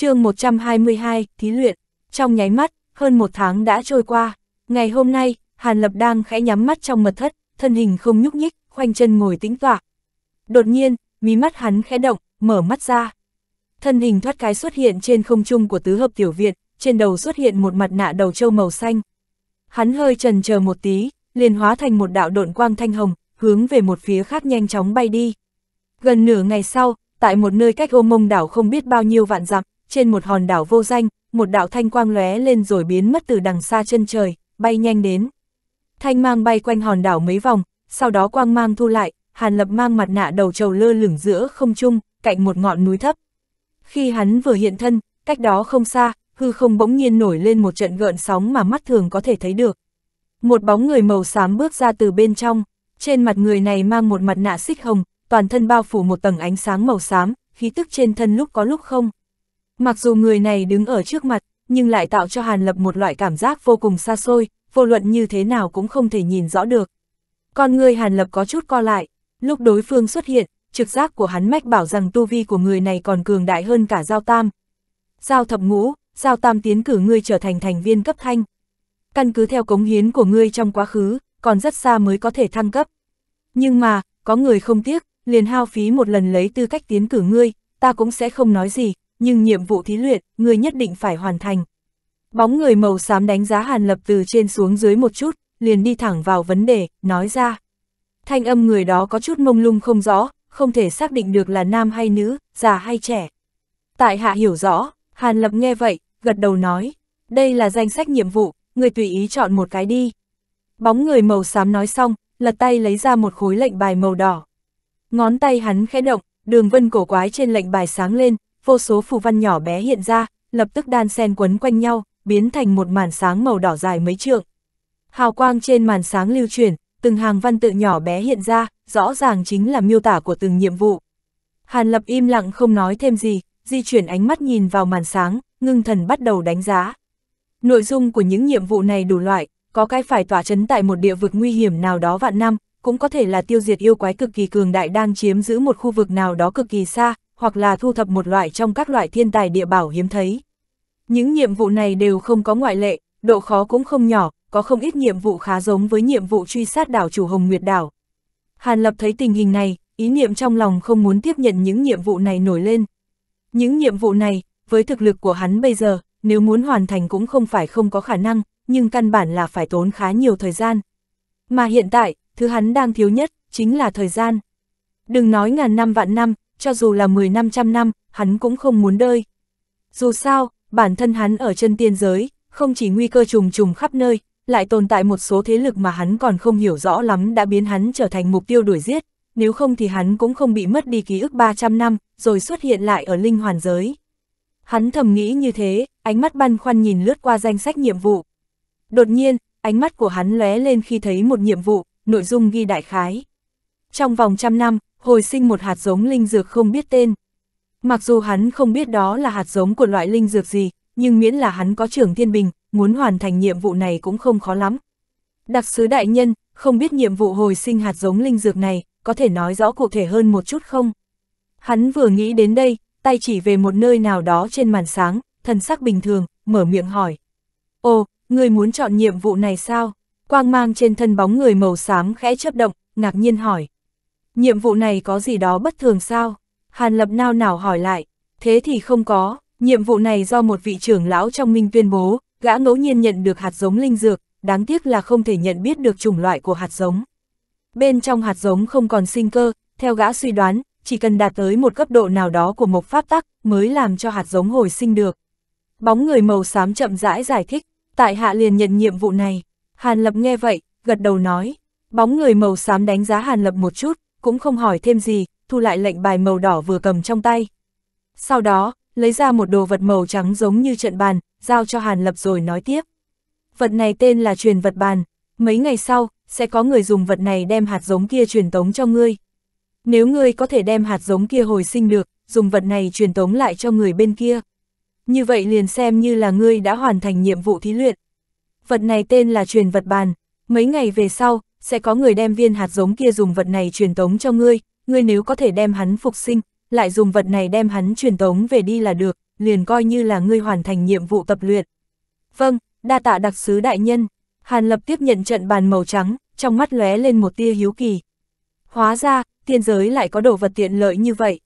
chương 122, thí luyện. Trong nháy mắt, hơn một tháng đã trôi qua. Ngày hôm nay, Hàn Lập đang khẽ nhắm mắt trong mật thất, thân hình không nhúc nhích, khoanh chân ngồi tĩnh tọa. Đột nhiên, mí mắt hắn khẽ động, mở mắt ra. Thân hình thoát cái xuất hiện trên không trung của tứ hợp tiểu viện, trên đầu xuất hiện một mặt nạ đầu trâu màu xanh. Hắn hơi trần chờ một tí, liền hóa thành một đạo độn quang thanh hồng, hướng về một phía khác nhanh chóng bay đi. Gần nửa ngày sau, tại một nơi cách ô mông đảo không biết bao nhiêu vạn dặm, trên một hòn đảo vô danh, một đạo thanh quang lóe lên rồi biến mất từ đằng xa chân trời, bay nhanh đến. Thanh mang bay quanh hòn đảo mấy vòng, sau đó quang mang thu lại, Hàn Lập mang mặt nạ đầu trầu lơ lửng giữa không trung, cạnh một ngọn núi thấp. Khi hắn vừa hiện thân, cách đó không xa, hư không bỗng nhiên nổi lên một trận gợn sóng mà mắt thường có thể thấy được. Một bóng người màu xám bước ra từ bên trong, trên mặt người này mang một mặt nạ xích hồng, toàn thân bao phủ một tầng ánh sáng màu xám, khí tức trên thân lúc có lúc không. Mặc dù người này đứng ở trước mặt, nhưng lại tạo cho Hàn Lập một loại cảm giác vô cùng xa xôi, vô luận như thế nào cũng không thể nhìn rõ được. Còn người Hàn Lập có chút co lại, lúc đối phương xuất hiện, trực giác của hắn mách bảo rằng tu vi của người này còn cường đại hơn cả Giao Tam. Giao thập ngũ, Giao Tam tiến cử ngươi trở thành thành viên cấp thanh. Căn cứ theo cống hiến của ngươi trong quá khứ, còn rất xa mới có thể thăng cấp. Nhưng mà, có người không tiếc, liền hao phí một lần lấy tư cách tiến cử ngươi, ta cũng sẽ không nói gì, nhưng nhiệm vụ thí luyện, người nhất định phải hoàn thành. Bóng người màu xám đánh giá Hàn Lập từ trên xuống dưới một chút, liền đi thẳng vào vấn đề, nói ra. Thanh âm người đó có chút mông lung không rõ, không thể xác định được là nam hay nữ, già hay trẻ. Tại hạ hiểu rõ, Hàn Lập nghe vậy, gật đầu nói, đây là danh sách nhiệm vụ, người tùy ý chọn một cái đi. Bóng người màu xám nói xong, lật tay lấy ra một khối lệnh bài màu đỏ. Ngón tay hắn khẽ động, đường vân cổ quái trên lệnh bài sáng lên, vô số phù văn nhỏ bé hiện ra, lập tức đan sen quấn quanh nhau, biến thành một màn sáng màu đỏ dài mấy trượng. Hào quang trên màn sáng lưu chuyển, từng hàng văn tự nhỏ bé hiện ra, rõ ràng chính là miêu tả của từng nhiệm vụ. Hàn Lập im lặng không nói thêm gì, di chuyển ánh mắt nhìn vào màn sáng, ngưng thần bắt đầu đánh giá. Nội dung của những nhiệm vụ này đủ loại, có cái phải tỏa chấn tại một địa vực nguy hiểm nào đó vạn năm, cũng có thể là tiêu diệt yêu quái cực kỳ cường đại đang chiếm giữ một khu vực nào đó cực kỳ xa, hoặc là thu thập một loại trong các loại thiên tài địa bảo hiếm thấy. Những nhiệm vụ này đều không có ngoại lệ, độ khó cũng không nhỏ, có không ít nhiệm vụ khá giống với nhiệm vụ truy sát đảo chủ Hồng Nguyệt đảo. Hàn Lập thấy tình hình này, ý niệm trong lòng không muốn tiếp nhận những nhiệm vụ này nổi lên. Những nhiệm vụ này, với thực lực của hắn bây giờ, nếu muốn hoàn thành cũng không phải không có khả năng, nhưng căn bản là phải tốn khá nhiều thời gian. Mà hiện tại, thứ hắn đang thiếu nhất, chính là thời gian. Đừng nói ngàn năm vạn năm, cho dù là 10 năm trăm năm, hắn cũng không muốn đơi. Dù sao, bản thân hắn ở chân tiên giới, không chỉ nguy cơ trùng trùng khắp nơi, lại tồn tại một số thế lực mà hắn còn không hiểu rõ lắm đã biến hắn trở thành mục tiêu đuổi giết, nếu không thì hắn cũng không bị mất đi ký ức 300 năm, rồi xuất hiện lại ở linh hoàn giới. Hắn thầm nghĩ như thế, ánh mắt băn khoăn nhìn lướt qua danh sách nhiệm vụ. Đột nhiên, ánh mắt của hắn lóe lên khi thấy một nhiệm vụ, nội dung ghi đại khái. Trong vòng trăm năm, hồi sinh một hạt giống linh dược không biết tên. Mặc dù hắn không biết đó là hạt giống của loại linh dược gì, nhưng miễn là hắn có trưởng thiên bình, muốn hoàn thành nhiệm vụ này cũng không khó lắm. Đặc sứ đại nhân, không biết nhiệm vụ hồi sinh hạt giống linh dược này, có thể nói rõ cụ thể hơn một chút không? Hắn vừa nghĩ đến đây, tay chỉ về một nơi nào đó trên màn sáng, thần sắc bình thường, mở miệng hỏi. Ồ, người muốn chọn nhiệm vụ này sao? Quang mang trên thân bóng người màu xám khẽ chấp động, ngạc nhiên hỏi. Nhiệm vụ này có gì đó bất thường sao? Hàn Lập nao nào hỏi lại, thế thì không có, nhiệm vụ này do một vị trưởng lão trong minh tuyên bố, gã ngẫu nhiên nhận được hạt giống linh dược, đáng tiếc là không thể nhận biết được chủng loại của hạt giống. Bên trong hạt giống không còn sinh cơ, theo gã suy đoán, chỉ cần đạt tới một cấp độ nào đó của một pháp tắc mới làm cho hạt giống hồi sinh được. Bóng người màu xám chậm rãi giải thích, tại hạ liền nhận nhiệm vụ này. Hàn Lập nghe vậy, gật đầu nói, bóng người màu xám đánh giá Hàn Lập một chút, cũng không hỏi thêm gì, thu lại lệnh bài màu đỏ vừa cầm trong tay. Sau đó, lấy ra một đồ vật màu trắng giống như trận bàn, giao cho Hàn Lập rồi nói tiếp. Vật này tên là truyền vật bàn, mấy ngày sau, sẽ có người dùng vật này đem hạt giống kia truyền tống cho ngươi. Nếu ngươi có thể đem hạt giống kia hồi sinh được, dùng vật này truyền tống lại cho người bên kia. Như vậy liền xem như là ngươi đã hoàn thành nhiệm vụ thí luyện. Vật này tên là truyền vật bàn. Mấy ngày về sau, sẽ có người đem viên hạt giống kia dùng vật này truyền tống cho ngươi, ngươi nếu có thể đem hắn phục sinh, lại dùng vật này đem hắn truyền tống về đi là được, liền coi như là ngươi hoàn thành nhiệm vụ tập luyện. Vâng, đa tạ đặc sứ đại nhân, Hàn Lập tiếp nhận trận bàn màu trắng, trong mắt lóe lên một tia hiếu kỳ. Hóa ra, thiên giới lại có đồ vật tiện lợi như vậy.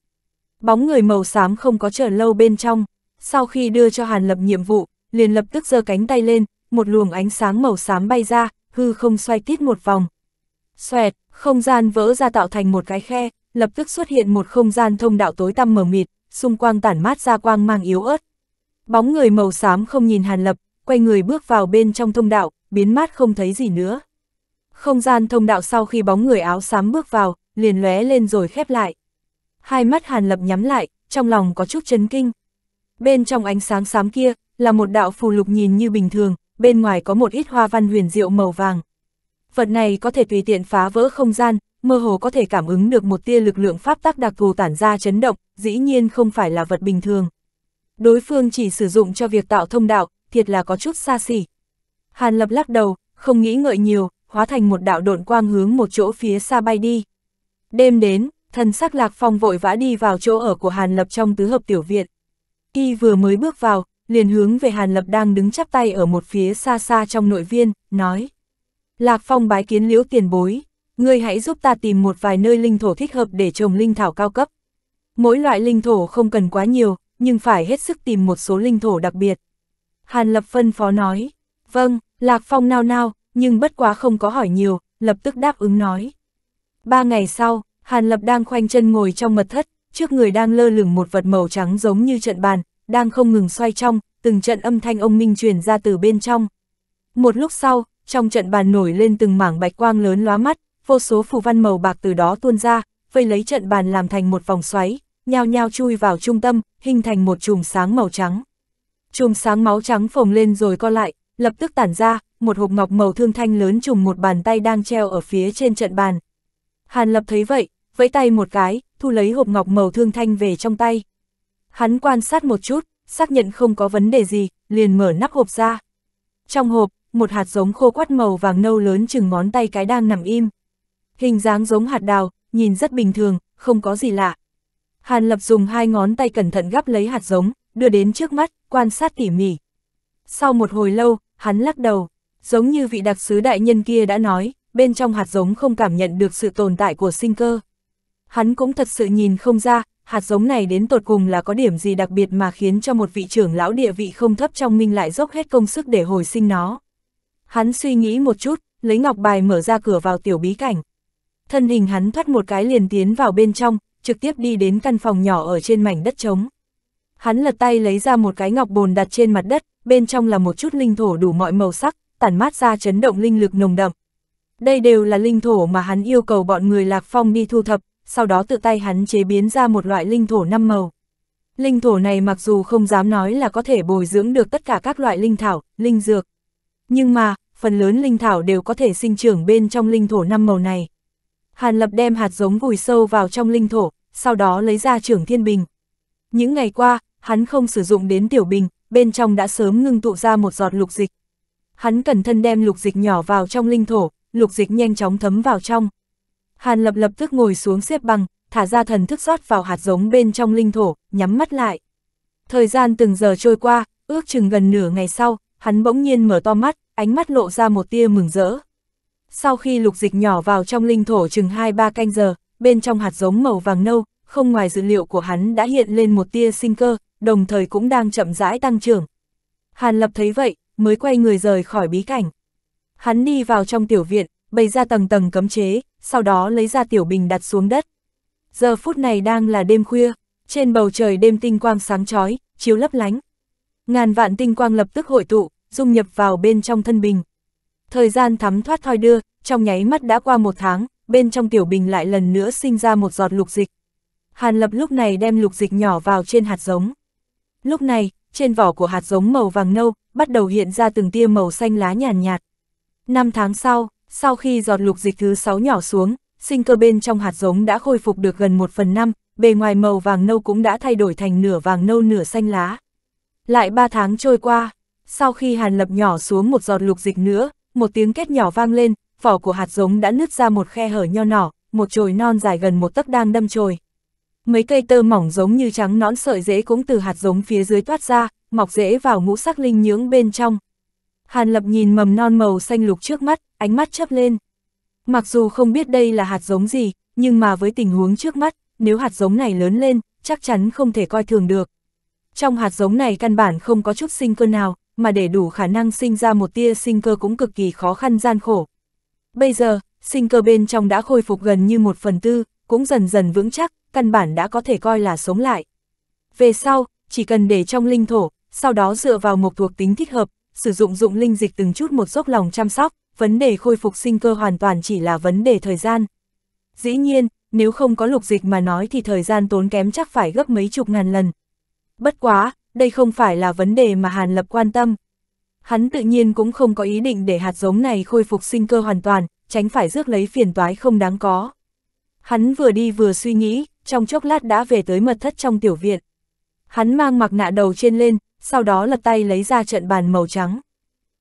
Bóng người màu xám không có chờ lâu bên trong, sau khi đưa cho Hàn Lập nhiệm vụ, liền lập tức giơ cánh tay lên, một luồng ánh sáng màu xám bay ra, hư không xoay tít một vòng. Xoẹt, không gian vỡ ra tạo thành một cái khe, lập tức xuất hiện một không gian thông đạo tối tăm mờ mịt, xung quanh tản mát ra quang mang yếu ớt. Bóng người màu xám không nhìn Hàn Lập, quay người bước vào bên trong thông đạo, biến mát không thấy gì nữa. Không gian thông đạo sau khi bóng người áo xám bước vào, liền lóe lên rồi khép lại. Hai mắt Hàn Lập nhắm lại, trong lòng có chút chấn kinh. Bên trong ánh sáng xám kia, là một đạo phù lục nhìn như bình thường, bên ngoài có một ít hoa văn huyền diệu màu vàng. Vật này có thể tùy tiện phá vỡ không gian, mơ hồ có thể cảm ứng được một tia lực lượng pháp tắc đặc thù tản ra chấn động, dĩ nhiên không phải là vật bình thường. Đối phương chỉ sử dụng cho việc tạo thông đạo, thiệt là có chút xa xỉ. Hàn Lập lắc đầu, không nghĩ ngợi nhiều, hóa thành một đạo độn quang hướng một chỗ phía xa bay đi. Đêm đến, thần sắc Lạc Phong vội vã đi vào chỗ ở của Hàn Lập trong tứ hợp tiểu viện. khi vừa mới bước vào, liền hướng về Hàn Lập đang đứng chắp tay ở một phía xa xa trong nội viên, nói. Lạc Phong bái kiến liễu tiền bối, ngươi hãy giúp ta tìm một vài nơi linh thổ thích hợp để trồng linh thảo cao cấp. Mỗi loại linh thổ không cần quá nhiều, nhưng phải hết sức tìm một số linh thổ đặc biệt. Hàn Lập phân phó nói, vâng, Lạc Phong nao nao, nhưng bất quá không có hỏi nhiều, lập tức đáp ứng nói. Ba ngày sau, Hàn Lập đang khoanh chân ngồi trong mật thất, trước người đang lơ lửng một vật màu trắng giống như trận bàn, đang không ngừng xoay trong, từng trận âm thanh ông minh truyền ra từ bên trong. Một lúc sau, trong trận bàn nổi lên từng mảng bạch quang lớn lóa mắt, vô số phù văn màu bạc từ đó tuôn ra, vây lấy trận bàn làm thành một vòng xoáy, nhao nhao chui vào trung tâm, hình thành một chùm sáng màu trắng. Chùm sáng máu trắng phồng lên rồi co lại, lập tức tản ra, một hộp ngọc màu thương thanh lớn trùng một bàn tay đang treo ở phía trên trận bàn. Hàn Lập thấy vậy, vẫy tay một cái, thu lấy hộp ngọc màu thương thanh về trong tay. Hắn quan sát một chút, xác nhận không có vấn đề gì, liền mở nắp hộp ra. Trong hộp, một hạt giống khô quắt màu vàng nâu lớn chừng ngón tay cái đang nằm im. Hình dáng giống hạt đào, nhìn rất bình thường, không có gì lạ. Hàn Lập dùng hai ngón tay cẩn thận gắp lấy hạt giống, đưa đến trước mắt, quan sát tỉ mỉ. Sau một hồi lâu, hắn lắc đầu, giống như vị đặc sứ đại nhân kia đã nói, bên trong hạt giống không cảm nhận được sự tồn tại của sinh cơ. Hắn cũng thật sự nhìn không ra, hạt giống này đến tột cùng là có điểm gì đặc biệt mà khiến cho một vị trưởng lão địa vị không thấp trong minh lại dốc hết công sức để hồi sinh nó. Hắn suy nghĩ một chút, lấy ngọc bài mở ra cửa vào tiểu bí cảnh. Thân hình hắn thoát một cái liền tiến vào bên trong, trực tiếp đi đến căn phòng nhỏ ở trên mảnh đất trống. Hắn lật tay lấy ra một cái ngọc bồn đặt trên mặt đất, bên trong là một chút linh thổ đủ mọi màu sắc, tản mát ra chấn động linh lực nồng đậm. Đây đều là linh thổ mà hắn yêu cầu bọn người Lạc Phong đi thu thập, sau đó tự tay hắn chế biến ra một loại linh thổ năm màu. Linh thổ này mặc dù không dám nói là có thể bồi dưỡng được tất cả các loại linh thảo, linh dược. Nhưng mà, phần lớn linh thảo đều có thể sinh trưởng bên trong linh thổ năm màu này. Hàn Lập đem hạt giống vùi sâu vào trong linh thổ, sau đó lấy ra trưởng thiên bình. Những ngày qua, hắn không sử dụng đến tiểu bình, bên trong đã sớm ngưng tụ ra một giọt lục dịch. Hắn cẩn thân đem lục dịch nhỏ vào trong linh thổ, lục dịch nhanh chóng thấm vào trong. Hàn Lập lập tức ngồi xuống xếp bằng, thả ra thần thức rót vào hạt giống bên trong linh thổ, nhắm mắt lại. Thời gian từng giờ trôi qua, ước chừng gần nửa ngày sau, hắn bỗng nhiên mở to mắt, ánh mắt lộ ra một tia mừng rỡ. Sau khi lục dịch nhỏ vào trong linh thổ chừng 2-3 canh giờ, bên trong hạt giống màu vàng nâu, không ngoài dữ liệu của hắn đã hiện lên một tia sinh cơ, đồng thời cũng đang chậm rãi tăng trưởng. Hàn Lập thấy vậy, mới quay người rời khỏi bí cảnh. Hắn đi vào trong tiểu viện, bày ra tầng tầng cấm chế, sau đó lấy ra tiểu bình đặt xuống đất. Giờ phút này đang là đêm khuya, trên bầu trời đêm tinh quang sáng chói, chiếu lấp lánh. Ngàn vạn tinh quang lập tức hội tụ, dung nhập vào bên trong thân bình. Thời gian thấm thoát thoi đưa, trong nháy mắt đã qua một tháng, bên trong tiểu bình lại lần nữa sinh ra một giọt lục dịch. Hàn Lập lúc này đem lục dịch nhỏ vào trên hạt giống. Lúc này, trên vỏ của hạt giống màu vàng nâu, bắt đầu hiện ra từng tia màu xanh lá nhàn nhạt. Năm tháng sau, sau khi giọt lục dịch thứ 6 nhỏ xuống, sinh cơ bên trong hạt giống đã khôi phục được gần 1 phần 5, bề ngoài màu vàng nâu cũng đã thay đổi thành nửa vàng nâu nửa xanh lá. Lại 3 tháng trôi qua, sau khi hàn lập nhỏ xuống một giọt lục dịch nữa, một tiếng kết nhỏ vang lên, vỏ của hạt giống đã nứt ra một khe hở nho nhỏ, một chồi non dài gần một tấc đang đâm chồi. Mấy cây tơ mỏng giống như trắng nõn sợi rễ cũng từ hạt giống phía dưới thoát ra, mọc rễ vào ngũ sắc linh nhưỡng bên trong. Hàn Lập nhìn mầm non màu xanh lục trước mắt, ánh mắt chấp lên. Mặc dù không biết đây là hạt giống gì, nhưng mà với tình huống trước mắt, nếu hạt giống này lớn lên, chắc chắn không thể coi thường được. Trong hạt giống này căn bản không có chút sinh cơ nào, mà để đủ khả năng sinh ra một tia sinh cơ cũng cực kỳ khó khăn gian khổ. Bây giờ, sinh cơ bên trong đã khôi phục gần như một phần tư, cũng dần dần vững chắc, căn bản đã có thể coi là sống lại. Về sau, chỉ cần để trong linh thổ, sau đó dựa vào một thuộc tính thích hợp, sử dụng dụng linh dịch từng chút một dốc lòng chăm sóc, vấn đề khôi phục sinh cơ hoàn toàn chỉ là vấn đề thời gian. Dĩ nhiên, nếu không có lục dịch mà nói thì thời gian tốn kém chắc phải gấp mấy chục ngàn lần. Bất quá, đây không phải là vấn đề mà Hàn Lập quan tâm. Hắn tự nhiên cũng không có ý định để hạt giống này khôi phục sinh cơ hoàn toàn, tránh phải rước lấy phiền toái không đáng có. Hắn vừa đi vừa suy nghĩ, trong chốc lát đã về tới mật thất trong tiểu viện. Hắn mang mặc nạ đầu trên lên, sau đó lật tay lấy ra trận bàn màu trắng.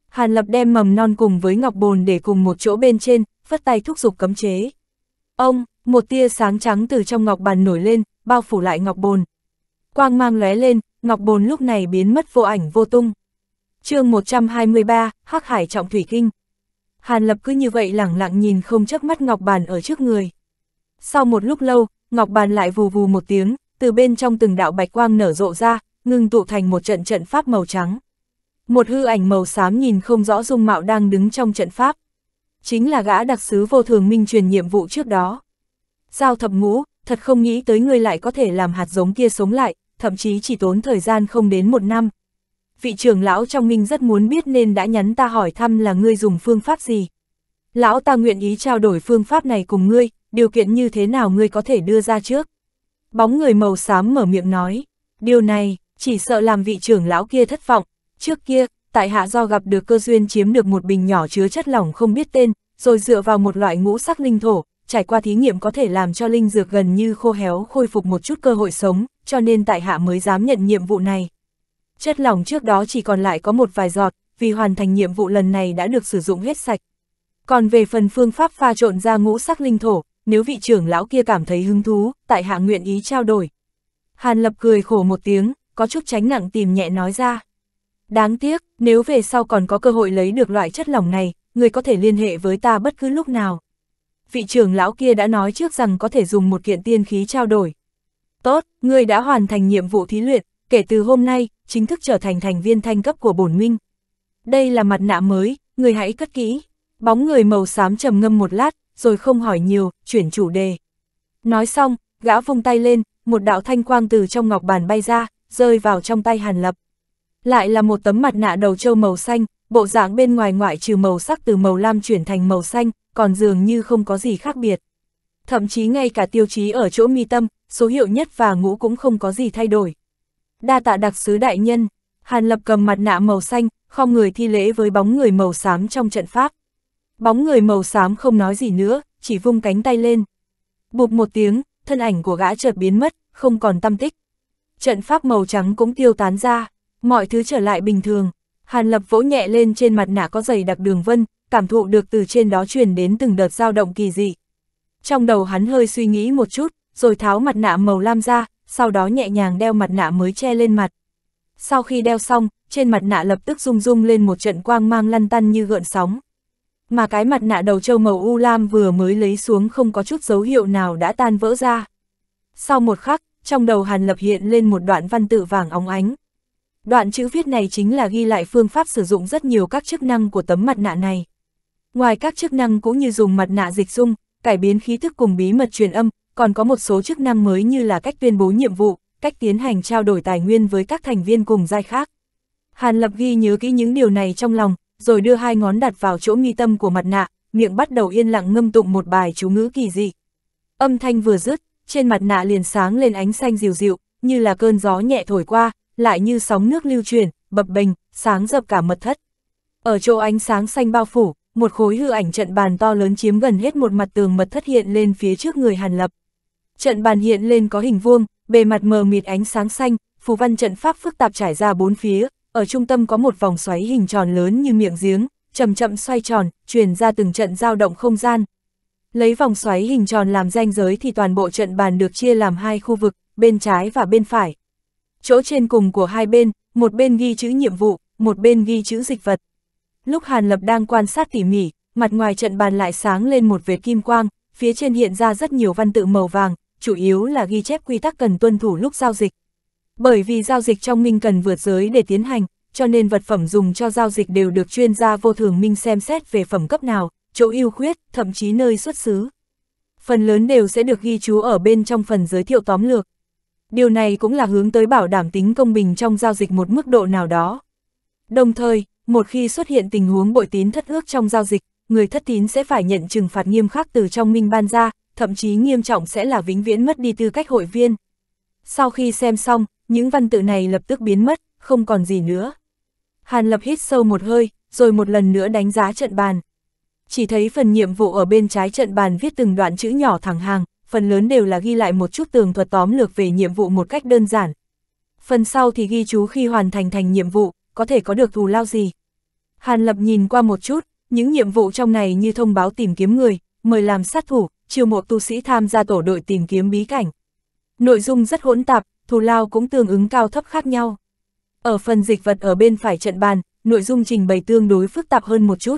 Hàn Lập đem mầm non cùng với ngọc bồn để cùng một chỗ bên trên, phất tay thúc giục cấm chế. Ông, một tia sáng trắng từ trong ngọc bàn nổi lên, bao phủ lại ngọc bồn. Quang mang lóe lên, ngọc bồn lúc này biến mất vô ảnh vô tung. chương 123, Hắc Hải Trọng Thủy Kinh. Hàn Lập cứ như vậy lẳng lặng nhìn không chớp mắt ngọc bàn ở trước người. Sau một lúc lâu, ngọc bàn lại vù vù một tiếng, từ bên trong từng đạo bạch quang nở rộ ra, ngưng tụ thành một trận trận pháp màu trắng. Một hư ảnh màu xám nhìn không rõ dung mạo đang đứng trong trận pháp. Chính là gã đặc sứ vô thường minh truyền nhiệm vụ trước đó. Giao thập ngũ, thật không nghĩ tới ngươi lại có thể làm hạt giống kia sống lại, thậm chí chỉ tốn thời gian không đến một năm. Vị trưởng lão trong minh rất muốn biết nên đã nhắn ta hỏi thăm là ngươi dùng phương pháp gì. Lão ta nguyện ý trao đổi phương pháp này cùng ngươi, điều kiện như thế nào ngươi có thể đưa ra trước. Bóng người màu xám mở miệng nói, điều này, chỉ sợ làm vị trưởng lão kia thất vọng. Trước kia, tại hạ do gặp được cơ duyên chiếm được một bình nhỏ chứa chất lỏng không biết tên, rồi dựa vào một loại ngũ sắc linh thổ, trải qua thí nghiệm có thể làm cho linh dược gần như khô héo khôi phục một chút cơ hội sống, cho nên tại hạ mới dám nhận nhiệm vụ này. Chất lỏng trước đó chỉ còn lại có một vài giọt, vì hoàn thành nhiệm vụ lần này đã được sử dụng hết sạch. Còn về phần phương pháp pha trộn ra ngũ sắc linh thổ, nếu vị trưởng lão kia cảm thấy hứng thú, tại hạ nguyện ý trao đổi. Hàn Lập cười khổ một tiếng, có chút tránh nặng tìm nhẹ nói ra. Đáng tiếc, nếu về sau còn có cơ hội lấy được loại chất lỏng này, người có thể liên hệ với ta bất cứ lúc nào. Vị trưởng lão kia đã nói trước rằng có thể dùng một kiện tiên khí trao đổi. Tốt, người đã hoàn thành nhiệm vụ thí luyện, kể từ hôm nay, chính thức trở thành thành viên thanh cấp của bổn minh. Đây là mặt nạ mới, người hãy cất kỹ. Bóng người màu xám trầm ngâm một lát, rồi không hỏi nhiều, chuyển chủ đề. Nói xong, gã vung tay lên, một đạo thanh quang từ trong ngọc bàn bay ra, rơi vào trong tay Hàn Lập. Lại là một tấm mặt nạ đầu trâu màu xanh, bộ dạng bên ngoài ngoại trừ màu sắc từ màu lam chuyển thành màu xanh, còn dường như không có gì khác biệt. Thậm chí ngay cả tiêu chí ở chỗ mi tâm, số hiệu nhất và ngũ cũng không có gì thay đổi. Đa tạ đặc sứ đại nhân, Hàn Lập cầm mặt nạ màu xanh, không người thi lễ với bóng người màu xám trong trận pháp. Bóng người màu xám không nói gì nữa, chỉ vung cánh tay lên. Bụp một tiếng, thân ảnh của gã chợt biến mất, không còn tâm tích trận pháp màu trắng cũng tiêu tán ra, mọi thứ trở lại bình thường. Hàn Lập vỗ nhẹ lên trên mặt nạ có dày đặc đường vân, cảm thụ được từ trên đó truyền đến từng đợt dao động kỳ dị. Trong đầu hắn hơi suy nghĩ một chút, rồi tháo mặt nạ màu lam ra, sau đó nhẹ nhàng đeo mặt nạ mới che lên mặt. Sau khi đeo xong, trên mặt nạ lập tức rung rung lên một trận quang mang lăn tăn như gợn sóng. Mà cái mặt nạ đầu trâu màu u lam vừa mới lấy xuống không có chút dấu hiệu nào đã tan vỡ ra. Sau một khắc, trong đầu Hàn Lập hiện lên một đoạn văn tự vàng óng ánh. Đoạn chữ viết này chính là ghi lại phương pháp sử dụng rất nhiều các chức năng của tấm mặt nạ này. Ngoài các chức năng cũng như dùng mặt nạ dịch dung, cải biến khí thức cùng bí mật truyền âm, còn có một số chức năng mới như là cách tuyên bố nhiệm vụ, cách tiến hành trao đổi tài nguyên với các thành viên cùng giai khác. Hàn Lập ghi nhớ kỹ những điều này trong lòng, rồi đưa hai ngón đặt vào chỗ nghi tâm của mặt nạ, miệng bắt đầu yên lặng ngâm tụng một bài chú ngữ kỳ dị. Âm thanh vừa dứt, trên mặt nạ liền sáng lên ánh xanh dịu dịu, như là cơn gió nhẹ thổi qua, lại như sóng nước lưu truyền, bập bình sáng dập cả mật thất. Ở chỗ ánh sáng xanh bao phủ, một khối hư ảnh trận bàn to lớn chiếm gần hết một mặt tường mật thất hiện lên phía trước người Hàn Lập. Trận bàn hiện lên có hình vuông, bề mặt mờ mịt ánh sáng xanh, phù văn trận pháp phức tạp trải ra bốn phía, ở trung tâm có một vòng xoáy hình tròn lớn như miệng giếng, chậm chậm xoay tròn, truyền ra từng trận dao động không gian, Lấy vòng xoáy hình tròn làm ranh giới thì toàn bộ trận bàn được chia làm hai khu vực, bên trái và bên phải. Chỗ trên cùng của hai bên, một bên ghi chữ nhiệm vụ, một bên ghi chữ dịch vật. Lúc Hàn Lập đang quan sát tỉ mỉ, mặt ngoài trận bàn lại sáng lên một vệt kim quang, phía trên hiện ra rất nhiều văn tự màu vàng, chủ yếu là ghi chép quy tắc cần tuân thủ lúc giao dịch. Bởi vì giao dịch trong minh cần vượt giới để tiến hành, cho nên vật phẩm dùng cho giao dịch đều được chuyên gia vô thường minh xem xét về phẩm cấp nào, chỗ ưu khuyết, thậm chí nơi xuất xứ. Phần lớn đều sẽ được ghi chú ở bên trong phần giới thiệu tóm lược. Điều này cũng là hướng tới bảo đảm tính công bình trong giao dịch một mức độ nào đó. Đồng thời, một khi xuất hiện tình huống bội tín thất ước trong giao dịch, người thất tín sẽ phải nhận trừng phạt nghiêm khắc từ trong minh ban ra, thậm chí nghiêm trọng sẽ là vĩnh viễn mất đi tư cách hội viên. Sau khi xem xong, những văn tự này lập tức biến mất, không còn gì nữa. Hàn Lập hít sâu một hơi, rồi một lần nữa đánh giá trận bàn chỉ thấy phần nhiệm vụ ở bên trái trận bàn viết từng đoạn chữ nhỏ thẳng hàng, phần lớn đều là ghi lại một chút tường thuật tóm lược về nhiệm vụ một cách đơn giản. Phần sau thì ghi chú khi hoàn thành thành nhiệm vụ, có thể có được thù lao gì. Hàn Lập nhìn qua một chút, những nhiệm vụ trong này như thông báo tìm kiếm người, mời làm sát thủ, chiều mộ tu sĩ tham gia tổ đội tìm kiếm bí cảnh. Nội dung rất hỗn tạp, thù lao cũng tương ứng cao thấp khác nhau. Ở phần dịch vật ở bên phải trận bàn, nội dung trình bày tương đối phức tạp hơn một chút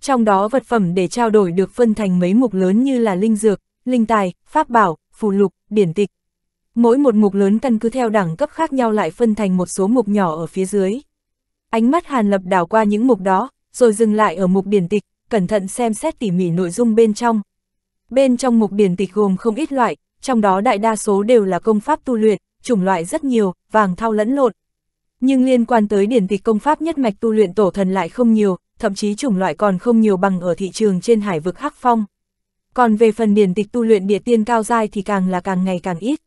trong đó vật phẩm để trao đổi được phân thành mấy mục lớn như là linh dược, linh tài, pháp bảo, phù lục, điển tịch. Mỗi một mục lớn căn cứ theo đẳng cấp khác nhau lại phân thành một số mục nhỏ ở phía dưới. Ánh mắt Hàn Lập đảo qua những mục đó, rồi dừng lại ở mục điển tịch, cẩn thận xem xét tỉ mỉ nội dung bên trong. Bên trong mục điển tịch gồm không ít loại, trong đó đại đa số đều là công pháp tu luyện, chủng loại rất nhiều, vàng thao lẫn lộn. Nhưng liên quan tới điển tịch công pháp nhất mạch tu luyện tổ thần lại không nhiều, thậm chí chủng loại còn không nhiều bằng ở thị trường trên hải vực Hắc Phong. Còn về phần điển tịch tu luyện địa tiên cao dai thì càng là càng ngày càng ít.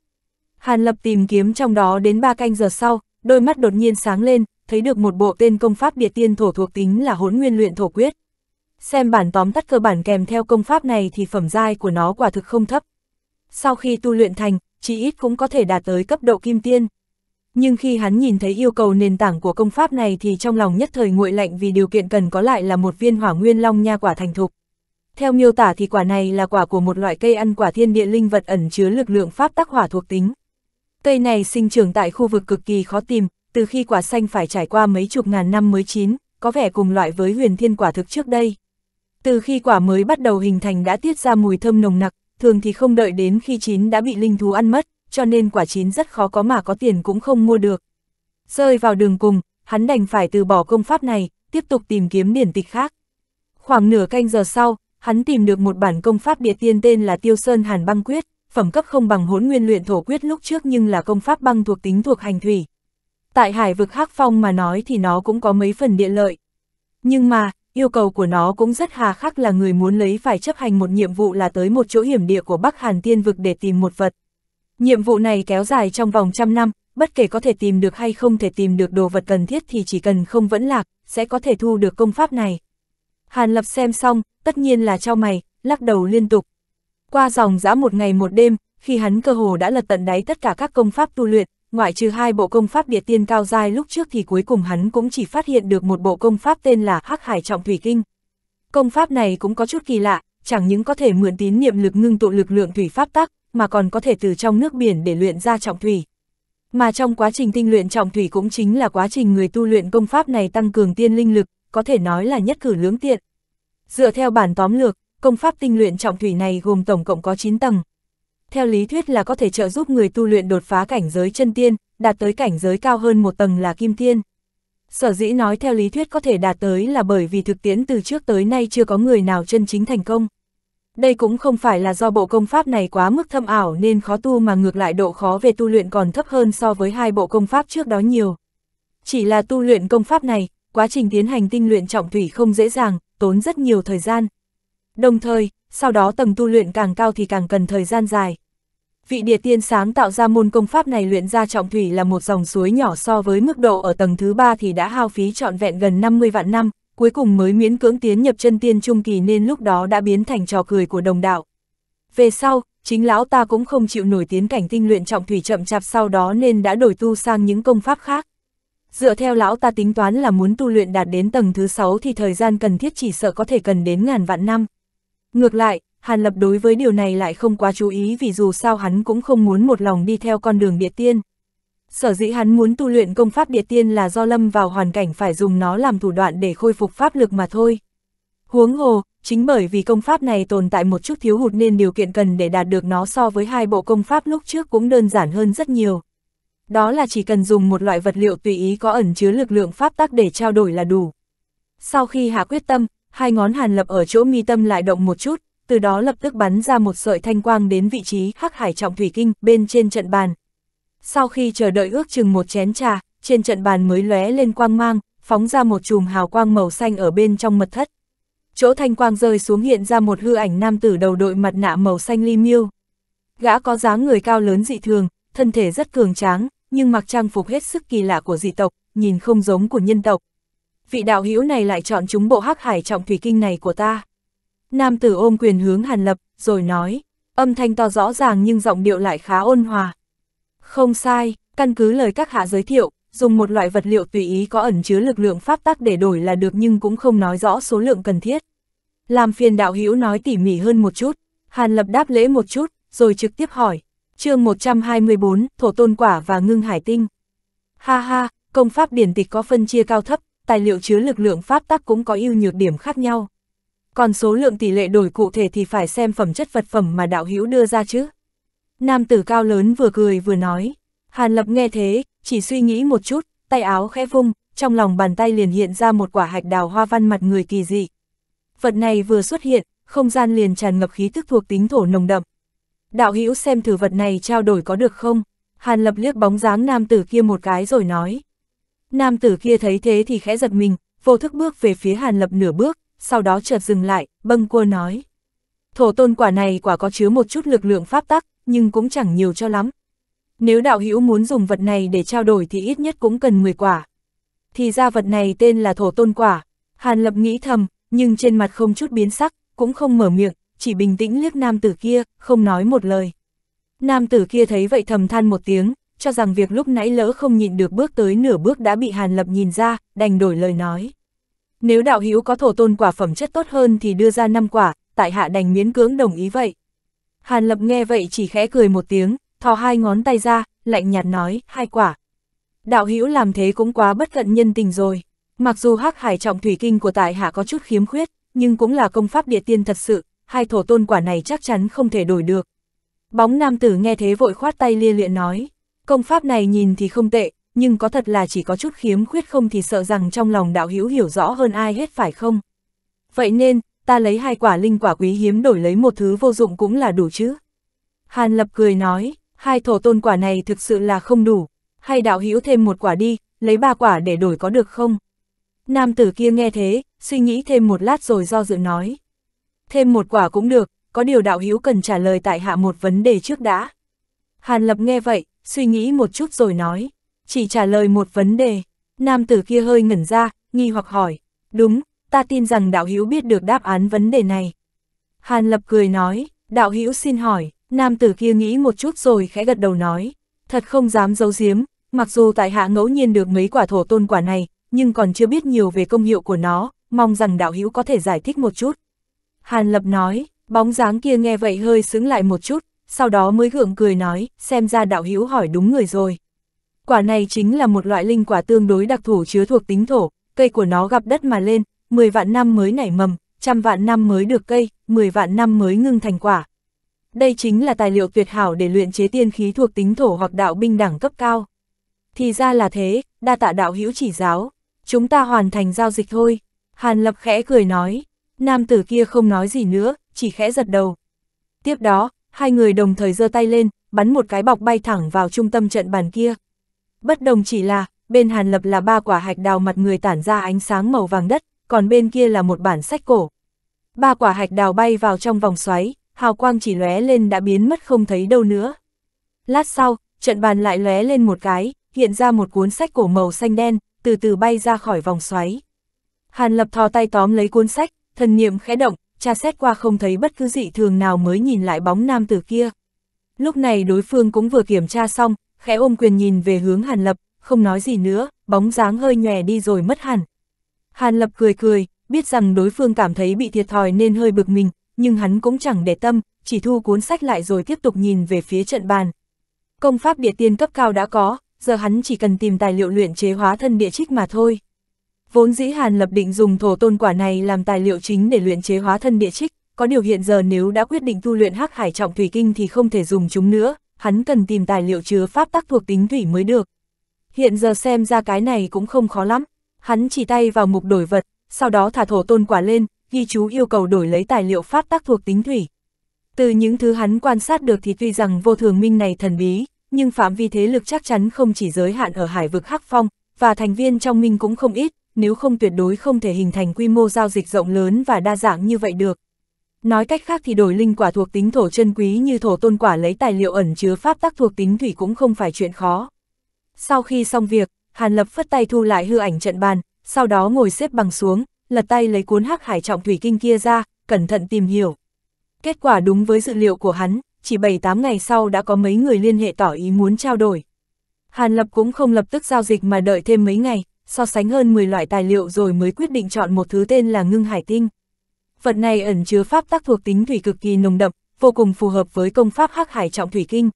Hàn Lập tìm kiếm trong đó đến 3 canh giờ sau, đôi mắt đột nhiên sáng lên, thấy được một bộ tên công pháp địa tiên thổ thuộc tính là hỗn nguyên luyện thổ quyết. Xem bản tóm tắt cơ bản kèm theo công pháp này thì phẩm giai của nó quả thực không thấp. Sau khi tu luyện thành, chỉ ít cũng có thể đạt tới cấp độ kim tiên nhưng khi hắn nhìn thấy yêu cầu nền tảng của công pháp này thì trong lòng nhất thời nguội lạnh vì điều kiện cần có lại là một viên hỏa nguyên long nha quả thành thục. Theo miêu tả thì quả này là quả của một loại cây ăn quả thiên địa linh vật ẩn chứa lực lượng pháp tắc hỏa thuộc tính. Cây này sinh trưởng tại khu vực cực kỳ khó tìm, từ khi quả xanh phải trải qua mấy chục ngàn năm mới chín, có vẻ cùng loại với huyền thiên quả thực trước đây. Từ khi quả mới bắt đầu hình thành đã tiết ra mùi thơm nồng nặc, thường thì không đợi đến khi chín đã bị linh thú ăn mất, cho nên quả chín rất khó có mà có tiền cũng không mua được. Rơi vào đường cùng, hắn đành phải từ bỏ công pháp này, tiếp tục tìm kiếm điển tịch khác. Khoảng nửa canh giờ sau, hắn tìm được một bản công pháp địa tiên tên là Tiêu Sơn Hàn Băng Quyết, phẩm cấp không bằng Hỗn nguyên luyện thổ quyết lúc trước nhưng là công pháp băng thuộc tính thuộc hành thủy. Tại hải vực hắc phong mà nói thì nó cũng có mấy phần địa lợi. Nhưng mà, yêu cầu của nó cũng rất hà khắc là người muốn lấy phải chấp hành một nhiệm vụ là tới một chỗ hiểm địa của Bắc Hàn Tiên vực để tìm một vật, Nhiệm vụ này kéo dài trong vòng trăm năm, bất kể có thể tìm được hay không thể tìm được đồ vật cần thiết thì chỉ cần không vẫn lạc, sẽ có thể thu được công pháp này. Hàn Lập xem xong, tất nhiên là cho mày, lắc đầu liên tục. Qua dòng dã một ngày một đêm, khi hắn cơ hồ đã lật tận đáy tất cả các công pháp tu luyện, ngoại trừ hai bộ công pháp địa tiên cao dai lúc trước thì cuối cùng hắn cũng chỉ phát hiện được một bộ công pháp tên là Hắc Hải Trọng Thủy Kinh. Công pháp này cũng có chút kỳ lạ, chẳng những có thể mượn tín niệm lực ngưng tụ lực lượng thủy pháp tác, mà còn có thể từ trong nước biển để luyện ra trọng thủy. Mà trong quá trình tinh luyện trọng thủy cũng chính là quá trình người tu luyện công pháp này tăng cường tiên linh lực, có thể nói là nhất cử lưỡng tiện. Dựa theo bản tóm lược, công pháp tinh luyện trọng thủy này gồm tổng cộng có 9 tầng. Theo lý thuyết là có thể trợ giúp người tu luyện đột phá cảnh giới chân tiên, đạt tới cảnh giới cao hơn một tầng là kim tiên. Sở dĩ nói theo lý thuyết có thể đạt tới là bởi vì thực tiễn từ trước tới nay chưa có người nào chân chính thành công. Đây cũng không phải là do bộ công pháp này quá mức thâm ảo nên khó tu mà ngược lại độ khó về tu luyện còn thấp hơn so với hai bộ công pháp trước đó nhiều. Chỉ là tu luyện công pháp này, quá trình tiến hành tinh luyện trọng thủy không dễ dàng, tốn rất nhiều thời gian. Đồng thời, sau đó tầng tu luyện càng cao thì càng cần thời gian dài. Vị địa tiên sáng tạo ra môn công pháp này luyện ra trọng thủy là một dòng suối nhỏ so với mức độ ở tầng thứ ba thì đã hao phí trọn vẹn gần 50 vạn năm, cuối cùng mới miễn cưỡng tiến nhập chân tiên trung kỳ nên lúc đó đã biến thành trò cười của đồng đạo. Về sau, chính lão ta cũng không chịu nổi tiến cảnh tinh luyện trọng thủy chậm chạp sau đó nên đã đổi tu sang những công pháp khác. Dựa theo lão ta tính toán là muốn tu luyện đạt đến tầng thứ 6 thì thời gian cần thiết chỉ sợ có thể cần đến ngàn vạn năm. Ngược lại, Hàn Lập đối với điều này lại không quá chú ý vì dù sao hắn cũng không muốn một lòng đi theo con đường địa tiên. Sở dĩ hắn muốn tu luyện công pháp địa tiên là do lâm vào hoàn cảnh phải dùng nó làm thủ đoạn để khôi phục pháp lực mà thôi. Huống hồ, chính bởi vì công pháp này tồn tại một chút thiếu hụt nên điều kiện cần để đạt được nó so với hai bộ công pháp lúc trước cũng đơn giản hơn rất nhiều. Đó là chỉ cần dùng một loại vật liệu tùy ý có ẩn chứa lực lượng pháp tắc để trao đổi là đủ. Sau khi hạ quyết tâm, hai ngón hàn lập ở chỗ mi tâm lại động một chút, từ đó lập tức bắn ra một sợi thanh quang đến vị trí hắc hải trọng thủy kinh bên trên trận bàn, sau khi chờ đợi ước chừng một chén trà, trên trận bàn mới lóe lên quang mang, phóng ra một chùm hào quang màu xanh ở bên trong mật thất. Chỗ thanh quang rơi xuống hiện ra một hư ảnh nam tử đầu đội mặt nạ màu xanh li miêu. Gã có dáng người cao lớn dị thường, thân thể rất cường tráng, nhưng mặc trang phục hết sức kỳ lạ của dị tộc, nhìn không giống của nhân tộc. Vị đạo hữu này lại chọn chúng bộ hắc hải trọng thủy kinh này của ta. Nam tử ôm quyền hướng Hàn Lập, rồi nói, âm thanh to rõ ràng nhưng giọng điệu lại khá ôn hòa. Không sai, căn cứ lời các hạ giới thiệu, dùng một loại vật liệu tùy ý có ẩn chứa lực lượng pháp tắc để đổi là được nhưng cũng không nói rõ số lượng cần thiết. Làm phiền đạo hữu nói tỉ mỉ hơn một chút, Hàn Lập đáp lễ một chút, rồi trực tiếp hỏi. chương 124, Thổ Tôn Quả và Ngưng Hải Tinh. Ha ha, công pháp điển tịch có phân chia cao thấp, tài liệu chứa lực lượng pháp tắc cũng có ưu nhược điểm khác nhau. Còn số lượng tỷ lệ đổi cụ thể thì phải xem phẩm chất vật phẩm mà đạo hữu đưa ra chứ. Nam tử cao lớn vừa cười vừa nói. Hàn Lập nghe thế, chỉ suy nghĩ một chút, tay áo khẽ vung, trong lòng bàn tay liền hiện ra một quả hạch đào hoa văn mặt người kỳ dị. Vật này vừa xuất hiện, không gian liền tràn ngập khí tức thuộc tính thổ nồng đậm. Đạo hữu xem thử vật này trao đổi có được không? Hàn Lập liếc bóng dáng nam tử kia một cái rồi nói. Nam tử kia thấy thế thì khẽ giật mình, vô thức bước về phía Hàn Lập nửa bước, sau đó chợt dừng lại, bâng cua nói. Thổ tôn quả này quả có chứa một chút lực lượng pháp tắc, nhưng cũng chẳng nhiều cho lắm. Nếu đạo hữu muốn dùng vật này để trao đổi thì ít nhất cũng cần 10 quả. Thì ra vật này tên là thổ tôn quả. Hàn Lập nghĩ thầm, nhưng trên mặt không chút biến sắc, cũng không mở miệng, chỉ bình tĩnh liếc nam tử kia, không nói một lời. Nam tử kia thấy vậy thầm than một tiếng, cho rằng việc lúc nãy lỡ không nhịn được bước tới nửa bước đã bị Hàn Lập nhìn ra, đành đổi lời nói. Nếu đạo hữu có thổ tôn quả phẩm chất tốt hơn thì đưa ra năm quả, tại hạ đành miễn cưỡng đồng ý vậy. Hàn Lập nghe vậy chỉ khẽ cười một tiếng, thò hai ngón tay ra, lạnh nhạt nói, hai quả. Đạo hữu làm thế cũng quá bất cận nhân tình rồi. Mặc dù hắc hải trọng thủy kinh của tại hạ có chút khiếm khuyết, nhưng cũng là công pháp địa tiên thật sự, hai thổ tôn quả này chắc chắn không thể đổi được. Bóng nam tử nghe thế vội khoát tay lia lịa nói, công pháp này nhìn thì không tệ, nhưng có thật là chỉ có chút khiếm khuyết không thì sợ rằng trong lòng đạo hữu hiểu rõ hơn ai hết phải không? Vậy nên, ta lấy hai quả linh quả quý hiếm đổi lấy một thứ vô dụng cũng là đủ chứ. Hàn Lập cười nói, hai thổ tôn quả này thực sự là không đủ, hay đạo hữu thêm một quả đi, lấy ba quả để đổi có được không? Nam tử kia nghe thế, suy nghĩ thêm một lát rồi do dự nói. Thêm một quả cũng được, có điều đạo hữu cần trả lời tại hạ một vấn đề trước đã. Hàn Lập nghe vậy, suy nghĩ một chút rồi nói, chỉ trả lời một vấn đề. Nam tử kia hơi ngẩn ra, nghi hoặc hỏi, đúng, ta tin rằng đạo hữu biết được đáp án vấn đề này. Hàn Lập cười nói, đạo hữu xin hỏi, nam tử kia nghĩ một chút rồi khẽ gật đầu nói, thật không dám giấu giếm, mặc dù tại hạ ngẫu nhiên được mấy quả thổ tôn quả này, nhưng còn chưa biết nhiều về công hiệu của nó, mong rằng đạo hữu có thể giải thích một chút. Hàn Lập nói, bóng dáng kia nghe vậy hơi sững lại một chút, sau đó mới gượng cười nói, xem ra đạo hữu hỏi đúng người rồi. Quả này chính là một loại linh quả tương đối đặc thù chứa thuộc tính thổ, cây của nó gặp đất mà lên, 10 vạn năm mới nảy mầm, trăm vạn năm mới được cây, 10 vạn năm mới ngưng thành quả. Đây chính là tài liệu tuyệt hảo để luyện chế tiên khí thuộc tính thổ hoặc đạo binh đẳng cấp cao. Thì ra là thế, đa tạ đạo hữu chỉ giáo, chúng ta hoàn thành giao dịch thôi. Hàn Lập khẽ cười nói, nam tử kia không nói gì nữa, chỉ khẽ giật đầu. Tiếp đó, hai người đồng thời giơ tay lên, bắn một cái bọc bay thẳng vào trung tâm trận bàn kia. Bất đồng chỉ là, bên Hàn Lập là ba quả hạch đào mặt người tản ra ánh sáng màu vàng đất, còn bên kia là một bản sách cổ. Ba quả hạch đào bay vào trong vòng xoáy, hào quang chỉ lóe lên đã biến mất không thấy đâu nữa. Lát sau, trận bàn lại lóe lên một cái, hiện ra một cuốn sách cổ màu xanh đen, từ từ bay ra khỏi vòng xoáy. Hàn Lập thò tay tóm lấy cuốn sách, thần niệm khẽ động, tra xét qua không thấy bất cứ dị thường nào mới nhìn lại bóng nam tử kia. Lúc này đối phương cũng vừa kiểm tra xong, khẽ ôm quyền nhìn về hướng Hàn Lập, không nói gì nữa, bóng dáng hơi nhòe đi rồi mất hẳn. Hàn Lập cười cười, biết rằng đối phương cảm thấy bị thiệt thòi nên hơi bực mình, nhưng hắn cũng chẳng để tâm, chỉ thu cuốn sách lại rồi tiếp tục nhìn về phía trận bàn. Công pháp địa tiên cấp cao đã có, giờ hắn chỉ cần tìm tài liệu luyện chế hóa thân địa trích mà thôi. Vốn dĩ Hàn Lập định dùng thổ tôn quả này làm tài liệu chính để luyện chế hóa thân địa trích, có điều hiện giờ nếu đã quyết định tu luyện hắc hải trọng thủy kinh thì không thể dùng chúng nữa, hắn cần tìm tài liệu chứa pháp tắc thuộc tính thủy mới được. Hiện giờ xem ra cái này cũng không khó lắm. Hắn chỉ tay vào mục đổi vật, sau đó thả thổ tôn quả lên, ghi chú yêu cầu đổi lấy tài liệu pháp tác thuộc tính thủy. Từ những thứ hắn quan sát được thì tuy rằng vô thường minh này thần bí, nhưng phạm vi thế lực chắc chắn không chỉ giới hạn ở hải vực Hắc Phong, và thành viên trong minh cũng không ít, nếu không tuyệt đối không thể hình thành quy mô giao dịch rộng lớn và đa dạng như vậy được. Nói cách khác thì đổi linh quả thuộc tính thổ chân quý như thổ tôn quả lấy tài liệu ẩn chứa pháp tác thuộc tính thủy cũng không phải chuyện khó. Sau khi xong việc, Hàn Lập phất tay thu lại hư ảnh trận bàn, sau đó ngồi xếp bằng xuống, lật tay lấy cuốn hắc hải trọng thủy kinh kia ra, cẩn thận tìm hiểu. Kết quả đúng với dự liệu của hắn, chỉ 7-8 ngày sau đã có mấy người liên hệ tỏ ý muốn trao đổi. Hàn Lập cũng không lập tức giao dịch mà đợi thêm mấy ngày, so sánh hơn 10 loại tài liệu rồi mới quyết định chọn một thứ tên là ngưng hải tinh. Vật này ẩn chứa pháp tác thuộc tính thủy cực kỳ nồng đậm, vô cùng phù hợp với công pháp hắc hải trọng thủy kinh.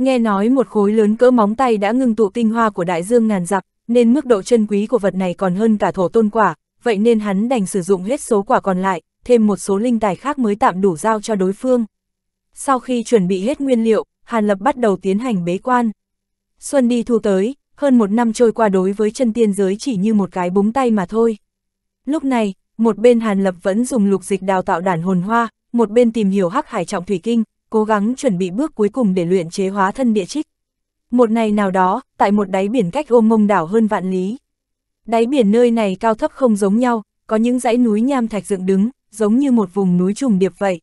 Nghe nói một khối lớn cỡ móng tay đã ngưng tụ tinh hoa của đại dương ngàn dặp, nên mức độ chân quý của vật này còn hơn cả thổ tôn quả, vậy nên hắn đành sử dụng hết số quả còn lại, thêm một số linh tài khác mới tạm đủ giao cho đối phương. Sau khi chuẩn bị hết nguyên liệu, Hàn Lập bắt đầu tiến hành bế quan. Xuân đi thu tới, hơn một năm trôi qua đối với chân tiên giới chỉ như một cái búng tay mà thôi. Lúc này, một bên Hàn Lập vẫn dùng lục dịch đào tạo đản hồn hoa, một bên tìm hiểu hắc hải trọng thủy kinh, cố gắng chuẩn bị bước cuối cùng để luyện chế hóa thân địa trích. Một ngày nào đó, tại một đáy biển cách ôm mông đảo hơn vạn lý. Đáy biển nơi này cao thấp không giống nhau, có những dãy núi nham thạch dựng đứng, giống như một vùng núi trùng điệp vậy.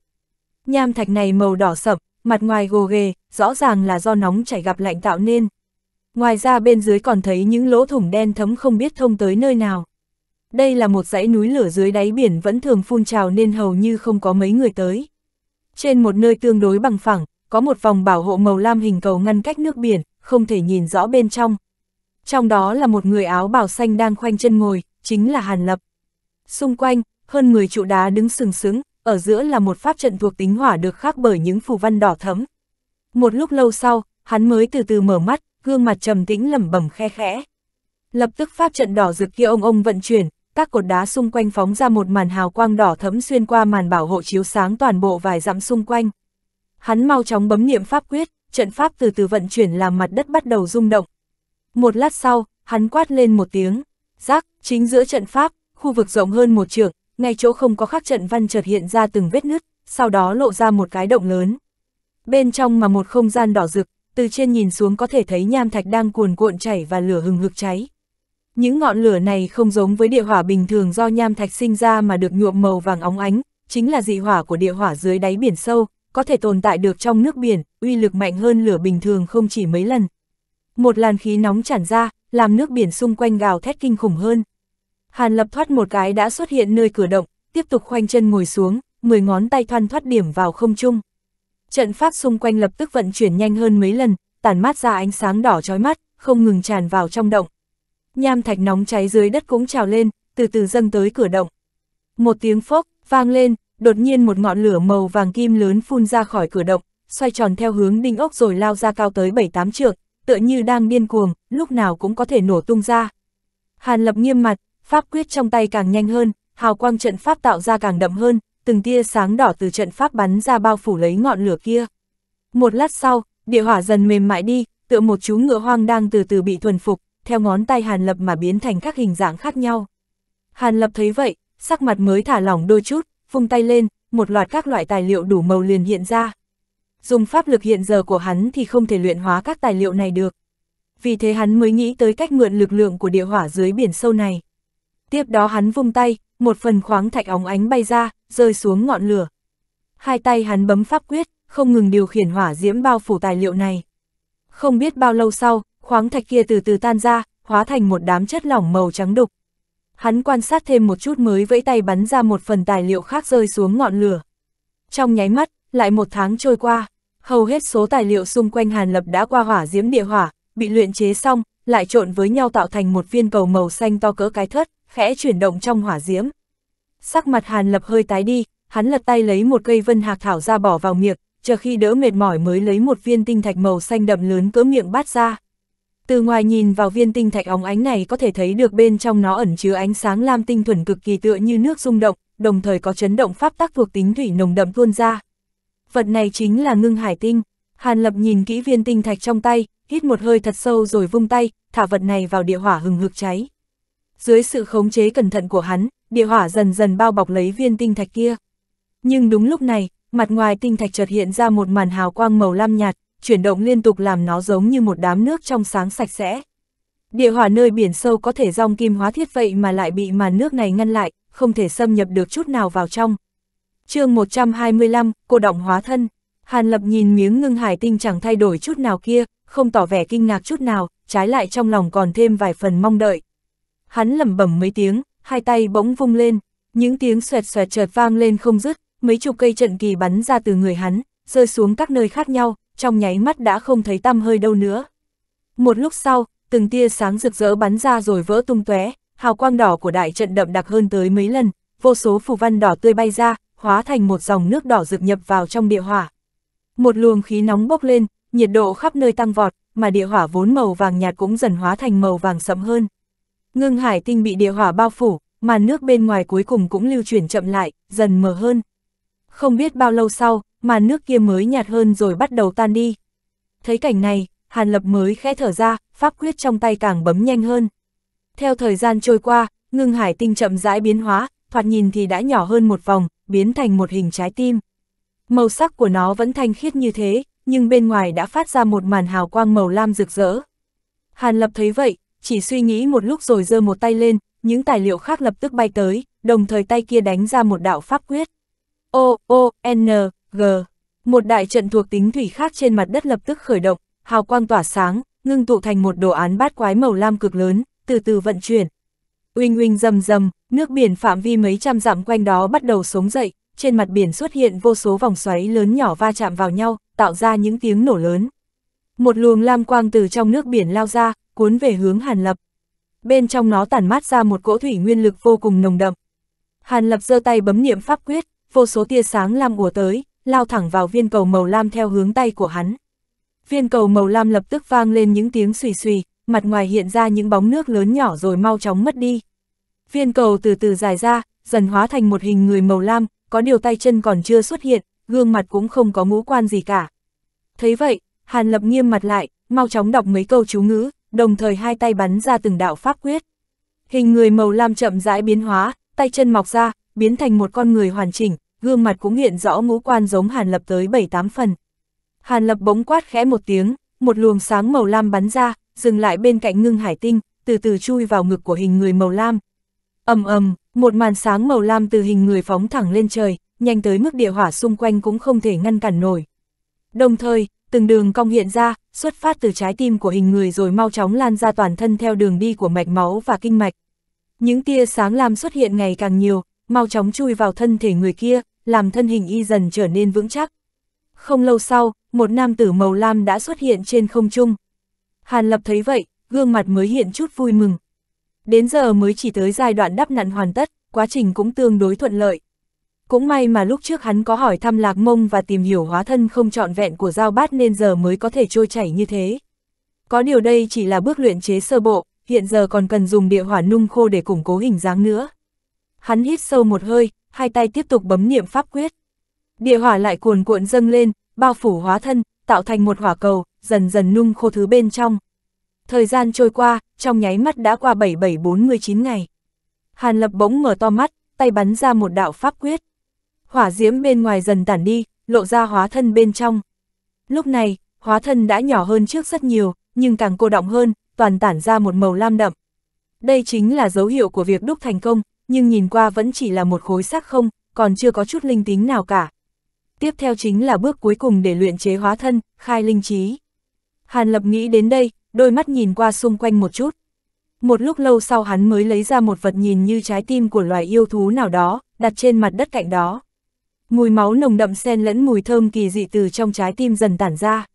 Nham thạch này màu đỏ sậm, mặt ngoài gồ ghề, rõ ràng là do nóng chảy gặp lạnh tạo nên. Ngoài ra bên dưới còn thấy những lỗ thủng đen thấm không biết thông tới nơi nào. Đây là một dãy núi lửa dưới đáy biển vẫn thường phun trào nên hầu như không có mấy người tới. Trên một nơi tương đối bằng phẳng, có một vòng bảo hộ màu lam hình cầu ngăn cách nước biển, không thể nhìn rõ bên trong. Trong đó là một người áo bào xanh đang khoanh chân ngồi, chính là Hàn Lập. Xung quanh, hơn 10 trụ đá đứng sừng sững, ở giữa là một pháp trận thuộc tính hỏa được khắc bởi những phù văn đỏ thấm. Một lúc lâu sau, hắn mới từ từ mở mắt, gương mặt trầm tĩnh lẩm bẩm khe khẽ. Lập tức pháp trận đỏ rực kia ông ông vận chuyển, các cột đá xung quanh phóng ra một màn hào quang đỏ thẫm xuyên qua màn bảo hộ chiếu sáng toàn bộ vài dặm xung quanh. Hắn mau chóng bấm niệm pháp quyết, trận pháp từ từ vận chuyển làm mặt đất bắt đầu rung động. Một lát sau, hắn quát lên một tiếng, rác, chính giữa trận pháp, khu vực rộng hơn một trượng, ngay chỗ không có khắc trận văn chợt hiện ra từng vết nứt, sau đó lộ ra một cái động lớn. Bên trong mà một không gian đỏ rực, từ trên nhìn xuống có thể thấy nham thạch đang cuồn cuộn chảy và lửa hừng hực cháy. Những ngọn lửa này không giống với địa hỏa bình thường do nham thạch sinh ra mà được nhuộm màu vàng óng ánh, chính là dị hỏa của địa hỏa dưới đáy biển sâu, có thể tồn tại được trong nước biển, uy lực mạnh hơn lửa bình thường không chỉ mấy lần. Một làn khí nóng tràn ra, làm nước biển xung quanh gào thét kinh khủng hơn. Hàn lập thoát một cái đã xuất hiện nơi cửa động, tiếp tục khoanh chân ngồi xuống, mười ngón tay thoăn thoát điểm vào không trung. Trận pháp xung quanh lập tức vận chuyển nhanh hơn mấy lần, tản mát ra ánh sáng đỏ chói mắt, không ngừng tràn vào trong động nham thạch nóng cháy dưới đất cũng trào lên, từ từ dâng tới cửa động. Một tiếng phốc, vang lên, đột nhiên một ngọn lửa màu vàng kim lớn phun ra khỏi cửa động, xoay tròn theo hướng đinh ốc rồi lao ra cao tới 7-8 trượng, tựa như đang điên cuồng, lúc nào cũng có thể nổ tung ra. Hàn lập nghiêm mặt, pháp quyết trong tay càng nhanh hơn, hào quang trận pháp tạo ra càng đậm hơn, từng tia sáng đỏ từ trận pháp bắn ra bao phủ lấy ngọn lửa kia. Một lát sau, địa hỏa dần mềm mại đi, tựa một chú ngựa hoang đang từ từ bị thuần phục, theo ngón tay Hàn Lập mà biến thành các hình dạng khác nhau. Hàn Lập thấy vậy, sắc mặt mới thả lỏng đôi chút, vung tay lên, một loạt các loại tài liệu đủ màu liền hiện ra. Dùng pháp lực hiện giờ của hắn thì không thể luyện hóa các tài liệu này được. Vì thế hắn mới nghĩ tới cách mượn lực lượng của địa hỏa dưới biển sâu này. Tiếp đó hắn vung tay, một phần khoáng thạch óng ánh bay ra, rơi xuống ngọn lửa. Hai tay hắn bấm pháp quyết, không ngừng điều khiển hỏa diễm bao phủ tài liệu này. Không biết bao lâu sau, khoáng thạch kia từ từ tan ra, hóa thành một đám chất lỏng màu trắng đục. Hắn quan sát thêm một chút mới vẫy tay bắn ra một phần tài liệu khác rơi xuống ngọn lửa. Trong nháy mắt, lại một tháng trôi qua, hầu hết số tài liệu xung quanh Hàn Lập đã qua hỏa diễm địa hỏa, bị luyện chế xong, lại trộn với nhau tạo thành một viên cầu màu xanh to cỡ cái thớt, khẽ chuyển động trong hỏa diễm. Sắc mặt Hàn Lập hơi tái đi, hắn lật tay lấy một cây vân hạc thảo ra bỏ vào miệng, chờ khi đỡ mệt mỏi mới lấy một viên tinh thạch màu xanh đậm lớn cỡ miệng bát ra. Từ ngoài nhìn vào viên tinh thạch óng ánh này có thể thấy được bên trong nó ẩn chứa ánh sáng lam tinh thuần cực kỳ tựa như nước rung động, đồng thời có chấn động pháp tắc thuộc tính thủy nồng đậm tuôn ra. Vật này chính là ngưng hải tinh. Hàn Lập nhìn kỹ viên tinh thạch trong tay, hít một hơi thật sâu rồi vung tay, thả vật này vào địa hỏa hừng hực cháy. Dưới sự khống chế cẩn thận của hắn, địa hỏa dần dần bao bọc lấy viên tinh thạch kia. Nhưng đúng lúc này, mặt ngoài tinh thạch chợt hiện ra một màn hào quang màu lam nhạt, chuyển động liên tục làm nó giống như một đám nước trong sáng sạch sẽ. Địa hỏa nơi biển sâu có thể rong kim hóa thiết vậy mà lại bị màn nước này ngăn lại, không thể xâm nhập được chút nào vào trong. chương 125, cô động hóa thân. Hàn Lập nhìn miếng ngưng hải tinh chẳng thay đổi chút nào kia, không tỏ vẻ kinh ngạc chút nào, trái lại trong lòng còn thêm vài phần mong đợi. Hắn lẩm bẩm mấy tiếng, hai tay bỗng vung lên, những tiếng xoẹt xoẹt chợt vang lên không dứt, mấy chục cây trận kỳ bắn ra từ người hắn, rơi xuống các nơi khác nhau, trong nháy mắt đã không thấy tăm hơi đâu nữa. Một lúc sau, từng tia sáng rực rỡ bắn ra rồi vỡ tung tóe, hào quang đỏ của đại trận đậm đặc hơn tới mấy lần, vô số phù văn đỏ tươi bay ra, hóa thành một dòng nước đỏ rực nhập vào trong địa hỏa. Một luồng khí nóng bốc lên, nhiệt độ khắp nơi tăng vọt, mà địa hỏa vốn màu vàng nhạt cũng dần hóa thành màu vàng sẫm hơn. Ngưng hải tinh bị địa hỏa bao phủ, màn nước bên ngoài cuối cùng cũng lưu chuyển chậm lại, dần mờ hơn. Không biết bao lâu sau, màn nước kia mới nhạt hơn rồi bắt đầu tan đi. Thấy cảnh này, Hàn Lập mới khẽ thở ra, pháp quyết trong tay càng bấm nhanh hơn. Theo thời gian trôi qua, ngưng hải tinh chậm rãi biến hóa, thoạt nhìn thì đã nhỏ hơn một vòng, biến thành một hình trái tim. Màu sắc của nó vẫn thanh khiết như thế, nhưng bên ngoài đã phát ra một màn hào quang màu lam rực rỡ. Hàn Lập thấy vậy, chỉ suy nghĩ một lúc rồi giơ một tay lên, những tài liệu khác lập tức bay tới, đồng thời tay kia đánh ra một đạo pháp quyết. O, O, N, G. Một đại trận thuộc tính thủy khác trên mặt đất lập tức khởi động, hào quang tỏa sáng, ngưng tụ thành một đồ án bát quái màu lam cực lớn, từ từ vận chuyển. Uỳnh uỳnh rầm rầm, nước biển phạm vi mấy trăm dặm quanh đó bắt đầu sống dậy, trên mặt biển xuất hiện vô số vòng xoáy lớn nhỏ va chạm vào nhau, tạo ra những tiếng nổ lớn. Một luồng lam quang từ trong nước biển lao ra, cuốn về hướng Hàn Lập. Bên trong nó tản mát ra một cỗ thủy nguyên lực vô cùng nồng đậm. Hàn Lập giơ tay bấm niệm pháp quyết, vô số tia sáng lam ùa tới, lao thẳng vào viên cầu màu lam theo hướng tay của hắn. Viên cầu màu lam lập tức vang lên những tiếng xùy xùy, mặt ngoài hiện ra những bóng nước lớn nhỏ rồi mau chóng mất đi. Viên cầu từ từ dài ra, dần hóa thành một hình người màu lam, có điều tay chân còn chưa xuất hiện, gương mặt cũng không có ngũ quan gì cả. Thấy vậy, Hàn Lập nghiêm mặt lại, mau chóng đọc mấy câu chú ngữ, đồng thời hai tay bắn ra từng đạo pháp quyết. Hình người màu lam chậm rãi biến hóa, tay chân mọc ra, biến thành một con người hoàn chỉnh, gương mặt cũng hiện rõ ngũ quan giống Hàn Lập tới 7-8 phần. Hàn Lập bỗng quát khẽ một tiếng, một luồng sáng màu lam bắn ra, dừng lại bên cạnh ngưng hải tinh, từ từ chui vào ngực của hình người màu lam. ầm ầm, một màn sáng màu lam từ hình người phóng thẳng lên trời, nhanh tới mức địa hỏa xung quanh cũng không thể ngăn cản nổi. Đồng thời, từng đường cong hiện ra, xuất phát từ trái tim của hình người rồi mau chóng lan ra toàn thân theo đường đi của mạch máu và kinh mạch. Những tia sáng lam xuất hiện ngày càng nhiều, mau chóng chui vào thân thể người kia, làm thân hình y dần trở nên vững chắc. Không lâu sau, một nam tử màu lam đã xuất hiện trên không trung. Hàn Lập thấy vậy, gương mặt mới hiện chút vui mừng. Đến giờ mới chỉ tới giai đoạn đắp nặn hoàn tất, quá trình cũng tương đối thuận lợi. Cũng may mà lúc trước hắn có hỏi thăm lạc mông và tìm hiểu hóa thân không trọn vẹn của giao bát nên giờ mới có thể trôi chảy như thế. Có điều đây chỉ là bước luyện chế sơ bộ, hiện giờ còn cần dùng địa hỏa nung khô để củng cố hình dáng nữa. Hắn hít sâu một hơi, hai tay tiếp tục bấm niệm pháp quyết. Địa hỏa lại cuồn cuộn dâng lên, bao phủ hóa thân, tạo thành một hỏa cầu, dần dần nung khô thứ bên trong. Thời gian trôi qua, trong nháy mắt đã qua 7749 ngày. Hàn Lập bỗng mở to mắt, tay bắn ra một đạo pháp quyết. Hỏa diễm bên ngoài dần tản đi, lộ ra hóa thân bên trong. Lúc này, hóa thân đã nhỏ hơn trước rất nhiều, nhưng càng cô động hơn, toàn tản ra một màu lam đậm. Đây chính là dấu hiệu của việc đúc thành công, nhưng nhìn qua vẫn chỉ là một khối xác không, còn chưa có chút linh tính nào cả. Tiếp theo chính là bước cuối cùng để luyện chế hóa thân, khai linh trí. Hàn Lập nghĩ đến đây, đôi mắt nhìn qua xung quanh một chút. Một lúc lâu sau hắn mới lấy ra một vật nhìn như trái tim của loài yêu thú nào đó, đặt trên mặt đất cạnh đó. Mùi máu nồng đậm xen lẫn mùi thơm kỳ dị từ trong trái tim dần tản ra.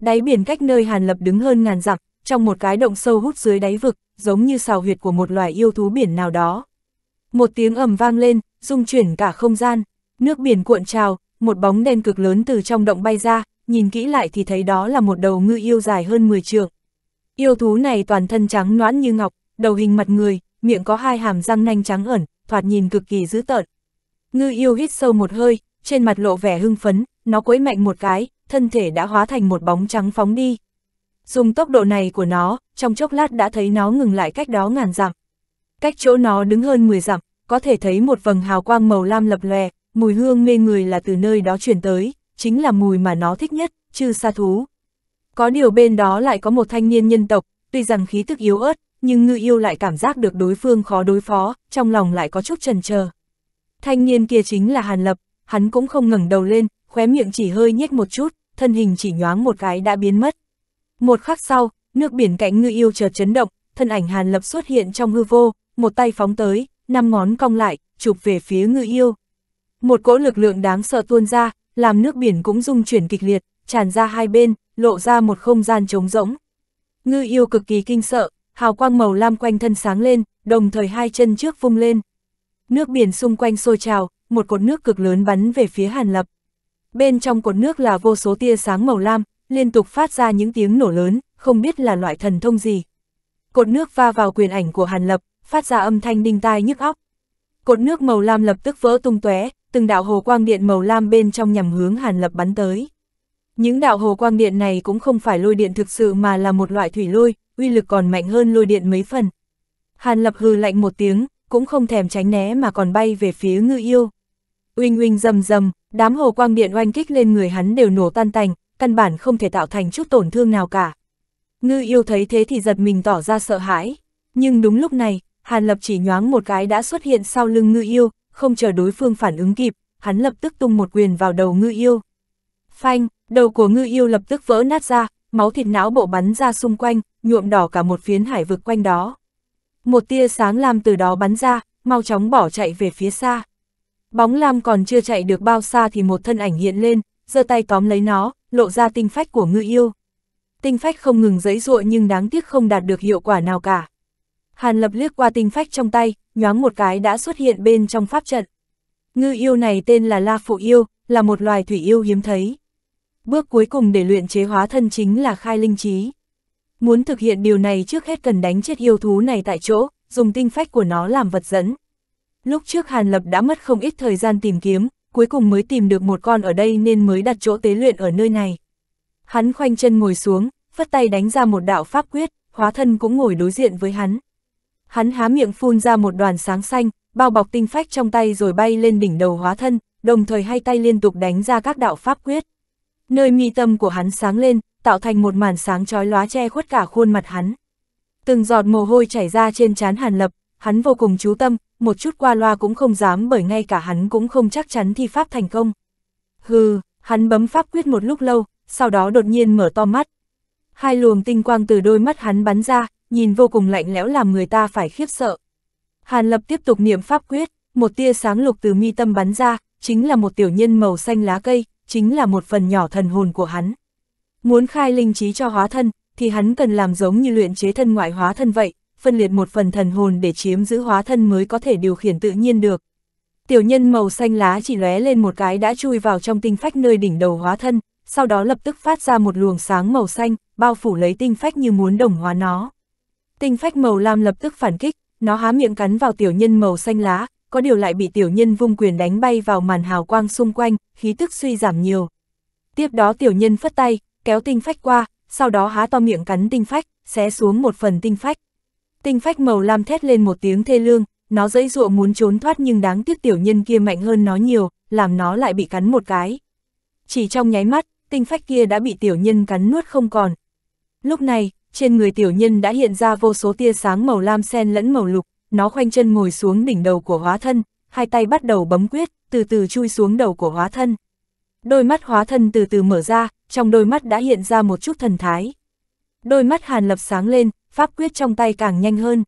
Đáy biển cách nơi Hàn Lập đứng hơn ngàn dặm, trong một cái động sâu hút dưới đáy vực, giống như sào huyệt của một loài yêu thú biển nào đó. Một tiếng ầm vang lên, rung chuyển cả không gian, nước biển cuộn trào, một bóng đen cực lớn từ trong động bay ra, nhìn kỹ lại thì thấy đó là một đầu ngư yêu dài hơn 10 trượng. Yêu thú này toàn thân trắng noãn như ngọc, đầu hình mặt người, miệng có hai hàm răng nanh trắng ẩn, thoạt nhìn cực kỳ dữ tợn. Ngư yêu hít sâu một hơi, trên mặt lộ vẻ hưng phấn, nó quấy mạnh một cái, thân thể đã hóa thành một bóng trắng phóng đi. Dùng tốc độ này của nó, trong chốc lát đã thấy nó ngừng lại cách đó ngàn dặm. Cách chỗ nó đứng hơn 10 dặm, có thể thấy một vầng hào quang màu lam lập lòe, mùi hương mê người là từ nơi đó chuyển tới, chính là mùi mà nó thích nhất, trừ sa thú. Có điều bên đó lại có một thanh niên nhân tộc, tuy rằng khí tức yếu ớt, nhưng ngư yêu lại cảm giác được đối phương khó đối phó, trong lòng lại có chút trần chờ Thanh niên kia chính là Hàn Lập, hắn cũng không ngẩng đầu lên, khóe miệng chỉ hơi nhếch một chút, thân hình chỉ nhoáng một cái đã biến mất. Một khắc sau, nước biển cạnh ngư yêu chợt chấn động, thân ảnh Hàn Lập xuất hiện trong hư vô, một tay phóng tới, năm ngón cong lại, chụp về phía ngư yêu. Một cỗ lực lượng đáng sợ tuôn ra, làm nước biển cũng rung chuyển kịch liệt, tràn ra hai bên, lộ ra một không gian trống rỗng. Ngư yêu cực kỳ kinh sợ, hào quang màu lam quanh thân sáng lên, đồng thời hai chân trước vung lên. Nước biển xung quanh sôi trào, một cột nước cực lớn bắn về phía Hàn Lập. Bên trong cột nước là vô số tia sáng màu lam, liên tục phát ra những tiếng nổ lớn, không biết là loại thần thông gì. Cột nước va vào quyền ảnh của Hàn Lập, phát ra âm thanh đinh tai nhức óc. Cột nước màu lam lập tức vỡ tung tóe, từng đạo hồ quang điện màu lam bên trong nhằm hướng Hàn Lập bắn tới. Những đạo hồ quang điện này cũng không phải lôi điện thực sự mà là một loại thủy lôi, uy lực còn mạnh hơn lôi điện mấy phần. Hàn Lập hừ lạnh một tiếng, cũng không thèm tránh né mà còn bay về phía ngư yêu. Uinh uinh rầm rầm, đám hồ quang điện oanh kích lên người hắn đều nổ tan tành, căn bản không thể tạo thành chút tổn thương nào cả. Ngư yêu thấy thế thì giật mình tỏ ra sợ hãi, nhưng đúng lúc này, Hàn Lập chỉ nhoáng một cái đã xuất hiện sau lưng ngư yêu, không chờ đối phương phản ứng kịp, hắn lập tức tung một quyền vào đầu ngư yêu. Phanh, đầu của ngư yêu lập tức vỡ nát ra, máu thịt não bộ bắn ra xung quanh, nhuộm đỏ cả một phiến hải vực quanh đó. Một tia sáng lam từ đó bắn ra, mau chóng bỏ chạy về phía xa. Bóng lam còn chưa chạy được bao xa thì một thân ảnh hiện lên, giơ tay tóm lấy nó, lộ ra tinh phách của ngư yêu. Tinh phách không ngừng giấy ruộng nhưng đáng tiếc không đạt được hiệu quả nào cả. Hàn Lập liếc qua tinh phách trong tay, nhoáng một cái đã xuất hiện bên trong pháp trận. Ngư yêu này tên là La Phụ Yêu, là một loài thủy yêu hiếm thấy. Bước cuối cùng để luyện chế hóa thân chính là khai linh trí. Muốn thực hiện điều này trước hết cần đánh chết yêu thú này tại chỗ, dùng tinh phách của nó làm vật dẫn. Lúc trước Hàn Lập đã mất không ít thời gian tìm kiếm, cuối cùng mới tìm được một con ở đây nên mới đặt chỗ tế luyện ở nơi này. Hắn khoanh chân ngồi xuống, phất tay đánh ra một đạo pháp quyết, hóa thân cũng ngồi đối diện với hắn. Hắn há miệng phun ra một đoàn sáng xanh, bao bọc tinh phách trong tay rồi bay lên đỉnh đầu hóa thân, đồng thời hai tay liên tục đánh ra các đạo pháp quyết. Nơi mi tâm của hắn sáng lên, tạo thành một màn sáng chói lóa che khuất cả khuôn mặt hắn. Từng giọt mồ hôi chảy ra trên trán Hàn Lập, hắn vô cùng chú tâm, một chút qua loa cũng không dám bởi ngay cả hắn cũng không chắc chắn thi pháp thành công. Hừ, hắn bấm pháp quyết một lúc lâu, sau đó đột nhiên mở to mắt. Hai luồng tinh quang từ đôi mắt hắn bắn ra, nhìn vô cùng lạnh lẽo làm người ta phải khiếp sợ. Hàn Lập tiếp tục niệm pháp quyết, một tia sáng lục từ mi tâm bắn ra, chính là một tiểu nhân màu xanh lá cây, chính là một phần nhỏ thần hồn của hắn. Muốn khai linh trí cho hóa thân, thì hắn cần làm giống như luyện chế thân ngoại hóa thân vậy, phân liệt một phần thần hồn để chiếm giữ hóa thân mới có thể điều khiển tự nhiên được. Tiểu nhân màu xanh lá chỉ lóe lên một cái đã chui vào trong tinh phách nơi đỉnh đầu hóa thân, sau đó lập tức phát ra một luồng sáng màu xanh, bao phủ lấy tinh phách như muốn đồng hóa nó. Tinh phách màu lam lập tức phản kích, nó há miệng cắn vào tiểu nhân màu xanh lá, có điều lại bị tiểu nhân vung quyền đánh bay vào màn hào quang xung quanh, khí tức suy giảm nhiều. Tiếp đó tiểu nhân phất tay, kéo tinh phách qua, sau đó há to miệng cắn tinh phách, xé xuống một phần tinh phách. Tinh phách màu lam thét lên một tiếng thê lương, nó dẫy dụa muốn trốn thoát nhưng đáng tiếc tiểu nhân kia mạnh hơn nó nhiều, làm nó lại bị cắn một cái. Chỉ trong nháy mắt, tinh phách kia đã bị tiểu nhân cắn nuốt không còn. Lúc này, trên người tiểu nhân đã hiện ra vô số tia sáng màu lam sen lẫn màu lục, nó khoanh chân ngồi xuống đỉnh đầu của hóa thân, hai tay bắt đầu bấm quyết, từ từ chui xuống đầu của hóa thân. Đôi mắt hóa thân từ từ mở ra, trong đôi mắt đã hiện ra một chút thần thái. Đôi mắt hàn lập sáng lên, pháp quyết trong tay càng nhanh hơn.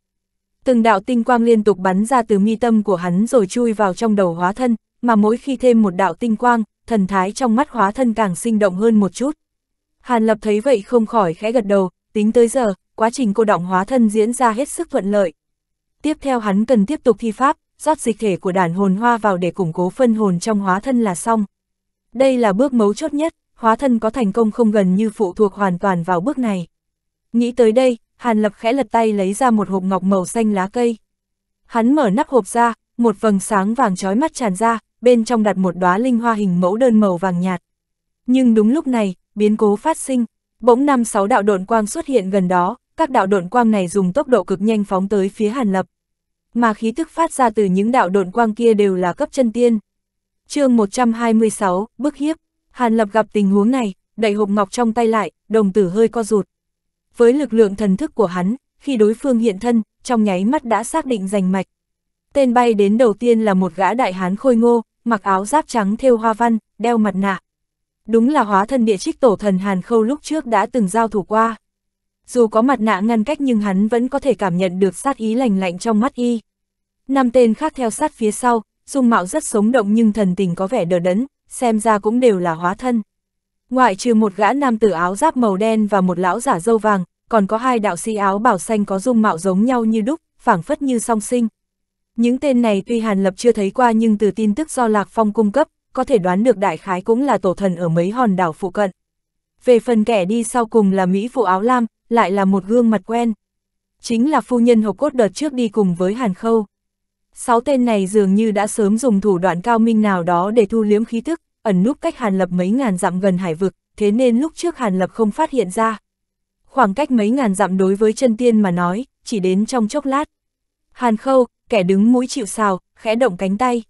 Từng đạo tinh quang liên tục bắn ra từ mi tâm của hắn rồi chui vào trong đầu hóa thân, mà mỗi khi thêm một đạo tinh quang, thần thái trong mắt hóa thân càng sinh động hơn một chút. Hàn lập thấy vậy không khỏi khẽ gật đầu, Tính tới giờ, quá trình cô động hóa thân diễn ra hết sức thuận lợi. Tiếp theo hắn cần tiếp tục thi pháp, rót dịch thể của đàn hồn hoa vào để củng cố phân hồn trong hóa thân là xong. Đây là bước mấu chốt nhất, hóa thân có thành công không gần như phụ thuộc hoàn toàn vào bước này. Nghĩ tới đây, Hàn Lập khẽ lật tay lấy ra một hộp ngọc màu xanh lá cây. Hắn mở nắp hộp ra, một vầng sáng vàng chói mắt tràn ra, bên trong đặt một đóa linh hoa hình mẫu đơn màu vàng nhạt. Nhưng đúng lúc này, biến cố phát sinh. Bỗng năm sáu đạo độn quang xuất hiện gần đó, các đạo độn quang này dùng tốc độ cực nhanh phóng tới phía Hàn Lập. Mà khí thức phát ra từ những đạo độn quang kia đều là cấp chân tiên. chương 126, bức hiếp, Hàn Lập gặp tình huống này, đẩy hộp ngọc trong tay lại, đồng tử hơi co rụt. Với lực lượng thần thức của hắn, khi đối phương hiện thân, trong nháy mắt đã xác định giành mạch. Tên bay đến đầu tiên là một gã đại hán khôi ngô, mặc áo giáp trắng thêu hoa văn, đeo mặt nạ đúng là hóa thân địa trích tổ thần Hàn Khâu lúc trước đã từng giao thủ qua. Dù có mặt nạ ngăn cách nhưng hắn vẫn có thể cảm nhận được sát ý lành lạnh trong mắt y. Năm tên khác theo sát phía sau, dung mạo rất sống động nhưng thần tình có vẻ đờ đẫn, xem ra cũng đều là hóa thân. Ngoại trừ một gã nam tử áo giáp màu đen và một lão giả dâu vàng, còn có hai đạo sĩ áo bảo xanh có dung mạo giống nhau như đúc, phảng phất như song sinh. Những tên này tuy Hàn Lập chưa thấy qua nhưng từ tin tức do Lạc Phong cung cấp, có thể đoán được đại khái cũng là tổ thần ở mấy hòn đảo phụ cận. Về phần kẻ đi sau cùng là Mỹ phụ áo lam, lại là một gương mặt quen. Chính là phu nhân hộp cốt đợt trước đi cùng với Hàn Khâu. Sáu tên này dường như đã sớm dùng thủ đoạn cao minh nào đó để thu liếm khí thức, ẩn núp cách Hàn Lập mấy ngàn dặm gần hải vực, thế nên lúc trước Hàn Lập không phát hiện ra. Khoảng cách mấy ngàn dặm đối với chân tiên mà nói, chỉ đến trong chốc lát. Hàn Khâu, kẻ đứng mũi chịu sào, khẽ động cánh tay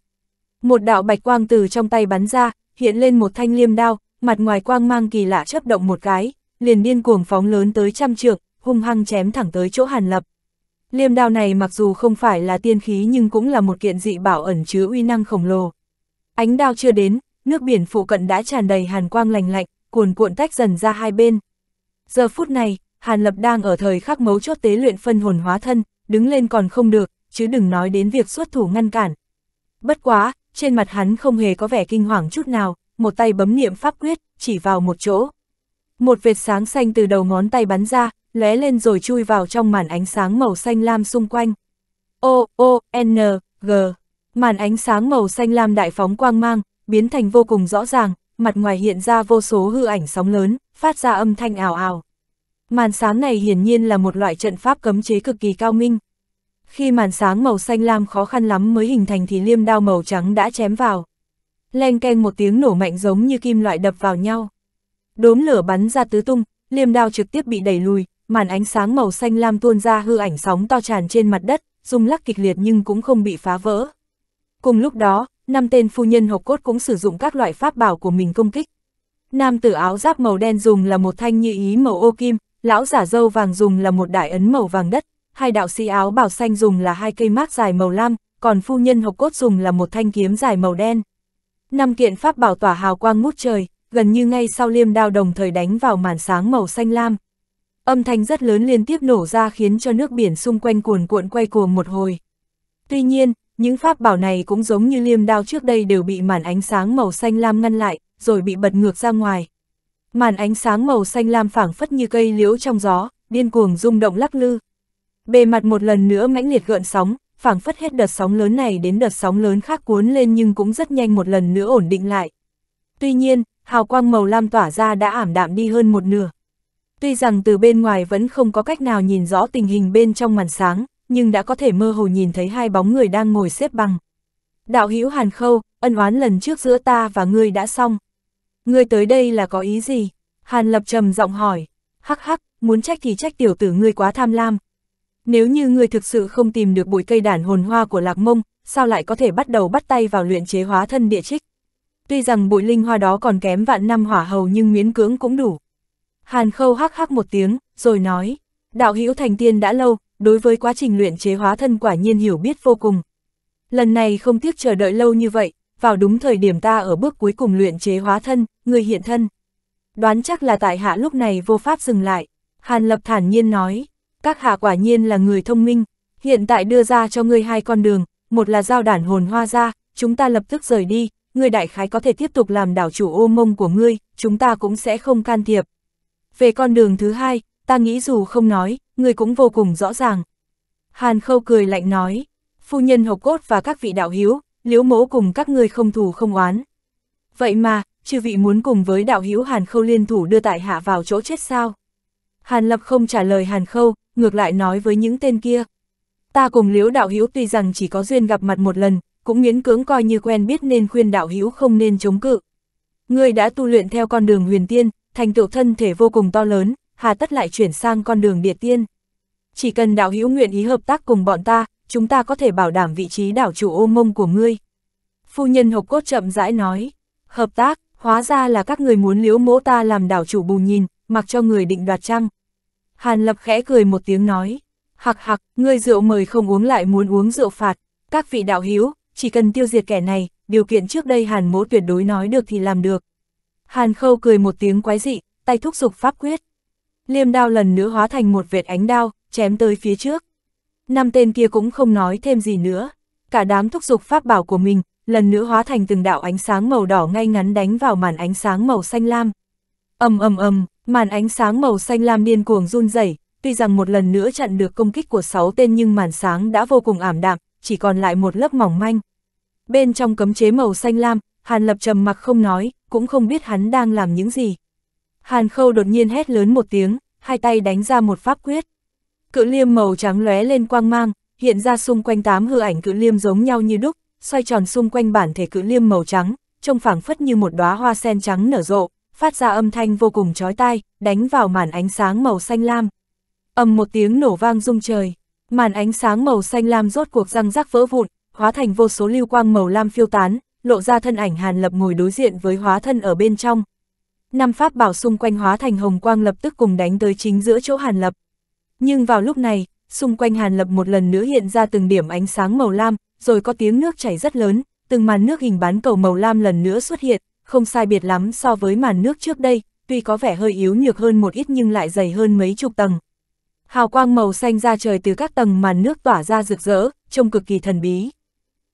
một đạo bạch quang từ trong tay bắn ra, hiện lên một thanh liêm đao, mặt ngoài quang mang kỳ lạ chấp động một cái, liền điên cuồng phóng lớn tới trăm trượng, hung hăng chém thẳng tới chỗ Hàn Lập. Liêm đao này mặc dù không phải là tiên khí nhưng cũng là một kiện dị bảo ẩn chứa uy năng khổng lồ. Ánh đao chưa đến, nước biển phụ cận đã tràn đầy hàn quang lành lạnh, cuồn cuộn tách dần ra hai bên. Giờ phút này, Hàn Lập đang ở thời khắc mấu chốt tế luyện phân hồn hóa thân, đứng lên còn không được, chứ đừng nói đến việc xuất thủ ngăn cản. Bất quá, trên mặt hắn không hề có vẻ kinh hoàng chút nào, một tay bấm niệm pháp quyết, chỉ vào một chỗ. Một vệt sáng xanh từ đầu ngón tay bắn ra, lóe lên rồi chui vào trong màn ánh sáng màu xanh lam xung quanh. O, O, N, G. Màn ánh sáng màu xanh lam đại phóng quang mang, biến thành vô cùng rõ ràng, mặt ngoài hiện ra vô số hư ảnh sóng lớn, phát ra âm thanh ảo ảo. Màn sáng này hiển nhiên là một loại trận pháp cấm chế cực kỳ cao minh. Khi màn sáng màu xanh lam khó khăn lắm mới hình thành thì liêm đao màu trắng đã chém vào. Leng keng một tiếng nổ mạnh giống như kim loại đập vào nhau. Đốm lửa bắn ra tứ tung, liêm đao trực tiếp bị đẩy lùi, màn ánh sáng màu xanh lam tuôn ra hư ảnh sóng to tràn trên mặt đất, rung lắc kịch liệt nhưng cũng không bị phá vỡ. Cùng lúc đó, năm tên phu nhân hộc cốt cũng sử dụng các loại pháp bảo của mình công kích. Nam tử áo giáp màu đen dùng là một thanh như ý màu ô kim, lão giả dâu vàng dùng là một đại ấn màu vàng đất, hai đạo sĩ áo bảo xanh dùng là hai cây mát dài màu lam, còn phu nhân hộc cốt dùng là một thanh kiếm dài màu đen. Năm kiện pháp bảo tỏa hào quang ngút trời, gần như ngay sau liêm đao đồng thời đánh vào màn sáng màu xanh lam. Âm thanh rất lớn liên tiếp nổ ra khiến cho nước biển xung quanh cuồn cuộn quay cuồng một hồi. Tuy nhiên, những pháp bảo này cũng giống như liêm đao trước đây đều bị màn ánh sáng màu xanh lam ngăn lại, rồi bị bật ngược ra ngoài. Màn ánh sáng màu xanh lam phảng phất như cây liễu trong gió, điên cuồng rung động lắc lư bề mặt một lần nữa mãnh liệt gợn sóng, phảng phất hết đợt sóng lớn này đến đợt sóng lớn khác cuốn lên nhưng cũng rất nhanh một lần nữa ổn định lại. Tuy nhiên, hào quang màu lam tỏa ra đã ảm đạm đi hơn một nửa. Tuy rằng từ bên ngoài vẫn không có cách nào nhìn rõ tình hình bên trong màn sáng, nhưng đã có thể mơ hồ nhìn thấy hai bóng người đang ngồi xếp bằng. Đạo hữu Hàn Khâu, ân oán lần trước giữa ta và ngươi đã xong. Ngươi tới đây là có ý gì? Hàn Lập trầm giọng hỏi. Hắc hắc, muốn trách thì trách tiểu tử ngươi quá tham lam, nếu như ngươi thực sự không tìm được bụi cây đản hồn hoa của lạc mông, sao lại có thể bắt đầu bắt tay vào luyện chế hóa thân địa trích? Tuy rằng bụi linh hoa đó còn kém vạn năm hỏa hầu nhưng miễn cưỡng cũng đủ. Hàn khâu hắc hắc một tiếng, rồi nói, đạo hữu thành tiên đã lâu, đối với quá trình luyện chế hóa thân quả nhiên hiểu biết vô cùng. Lần này không tiếc chờ đợi lâu như vậy, vào đúng thời điểm ta ở bước cuối cùng luyện chế hóa thân, người hiện thân. Đoán chắc là tại hạ lúc này vô pháp dừng lại, Hàn lập thản nhiên nói, các hạ quả nhiên là người thông minh, hiện tại đưa ra cho ngươi hai con đường, một là giao đản hồn hoa ra, chúng ta lập tức rời đi, ngươi đại khái có thể tiếp tục làm đảo chủ ô mông của ngươi, chúng ta cũng sẽ không can thiệp. Về con đường thứ hai, ta nghĩ dù không nói, ngươi cũng vô cùng rõ ràng. Hàn Khâu cười lạnh nói, phu nhân hộp cốt và các vị đạo hiếu, liễu mẫu cùng các ngươi không thù không oán. Vậy mà, chư vị muốn cùng với đạo hiếu Hàn Khâu liên thủ đưa tại hạ vào chỗ chết sao? Hàn Lập không trả lời Hàn Khâu, ngược lại nói với những tên kia. Ta cùng Liễu Đạo Hữu tuy rằng chỉ có duyên gặp mặt một lần, cũng miễn cưỡng coi như quen biết nên khuyên Đạo Hữu không nên chống cự. Ngươi đã tu luyện theo con đường huyền tiên, thành tựu thân thể vô cùng to lớn, hà tất lại chuyển sang con đường địa tiên. Chỉ cần Đạo Hữu nguyện ý hợp tác cùng bọn ta, chúng ta có thể bảo đảm vị trí đảo chủ ô mông của ngươi. Phu nhân hộp cốt chậm rãi nói, hợp tác, hóa ra là các người muốn Liễu mỗ ta làm đảo chủ bù nhìn, mặc cho người định đoạt trăng. Hàn Lập khẽ cười một tiếng nói, hặc hặc, ngươi rượu mời không uống lại muốn uống rượu phạt, các vị đạo hiếu, chỉ cần tiêu diệt kẻ này, điều kiện trước đây Hàn mỗ tuyệt đối nói được thì làm được. Hàn khâu cười một tiếng quái dị, tay thúc dục pháp quyết. Liêm đao lần nữa hóa thành một vệt ánh đao, chém tới phía trước. Năm tên kia cũng không nói thêm gì nữa. Cả đám thúc dục pháp bảo của mình, lần nữa hóa thành từng đạo ánh sáng màu đỏ ngay ngắn đánh vào màn ánh sáng màu xanh lam. ầm ầm ầm, Màn ánh sáng màu xanh lam điên cuồng run rẩy, tuy rằng một lần nữa chặn được công kích của 6 tên nhưng màn sáng đã vô cùng ảm đạm, chỉ còn lại một lớp mỏng manh. Bên trong cấm chế màu xanh lam, Hàn Lập trầm mặc không nói, cũng không biết hắn đang làm những gì. Hàn Khâu đột nhiên hét lớn một tiếng, hai tay đánh ra một pháp quyết. Cự liêm màu trắng lóe lên quang mang, hiện ra xung quanh tám hư ảnh cự liêm giống nhau như đúc, xoay tròn xung quanh bản thể cự liêm màu trắng, trông phảng phất như một đóa hoa sen trắng nở rộ, phát ra âm thanh vô cùng chói tai, đánh vào màn ánh sáng màu xanh lam. Âm một tiếng nổ vang rung trời, màn ánh sáng màu xanh lam rốt cuộc răng rắc vỡ vụn, hóa thành vô số lưu quang màu lam phiêu tán, lộ ra thân ảnh Hàn Lập ngồi đối diện với hóa thân ở bên trong. Năm pháp bảo xung quanh hóa thành hồng quang lập tức cùng đánh tới chính giữa chỗ Hàn Lập. Nhưng vào lúc này, xung quanh Hàn Lập một lần nữa hiện ra từng điểm ánh sáng màu lam, rồi có tiếng nước chảy rất lớn, từng màn nước hình bán cầu màu lam lần nữa xuất hiện, không sai biệt lắm so với màn nước trước đây, tuy có vẻ hơi yếu nhược hơn một ít nhưng lại dày hơn mấy chục tầng. Hào quang màu xanh ra trời từ các tầng màn nước tỏa ra rực rỡ, trông cực kỳ thần bí.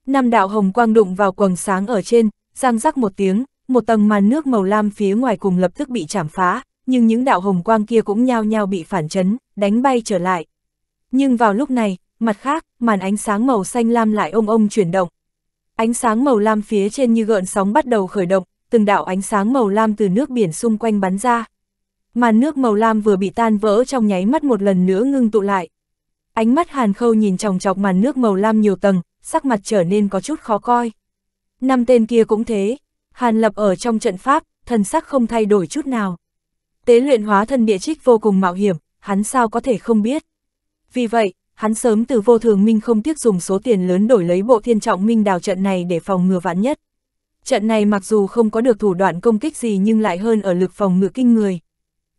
Năm đạo hồng quang đụng vào quầng sáng ở trên, răng rắc một tiếng, một tầng màn nước màu lam phía ngoài cùng lập tức bị chảm phá, nhưng những đạo hồng quang kia cũng nhao nhao bị phản chấn, đánh bay trở lại. Nhưng vào lúc này, mặt khác, màn ánh sáng màu xanh lam lại ông ông chuyển động. Ánh sáng màu lam phía trên như gợn sóng bắt đầu khởi động, từng đạo ánh sáng màu lam từ nước biển xung quanh bắn ra. màn nước màu lam vừa bị tan vỡ trong nháy mắt một lần nữa ngưng tụ lại. Ánh mắt Hàn Khâu nhìn chòng chọc màn nước màu lam nhiều tầng, sắc mặt trở nên có chút khó coi. Năm tên kia cũng thế, Hàn Lập ở trong trận pháp, thần sắc không thay đổi chút nào. Tế luyện hóa thân địa trích vô cùng mạo hiểm, hắn sao có thể không biết. Vì vậy, hắn sớm từ vô thường minh không tiếc dùng số tiền lớn đổi lấy bộ thiên trọng minh đào trận này để phòng ngừa vạn nhất. Trận này mặc dù không có được thủ đoạn công kích gì nhưng lại hơn ở lực phòng ngự kinh người.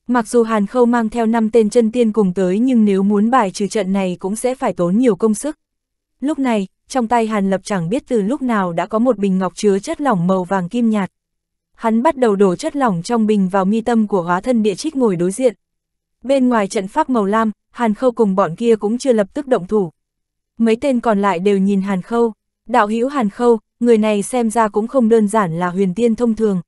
Mặc dù Hàn Khâu mang theo 5 tên chân tiên cùng tới nhưng nếu muốn bài trừ trận này cũng sẽ phải tốn nhiều công sức. Lúc này, trong tay Hàn Lập chẳng biết từ lúc nào đã có một bình ngọc chứa chất lỏng màu vàng kim nhạt. Hắn bắt đầu đổ chất lỏng trong bình vào mi tâm của hóa thân địa trích ngồi đối diện. Bên ngoài trận pháp màu lam, Hàn Khâu cùng bọn kia cũng chưa lập tức động thủ. Mấy tên còn lại đều nhìn Hàn Khâu, đạo hữu Hàn Khâu, người này xem ra cũng không đơn giản là huyền tiên thông thường.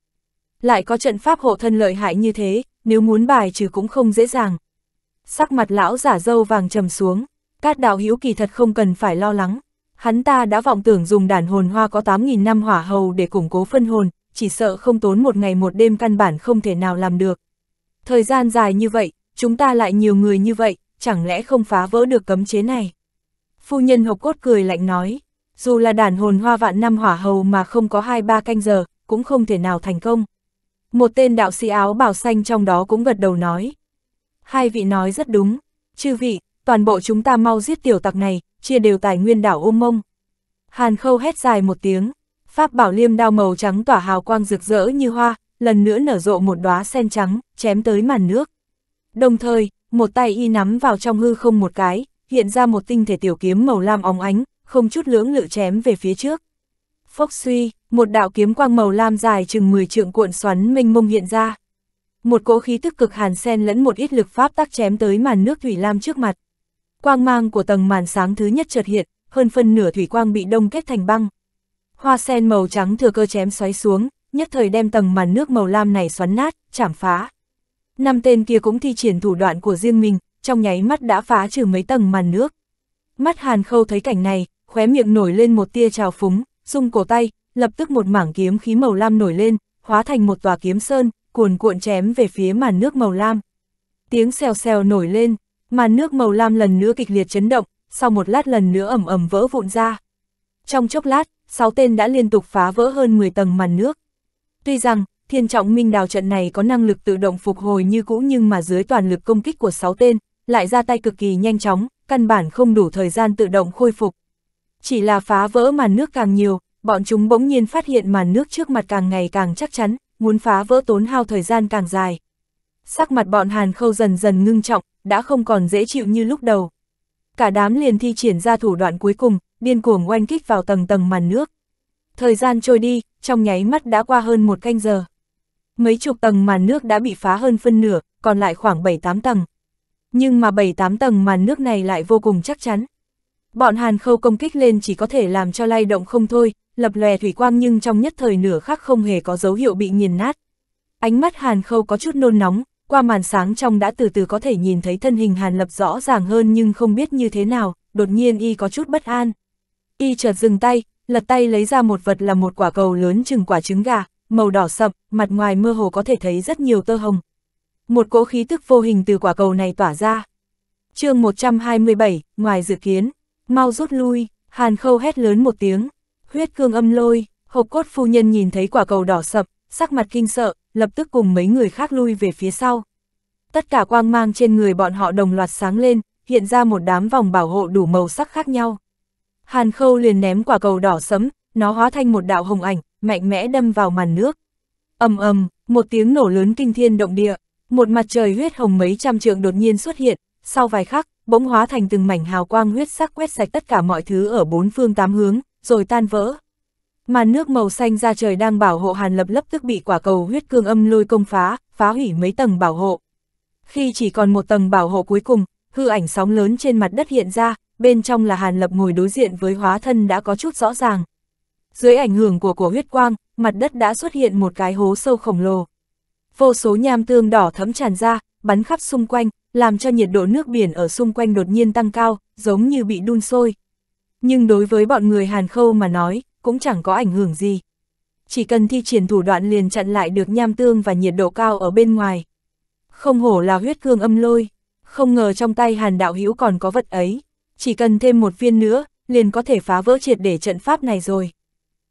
Lại có trận pháp hộ thân lợi hại như thế, nếu muốn bài trừ cũng không dễ dàng. Sắc mặt lão giả dâu vàng trầm xuống, cát đạo hữu kỳ thật không cần phải lo lắng. Hắn ta đã vọng tưởng dùng đàn hồn hoa có 8.000 năm hỏa hầu để củng cố phân hồn, chỉ sợ không tốn một ngày một đêm căn bản không thể nào làm được. Thời gian dài như vậy, chúng ta lại nhiều người như vậy, chẳng lẽ không phá vỡ được cấm chế này? Phu nhân hộc cốt cười lạnh nói, dù là đàn hồn hoa vạn năm hỏa hầu mà không có hai ba canh giờ, cũng không thể nào thành công. Một tên đạo sĩ áo bào xanh trong đó cũng gật đầu nói. Hai vị nói rất đúng, chư vị, toàn bộ chúng ta mau giết tiểu tặc này, chia đều tài nguyên đảo ôm mông. Hàn khâu hét dài một tiếng, pháp bảo liêm đao màu trắng tỏa hào quang rực rỡ như hoa, lần nữa nở rộ một đóa sen trắng, chém tới màn nước. Đồng thời, một tay y nắm vào trong hư không một cái, hiện ra một tinh thể tiểu kiếm màu lam óng ánh, không chút lưỡng lự chém về phía trước. Phốc suy, một đạo kiếm quang màu lam dài chừng 10 trượng cuộn xoắn mênh mông hiện ra. Một cỗ khí tức cực hàn sen lẫn một ít lực pháp tác chém tới màn nước thủy lam trước mặt. Quang mang của tầng màn sáng thứ nhất chợt hiện, hơn phân nửa thủy quang bị đông kết thành băng. Hoa sen màu trắng thừa cơ chém xoáy xuống, nhất thời đem tầng màn nước màu lam này xoắn nát, chảm phá. Năm tên kia cũng thi triển thủ đoạn của riêng mình, trong nháy mắt đã phá trừ mấy tầng màn nước. Mắt Hàn Khâu thấy cảnh này, khóe miệng nổi lên một tia trào phúng, rung cổ tay, lập tức một mảng kiếm khí màu lam nổi lên, hóa thành một tòa kiếm sơn, cuồn cuộn chém về phía màn nước màu lam. Tiếng xèo xèo nổi lên, màn nước màu lam lần nữa kịch liệt chấn động, sau một lát lần nữa ẩm ẩm vỡ vụn ra. Trong chốc lát, sáu tên đã liên tục phá vỡ hơn 10 tầng màn nước. Tuy rằng, thiên trọng minh đào trận này có năng lực tự động phục hồi như cũ nhưng mà dưới toàn lực công kích của sáu tên, lại ra tay cực kỳ nhanh chóng, căn bản không đủ thời gian tự động khôi phục. Chỉ là phá vỡ màn nước càng nhiều, bọn chúng bỗng nhiên phát hiện màn nước trước mặt càng ngày càng chắc chắn, muốn phá vỡ tốn hao thời gian càng dài. Sắc mặt bọn Hàn Khâu dần dần ngưng trọng, đã không còn dễ chịu như lúc đầu. Cả đám liền thi triển ra thủ đoạn cuối cùng, điên cuồng oanh kích vào tầng tầng màn nước. Thời gian trôi đi, trong nháy mắt đã qua hơn một canh giờ. Mấy chục tầng màn nước đã bị phá hơn phân nửa, còn lại khoảng 7-8 tầng. Nhưng mà 7-8 tầng màn nước này lại vô cùng chắc chắn. Bọn hàn khâu công kích lên chỉ có thể làm cho lay động không thôi, lập lòe thủy quang nhưng trong nhất thời nửa khắc không hề có dấu hiệu bị nghiền nát. Ánh mắt hàn khâu có chút nôn nóng, qua màn sáng trong đã từ từ có thể nhìn thấy thân hình hàn lập rõ ràng hơn nhưng không biết như thế nào, đột nhiên y có chút bất an. Y chợt dừng tay, lật tay lấy ra một vật là một quả cầu lớn chừng quả trứng gà, màu đỏ sậm, mặt ngoài mơ hồ có thể thấy rất nhiều tơ hồng. Một cỗ khí tức vô hình từ quả cầu này tỏa ra. chương 127, ngoài dự kiến, mau rút lui, hàn khâu hét lớn một tiếng, huyết cương âm lôi, hộp cốt phu nhân nhìn thấy quả cầu đỏ sập, sắc mặt kinh sợ, lập tức cùng mấy người khác lui về phía sau. Tất cả quang mang trên người bọn họ đồng loạt sáng lên, hiện ra một đám vòng bảo hộ đủ màu sắc khác nhau. Hàn khâu liền ném quả cầu đỏ sấm, nó hóa thành một đạo hồng ảnh, mạnh mẽ đâm vào màn nước. ầm ầm, một tiếng nổ lớn kinh thiên động địa, một mặt trời huyết hồng mấy trăm trượng đột nhiên xuất hiện, sau vài khắc, bỗng hóa thành từng mảnh hào quang huyết sắc quét sạch tất cả mọi thứ ở bốn phương tám hướng, rồi tan vỡ. Mà nước màu xanh ra trời đang bảo hộ Hàn Lập lập tức bị quả cầu huyết cương âm lôi công phá, phá hủy mấy tầng bảo hộ. Khi chỉ còn một tầng bảo hộ cuối cùng, hư ảnh sóng lớn trên mặt đất hiện ra, bên trong là Hàn Lập ngồi đối diện với hóa thân đã có chút rõ ràng. Dưới ảnh hưởng của của huyết quang, mặt đất đã xuất hiện một cái hố sâu khổng lồ. Vô số nham tương đỏ thấm tràn ra, bắn khắp xung quanh, làm cho nhiệt độ nước biển ở xung quanh đột nhiên tăng cao, giống như bị đun sôi. Nhưng đối với bọn người Hàn Khâu mà nói, cũng chẳng có ảnh hưởng gì. Chỉ cần thi triển thủ đoạn liền chặn lại được nham tương và nhiệt độ cao ở bên ngoài. Không hổ là huyết cương âm lôi, không ngờ trong tay Hàn Đạo Hữu còn có vật ấy. Chỉ cần thêm một viên nữa, liền có thể phá vỡ triệt để trận pháp này rồi.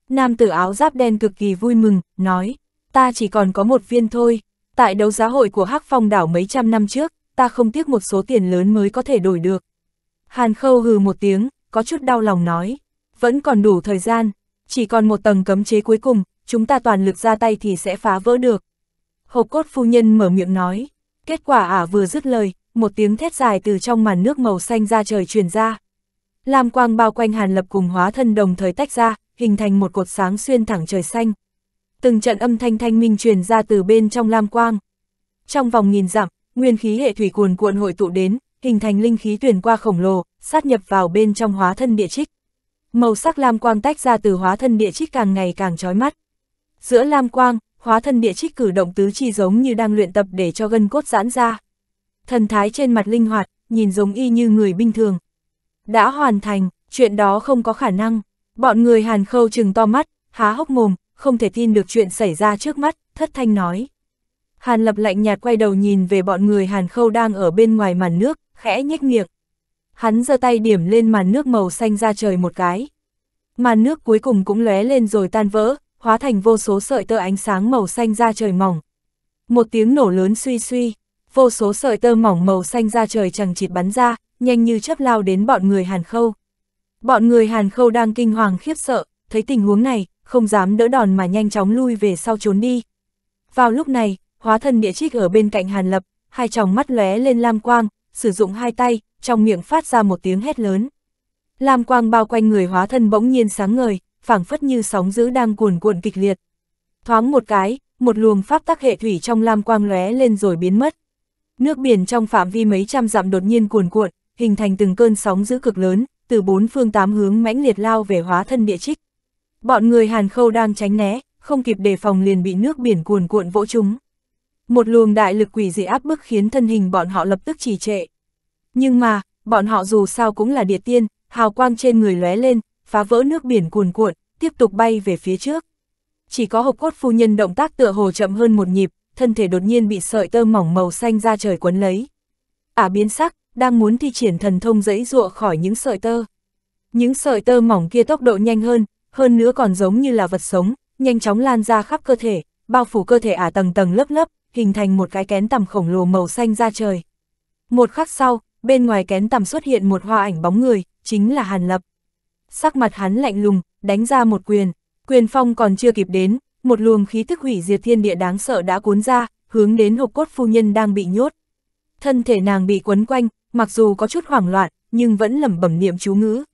Nam tử áo giáp đen cực kỳ vui mừng, nói, ta chỉ còn có một viên thôi. Tại đấu giá hội của Hắc Phong đảo mấy trăm năm trước, ta không tiếc một số tiền lớn mới có thể đổi được. Hàn Khâu hừ một tiếng, có chút đau lòng nói, vẫn còn đủ thời gian, chỉ còn một tầng cấm chế cuối cùng, chúng ta toàn lực ra tay thì sẽ phá vỡ được. Hộp cốt phu nhân mở miệng nói, kết quả ả vừa dứt lời, một tiếng thét dài từ trong màn nước màu xanh ra trời truyền ra. Lam quang bao quanh Hàn Lập cùng hóa thân đồng thời tách ra, hình thành một cột sáng xuyên thẳng trời xanh. Từng trận âm thanh thanh minh truyền ra từ bên trong Lam quang. Trong vòng nghìn dặm, nguyên khí hệ thủy cuồn cuộn hội tụ đến, hình thành linh khí tuyển qua khổng lồ, sát nhập vào bên trong hóa thân địa trích. Màu sắc lam quang tách ra từ hóa thân địa trích càng ngày càng chói mắt. Giữa lam quang, hóa thân địa trích cử động tứ chi giống như đang luyện tập để cho gân cốt giãn ra. Thần thái trên mặt linh hoạt, nhìn giống y như người bình thường. Đã hoàn thành, chuyện đó không có khả năng. Bọn người hàn khâu chừng to mắt, há hốc mồm, không thể tin được chuyện xảy ra trước mắt, thất thanh nói. Hàn Lập lạnh nhạt quay đầu nhìn về bọn người Hàn Khâu đang ở bên ngoài màn nước, khẽ nhếch miệng. Hắn giơ tay điểm lên màn nước màu xanh ra trời một cái. Màn nước cuối cùng cũng lóe lên rồi tan vỡ, hóa thành vô số sợi tơ ánh sáng màu xanh ra trời mỏng. Một tiếng nổ lớn suy suy, vô số sợi tơ mỏng màu xanh ra trời chẳng chịt bắn ra, nhanh như chớp lao đến bọn người Hàn Khâu. Bọn người Hàn Khâu đang kinh hoàng khiếp sợ, thấy tình huống này, không dám đỡ đòn mà nhanh chóng lui về sau trốn đi. Vào lúc này, hóa thân địa trích ở bên cạnh Hàn Lập, hai tròng mắt lóe lên lam quang, sử dụng hai tay, trong miệng phát ra một tiếng hét lớn. Lam quang bao quanh người hóa thân bỗng nhiên sáng ngời, phảng phất như sóng dữ đang cuồn cuộn kịch liệt. Thoáng một cái, một luồng pháp tắc hệ thủy trong lam quang lóe lên rồi biến mất. Nước biển trong phạm vi mấy trăm dặm đột nhiên cuồn cuộn, hình thành từng cơn sóng dữ cực lớn, từ bốn phương tám hướng mãnh liệt lao về hóa thân địa trích. Bọn người Hàn Khâu đang tránh né, không kịp đề phòng liền bị nước biển cuồn cuộn vỗ chúng. Một luồng đại lực quỷ dị áp bức khiến thân hình bọn họ lập tức trì trệ. Nhưng mà, bọn họ dù sao cũng là địa tiên, hào quang trên người lóe lên, phá vỡ nước biển cuồn cuộn, tiếp tục bay về phía trước. Chỉ có hộp cốt phu nhân động tác tựa hồ chậm hơn một nhịp, thân thể đột nhiên bị sợi tơ mỏng màu xanh ra trời quấn lấy. Ả biến sắc, đang muốn thi triển thần thông dẫy dụa khỏi những sợi tơ. Những sợi tơ mỏng kia tốc độ nhanh hơn, hơn nữa còn giống như là vật sống, nhanh chóng lan ra khắp cơ thể, bao phủ cơ thể Ả tầng tầng lớp lớp, hình thành một cái kén tầm khổng lồ màu xanh ra trời. Một khắc sau, bên ngoài kén tầm xuất hiện một hoa ảnh bóng người, chính là Hàn Lập. Sắc mặt hắn lạnh lùng, đánh ra một quyền, quyền phong còn chưa kịp đến, một luồng khí thức hủy diệt thiên địa đáng sợ đã cuốn ra, hướng đến hộp cốt phu nhân đang bị nhốt. Thân thể nàng bị quấn quanh, mặc dù có chút hoảng loạn, nhưng vẫn lẩm bẩm niệm chú ngữ.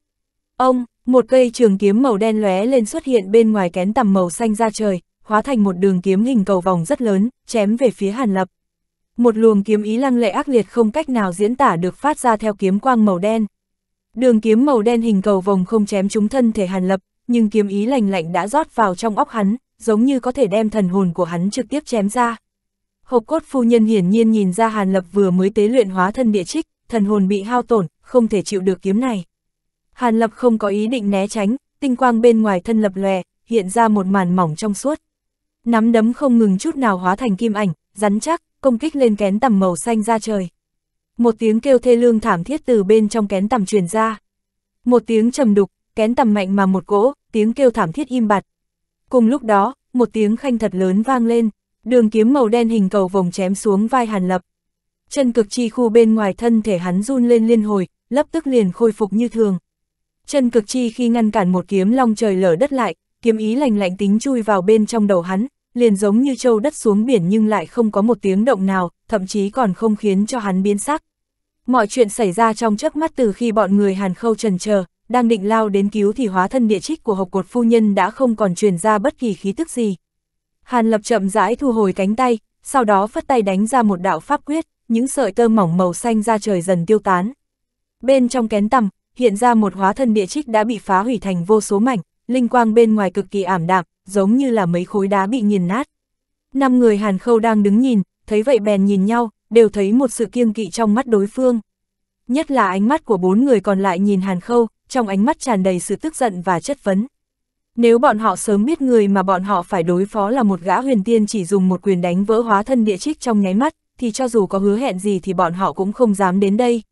Ông, một cây trường kiếm màu đen lóe lên xuất hiện bên ngoài kén tầm màu xanh ra trời, hóa thành một đường kiếm hình cầu vòng rất lớn, chém về phía Hàn Lập. Một luồng kiếm ý lăng lệ ác liệt không cách nào diễn tả được phát ra theo kiếm quang màu đen. Đường kiếm màu đen hình cầu vòng không chém trúng thân thể Hàn Lập, nhưng kiếm ý lành lạnh đã rót vào trong óc hắn, giống như có thể đem thần hồn của hắn trực tiếp chém ra. Hộp cốt phu nhân hiển nhiên nhìn ra Hàn Lập vừa mới tế luyện hóa thân địa trích, thần hồn bị hao tổn, không thể chịu được kiếm này. Hàn Lập không có ý định né tránh, tinh quang bên ngoài thân lập lòe, hiện ra một màn mỏng trong suốt. Nắm đấm không ngừng chút nào hóa thành kim ảnh, rắn chắc, công kích lên kén tầm màu xanh ra trời. Một tiếng kêu thê lương thảm thiết từ bên trong kén tầm truyền ra. Một tiếng trầm đục, kén tầm mạnh mà một gỗ. tiếng kêu thảm thiết im bặt. Cùng lúc đó, một tiếng khanh thật lớn vang lên, đường kiếm màu đen hình cầu vòng chém xuống vai Hàn Lập. Chân cực chi khu bên ngoài thân thể hắn run lên liên hồi, lập tức liền khôi phục như thường. Chân cực chi khi ngăn cản một kiếm long trời lở đất lại, kiếm ý lành lạnh tính chui vào bên trong đầu hắn, liền giống như châu đất xuống biển nhưng lại không có một tiếng động nào, thậm chí còn không khiến cho hắn biến sắc. Mọi chuyện xảy ra trong chớp mắt từ khi bọn người Hàn Khâu trần chờ, đang định lao đến cứu thì hóa thân địa trích của hộp cột phu nhân đã không còn truyền ra bất kỳ khí tức gì. Hàn Lập chậm rãi thu hồi cánh tay, sau đó phất tay đánh ra một đạo pháp quyết, những sợi tơ mỏng màu xanh ra trời dần tiêu tán. Bên trong kén tầm, hiện ra một hóa thân địa trích đã bị phá hủy thành vô số mảnh, linh quang bên ngoài cực kỳ ảm đạm, giống như là mấy khối đá bị nghiền nát. Năm người Hàn Khâu đang đứng nhìn, thấy vậy bèn nhìn nhau, đều thấy một sự kiêng kỵ trong mắt đối phương. Nhất là ánh mắt của bốn người còn lại nhìn Hàn Khâu, trong ánh mắt tràn đầy sự tức giận và chất vấn. Nếu bọn họ sớm biết người mà bọn họ phải đối phó là một gã huyền tiên chỉ dùng một quyền đánh vỡ hóa thân địa trích trong nháy mắt, thì cho dù có hứa hẹn gì thì bọn họ cũng không dám đến đây.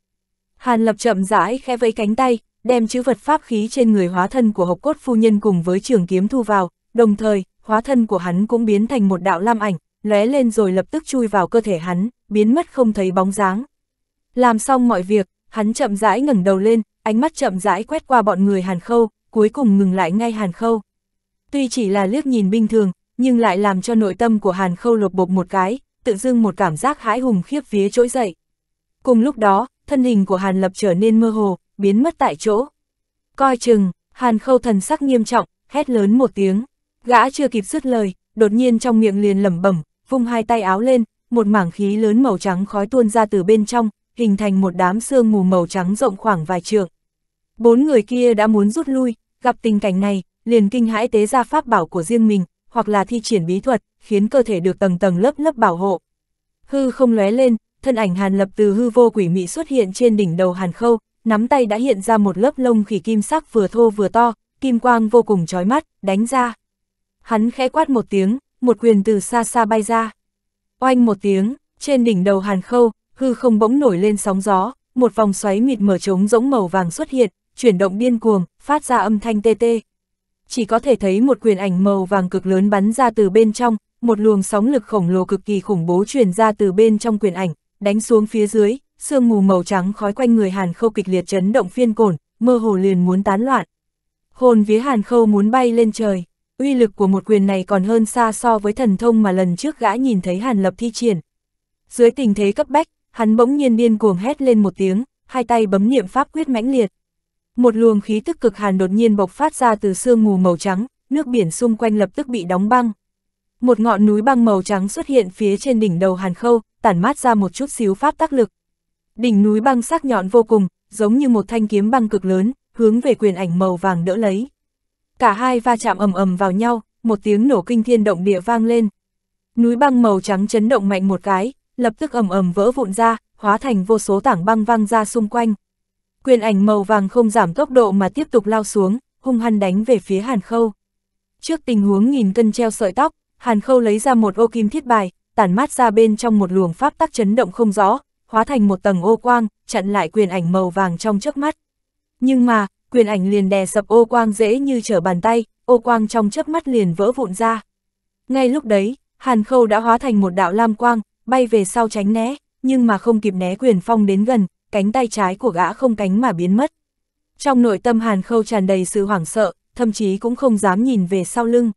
Hàn Lập chậm rãi khẽ vẫy cánh tay, đem chữ vật pháp khí trên người hóa thân của hộc cốt phu nhân cùng với trường kiếm thu vào, đồng thời, hóa thân của hắn cũng biến thành một đạo lam ảnh, lóe lên rồi lập tức chui vào cơ thể hắn, biến mất không thấy bóng dáng. Làm xong mọi việc, hắn chậm rãi ngẩng đầu lên, ánh mắt chậm rãi quét qua bọn người Hàn Khâu, cuối cùng ngừng lại ngay Hàn Khâu. Tuy chỉ là liếc nhìn bình thường, nhưng lại làm cho nội tâm của Hàn Khâu lột bột một cái, tự dưng một cảm giác hãi hùng khiếp vía trỗi dậy. Cùng lúc đó, thân hình của Hàn Lập trở nên mơ hồ, biến mất tại chỗ. Coi chừng, hàn khâu thần sắc nghiêm trọng, hét lớn một tiếng. Gã chưa kịp dứt lời, đột nhiên trong miệng liền lẩm bẩm, vung hai tay áo lên, một mảng khí lớn màu trắng khói tuôn ra từ bên trong, hình thành một đám sương mù màu trắng rộng khoảng vài trượng. Bốn người kia đã muốn rút lui, gặp tình cảnh này, liền kinh hãi tế ra pháp bảo của riêng mình, hoặc là thi triển bí thuật, khiến cơ thể được tầng tầng lớp lớp bảo hộ. Hư không lóe lên, thân ảnh Hàn Lập từ hư vô quỷ mị xuất hiện trên đỉnh đầu Hàn Khâu, nắm tay đã hiện ra một lớp lông khỉ kim sắc vừa thô vừa to, kim quang vô cùng chói mắt, đánh ra. Hắn khẽ quát một tiếng, một quyền từ xa xa bay ra. Oanh một tiếng, trên đỉnh đầu hàn khâu, hư không bỗng nổi lên sóng gió, một vòng xoáy mịt mở trống rỗng màu vàng xuất hiện, chuyển động điên cuồng, phát ra âm thanh tê tê. Chỉ có thể thấy một quyền ảnh màu vàng cực lớn bắn ra từ bên trong, một luồng sóng lực khổng lồ cực kỳ khủng bố truyền ra từ bên trong quyền ảnh, đánh xuống phía dưới, sương mù màu trắng khói quanh người Hàn Khâu kịch liệt chấn động phiên cổn, mơ hồ liền muốn tán loạn. Hồn vía Hàn Khâu muốn bay lên trời, uy lực của một quyền này còn hơn xa so với thần thông mà lần trước gã nhìn thấy Hàn Lập thi triển. Dưới tình thế cấp bách, hắn bỗng nhiên điên cuồng hét lên một tiếng, hai tay bấm niệm pháp quyết mãnh liệt. Một luồng khí tức cực hàn đột nhiên bộc phát ra từ sương mù màu trắng, nước biển xung quanh lập tức bị đóng băng. Một ngọn núi băng màu trắng xuất hiện phía trên đỉnh đầu Hàn Khâu, tản mát ra một chút xíu pháp tác lực, Đỉnh núi băng sắc nhọn vô cùng, giống như một thanh kiếm băng cực lớn, hướng về quyền ảnh màu vàng đỡ lấy. Cả hai va chạm ầm ầm vào nhau, một tiếng nổ kinh thiên động địa vang lên. Núi băng màu trắng chấn động mạnh một cái, lập tức ầm ầm vỡ vụn ra, hóa thành vô số tảng băng văng ra xung quanh. Quyền ảnh màu vàng không giảm tốc độ mà tiếp tục lao xuống, hung hăng đánh về phía Hàn Khâu. Trước tình huống nghìn cân treo sợi tóc, Hàn Khâu lấy ra một ô kim thiết bài, tản mát ra bên trong một luồng pháp tắc chấn động không rõ, hóa thành một tầng ô quang, chặn lại quyền ảnh màu vàng trong trước mắt. Nhưng mà, quyền ảnh liền đè sập ô quang dễ như trở bàn tay, ô quang trong trước mắt liền vỡ vụn ra. Ngay lúc đấy, Hàn Khâu đã hóa thành một đạo lam quang, bay về sau tránh né, nhưng mà không kịp né quyền phong đến gần, cánh tay trái của gã không cánh mà biến mất. Trong nội tâm Hàn Khâu tràn đầy sự hoảng sợ, thậm chí cũng không dám nhìn về sau lưng.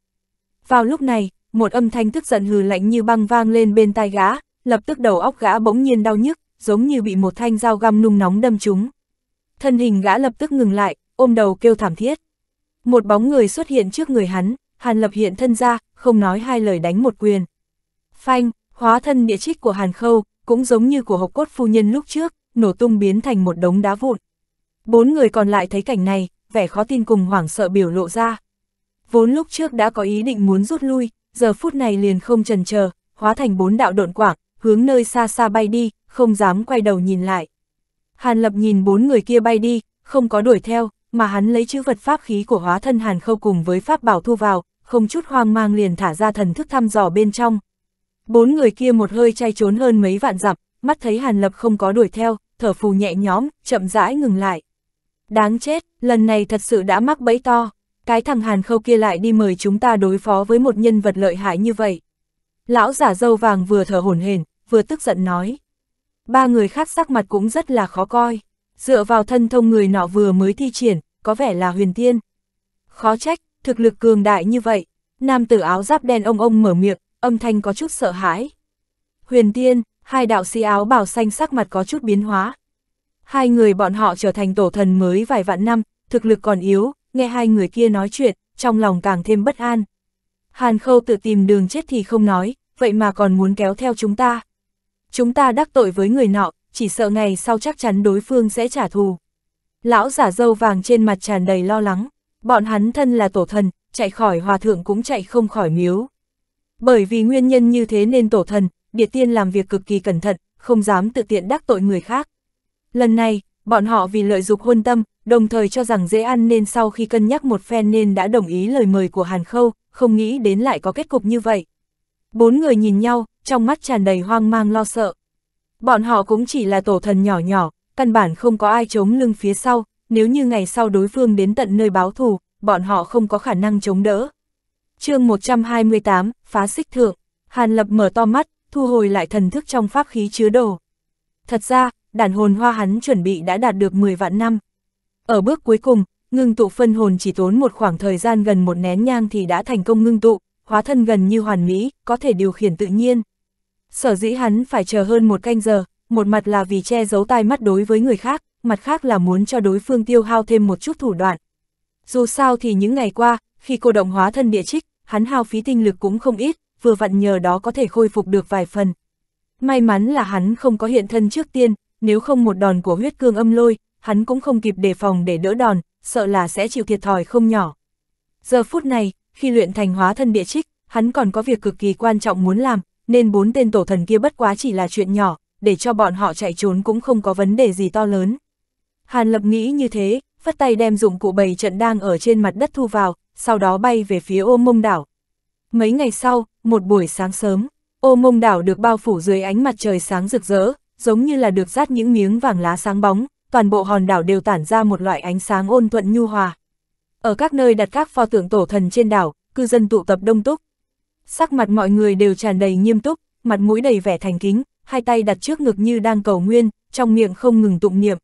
Vào lúc này, một âm thanh tức giận hừ lạnh như băng vang lên bên tai gã, lập tức đầu óc gã bỗng nhiên đau nhức, giống như bị một thanh dao găm nung nóng đâm trúng. Thân hình gã lập tức ngừng lại, ôm đầu kêu thảm thiết. Một bóng người xuất hiện trước người hắn, Hàn Lập hiện thân ra, không nói hai lời đánh một quyền. Phanh, hóa thân địa trích của Hàn Khâu, cũng giống như của hộc cốt phu nhân lúc trước, nổ tung biến thành một đống đá vụn. Bốn người còn lại thấy cảnh này, vẻ khó tin cùng hoảng sợ biểu lộ ra. Vốn lúc trước đã có ý định muốn rút lui, giờ phút này liền không trần chờ, hóa thành bốn đạo độn quảng, hướng nơi xa xa bay đi, không dám quay đầu nhìn lại. Hàn Lập nhìn bốn người kia bay đi, không có đuổi theo, mà hắn lấy chữ vật pháp khí của hóa thân Hàn Khâu cùng với pháp bảo thu vào, không chút hoang mang liền thả ra thần thức thăm dò bên trong. Bốn người kia một hơi chay trốn hơn mấy vạn dặm, mắt thấy Hàn Lập không có đuổi theo, thở phù nhẹ nhõm, chậm rãi ngừng lại. Đáng chết, lần này thật sự đã mắc bẫy to, cái thằng Hàn Khâu kia lại đi mời chúng ta đối phó với một nhân vật lợi hại như vậy. Lão giả dâu vàng vừa thở hổn hển, vừa tức giận nói. Ba người khác sắc mặt cũng rất là khó coi, dựa vào thân thông người nọ vừa mới thi triển, có vẻ là huyền tiên. Khó trách, thực lực cường đại như vậy, nam tử áo giáp đen ông ông mở miệng, âm thanh có chút sợ hãi. Huyền tiên, hai đạo sĩ áo bào xanh sắc mặt có chút biến hóa. Hai người bọn họ trở thành tổ thần mới vài vạn năm, thực lực còn yếu, nghe hai người kia nói chuyện, trong lòng càng thêm bất an. Hàn Khâu tự tìm đường chết thì không nói, vậy mà còn muốn kéo theo chúng ta chúng ta đắc tội với người nọ, chỉ sợ ngày sau chắc chắn đối phương sẽ trả thù. Lão giả dâu vàng trên mặt tràn đầy lo lắng, bọn hắn thân là tổ thần, chạy khỏi hòa thượng cũng chạy không khỏi miếu. Bởi vì nguyên nhân như thế nên tổ thần, địa tiên làm việc cực kỳ cẩn thận, không dám tự tiện đắc tội người khác. Lần này, bọn họ vì lợi dục huân tâm, đồng thời cho rằng dễ ăn nên sau khi cân nhắc một phen nên đã đồng ý lời mời của Hàn Khâu, không nghĩ đến lại có kết cục như vậy. Bốn người nhìn nhau, trong mắt tràn đầy hoang mang lo sợ. Bọn họ cũng chỉ là tổ thần nhỏ nhỏ, căn bản không có ai chống lưng phía sau, nếu như ngày sau đối phương đến tận nơi báo thù, bọn họ không có khả năng chống đỡ. chương 128, Phá xích thượng, Hàn Lập mở to mắt, thu hồi lại thần thức trong pháp khí chứa đồ. Thật ra, đàn hồn hoa hắn chuẩn bị đã đạt được 10 vạn năm. Ở bước cuối cùng, ngưng tụ phân hồn chỉ tốn một khoảng thời gian gần một nén nhang thì đã thành công ngưng tụ, hóa thân gần như hoàn mỹ, có thể điều khiển tự nhiên. Sở dĩ hắn phải chờ hơn một canh giờ, một mặt là vì che giấu tai mắt đối với người khác, mặt khác là muốn cho đối phương tiêu hao thêm một chút thủ đoạn. Dù sao thì những ngày qua, khi cô động hóa thân địa trích, hắn hao phí tinh lực cũng không ít, vừa vặn nhờ đó có thể khôi phục được vài phần. May mắn là hắn không có hiện thân trước tiên, nếu không một đòn của huyết cương âm lôi, hắn cũng không kịp đề phòng để đỡ đòn, sợ là sẽ chịu thiệt thòi không nhỏ. Giờ phút này, khi luyện thành hóa thân địa trích, hắn còn có việc cực kỳ quan trọng muốn làm, nên bốn tên tổ thần kia bất quá chỉ là chuyện nhỏ, để cho bọn họ chạy trốn cũng không có vấn đề gì to lớn. Hàn Lập nghĩ như thế, phất tay đem dụng cụ bày trận đang ở trên mặt đất thu vào, sau đó bay về phía ô mông đảo. Mấy ngày sau, một buổi sáng sớm, ô mông đảo được bao phủ dưới ánh mặt trời sáng rực rỡ, giống như là được rát những miếng vàng lá sáng bóng, toàn bộ hòn đảo đều tản ra một loại ánh sáng ôn thuận nhu hòa. Ở các nơi đặt các pho tượng tổ thần trên đảo, cư dân tụ tập đông túc. Sắc mặt mọi người đều tràn đầy nghiêm túc, mặt mũi đầy vẻ thành kính, hai tay đặt trước ngực như đang cầu nguyên, trong miệng không ngừng tụng niệm.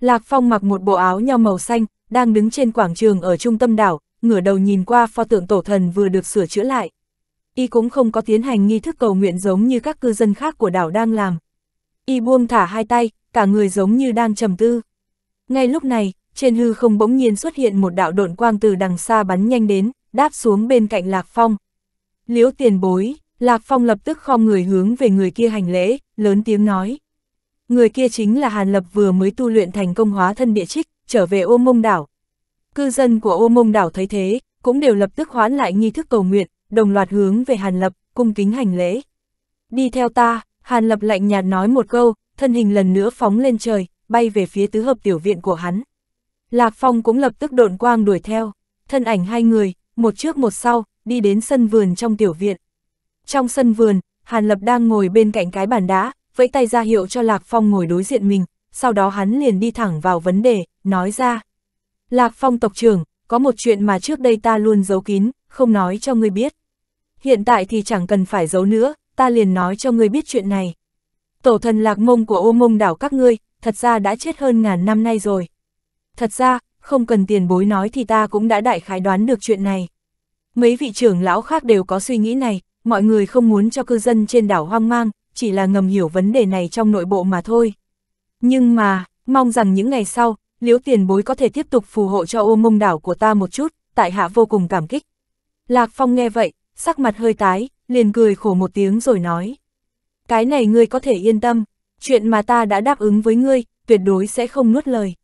Lạc Phong mặc một bộ áo nho màu xanh, đang đứng trên quảng trường ở trung tâm đảo, ngửa đầu nhìn qua pho tượng tổ thần vừa được sửa chữa lại. Y cũng không có tiến hành nghi thức cầu nguyện giống như các cư dân khác của đảo đang làm. Y buông thả hai tay, cả người giống như đang trầm tư. Ngay lúc này, trên hư không bỗng nhiên xuất hiện một đạo độn quang từ đằng xa bắn nhanh đến, đáp xuống bên cạnh Lạc Phong. Liễu tiền bối, Lạc Phong lập tức khom người hướng về người kia hành lễ, lớn tiếng nói. Người kia chính là Hàn Lập vừa mới tu luyện thành công hóa thân địa trích, trở về ô mông đảo. Cư dân của ô mông đảo thấy thế, cũng đều lập tức hoãn lại nghi thức cầu nguyện, đồng loạt hướng về Hàn Lập, cung kính hành lễ. Đi theo ta, Hàn Lập lạnh nhạt nói một câu, thân hình lần nữa phóng lên trời, bay về phía tứ hợp tiểu viện của hắn. Lạc Phong cũng lập tức độn quang đuổi theo, thân ảnh hai người, một trước một sau, đi đến sân vườn trong tiểu viện. Trong sân vườn, Hàn Lập đang ngồi bên cạnh cái bàn đá, vẫy tay ra hiệu cho Lạc Phong ngồi đối diện mình, sau đó hắn liền đi thẳng vào vấn đề, nói ra. Lạc Phong tộc trưởng, có một chuyện mà trước đây ta luôn giấu kín, không nói cho ngươi biết. Hiện tại thì chẳng cần phải giấu nữa, ta liền nói cho ngươi biết chuyện này. Tổ thần Lạc Mông của ô mông đảo các ngươi, thật ra đã chết hơn ngàn năm nay rồi. Thật ra, không cần tiền bối nói thì ta cũng đã đại khái đoán được chuyện này. Mấy vị trưởng lão khác đều có suy nghĩ này, mọi người không muốn cho cư dân trên đảo hoang mang, chỉ là ngầm hiểu vấn đề này trong nội bộ mà thôi. Nhưng mà, mong rằng những ngày sau, liếu tiền bối có thể tiếp tục phù hộ cho ô mông đảo của ta một chút, tại hạ vô cùng cảm kích. Lạc Phong nghe vậy, sắc mặt hơi tái, liền cười khổ một tiếng rồi nói. Cái này ngươi có thể yên tâm, chuyện mà ta đã đáp ứng với ngươi, tuyệt đối sẽ không nuốt lời.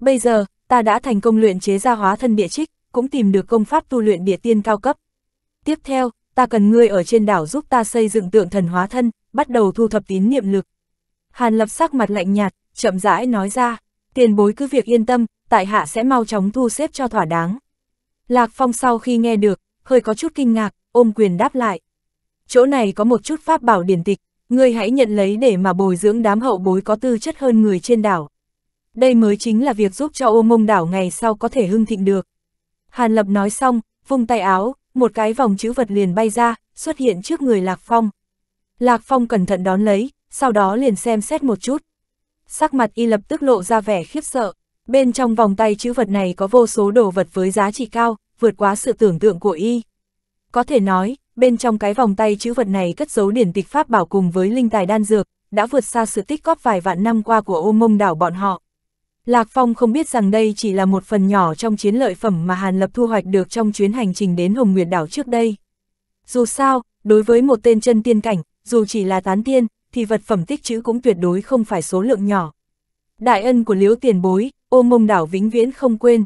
Bây giờ, ta đã thành công luyện chế ra hóa thân địa trích, cũng tìm được công pháp tu luyện địa tiên cao cấp. Tiếp theo, ta cần ngươi ở trên đảo giúp ta xây dựng tượng thần hóa thân, bắt đầu thu thập tín niệm lực. Hàn lập sắc mặt lạnh nhạt, chậm rãi nói ra, tiền bối cứ việc yên tâm, tại hạ sẽ mau chóng thu xếp cho thỏa đáng. Lạc Phong sau khi nghe được, hơi có chút kinh ngạc, ôm quyền đáp lại. Chỗ này có một chút pháp bảo điển tịch, ngươi hãy nhận lấy để mà bồi dưỡng đám hậu bối có tư chất hơn người trên đảo đây mới chính là việc giúp cho ô mông đảo ngày sau có thể hưng thịnh được. Hàn Lập nói xong, vung tay áo, một cái vòng chữ vật liền bay ra, xuất hiện trước người Lạc Phong. Lạc Phong cẩn thận đón lấy, sau đó liền xem xét một chút. Sắc mặt y lập tức lộ ra vẻ khiếp sợ, bên trong vòng tay chữ vật này có vô số đồ vật với giá trị cao, vượt quá sự tưởng tượng của y. Có thể nói, bên trong cái vòng tay chữ vật này cất dấu điển tịch pháp bảo cùng với linh tài đan dược, đã vượt xa sự tích góp vài vạn năm qua của ô mông đảo bọn họ. Lạc Phong không biết rằng đây chỉ là một phần nhỏ trong chiến lợi phẩm mà Hàn Lập thu hoạch được trong chuyến hành trình đến Hồng Nguyệt Đảo trước đây. Dù sao, đối với một tên chân tiên cảnh, dù chỉ là tán tiên, thì vật phẩm tích trữ cũng tuyệt đối không phải số lượng nhỏ. Đại ân của Liễu Tiền Bối, ô mông đảo vĩnh viễn không quên.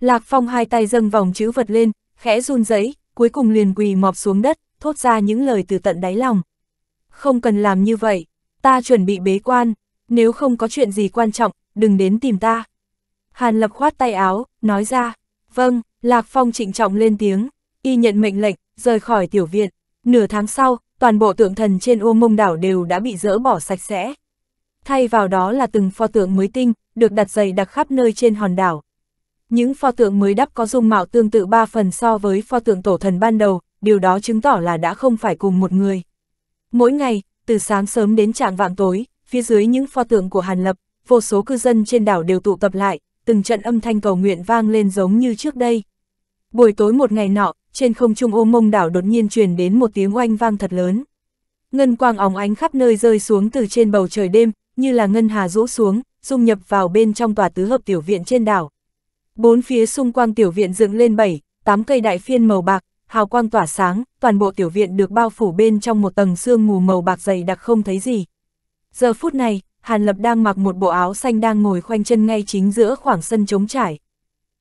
Lạc Phong hai tay dâng vòng chữ vật lên, khẽ run rẩy, cuối cùng liền quỳ mọp xuống đất, thốt ra những lời từ tận đáy lòng. Không cần làm như vậy, ta chuẩn bị bế quan, nếu không có chuyện gì quan trọng, đừng đến tìm ta. Hàn Lập khoát tay áo, nói ra, vâng, Lạc Phong trịnh trọng lên tiếng, y nhận mệnh lệnh, rời khỏi tiểu viện. Nửa tháng sau, toàn bộ tượng thần trên ô mông đảo đều đã bị dỡ bỏ sạch sẽ. Thay vào đó là từng pho tượng mới tinh, được đặt dày đặc khắp nơi trên hòn đảo. Những pho tượng mới đắp có dung mạo tương tự ba phần so với pho tượng tổ thần ban đầu, điều đó chứng tỏ là đã không phải cùng một người. Mỗi ngày, từ sáng sớm đến trạng vạng tối, phía dưới những pho tượng của Hàn Lập, vô số cư dân trên đảo đều tụ tập lại, từng trận âm thanh cầu nguyện vang lên giống như trước đây. Buổi tối một ngày nọ, trên không trung ô mông đảo đột nhiên truyền đến một tiếng oanh vang thật lớn. Ngân quang óng ánh khắp nơi rơi xuống từ trên bầu trời đêm, như là ngân hà rũ xuống, dung nhập vào bên trong tòa tứ hợp tiểu viện trên đảo. Bốn phía xung quanh tiểu viện dựng lên bảy, tám cây đại phiên màu bạc, hào quang tỏa sáng, toàn bộ tiểu viện được bao phủ bên trong một tầng sương mù màu bạc dày đặc không thấy gì. Giờ phút này, Hàn Lập đang mặc một bộ áo xanh đang ngồi khoanh chân ngay chính giữa khoảng sân trống trải.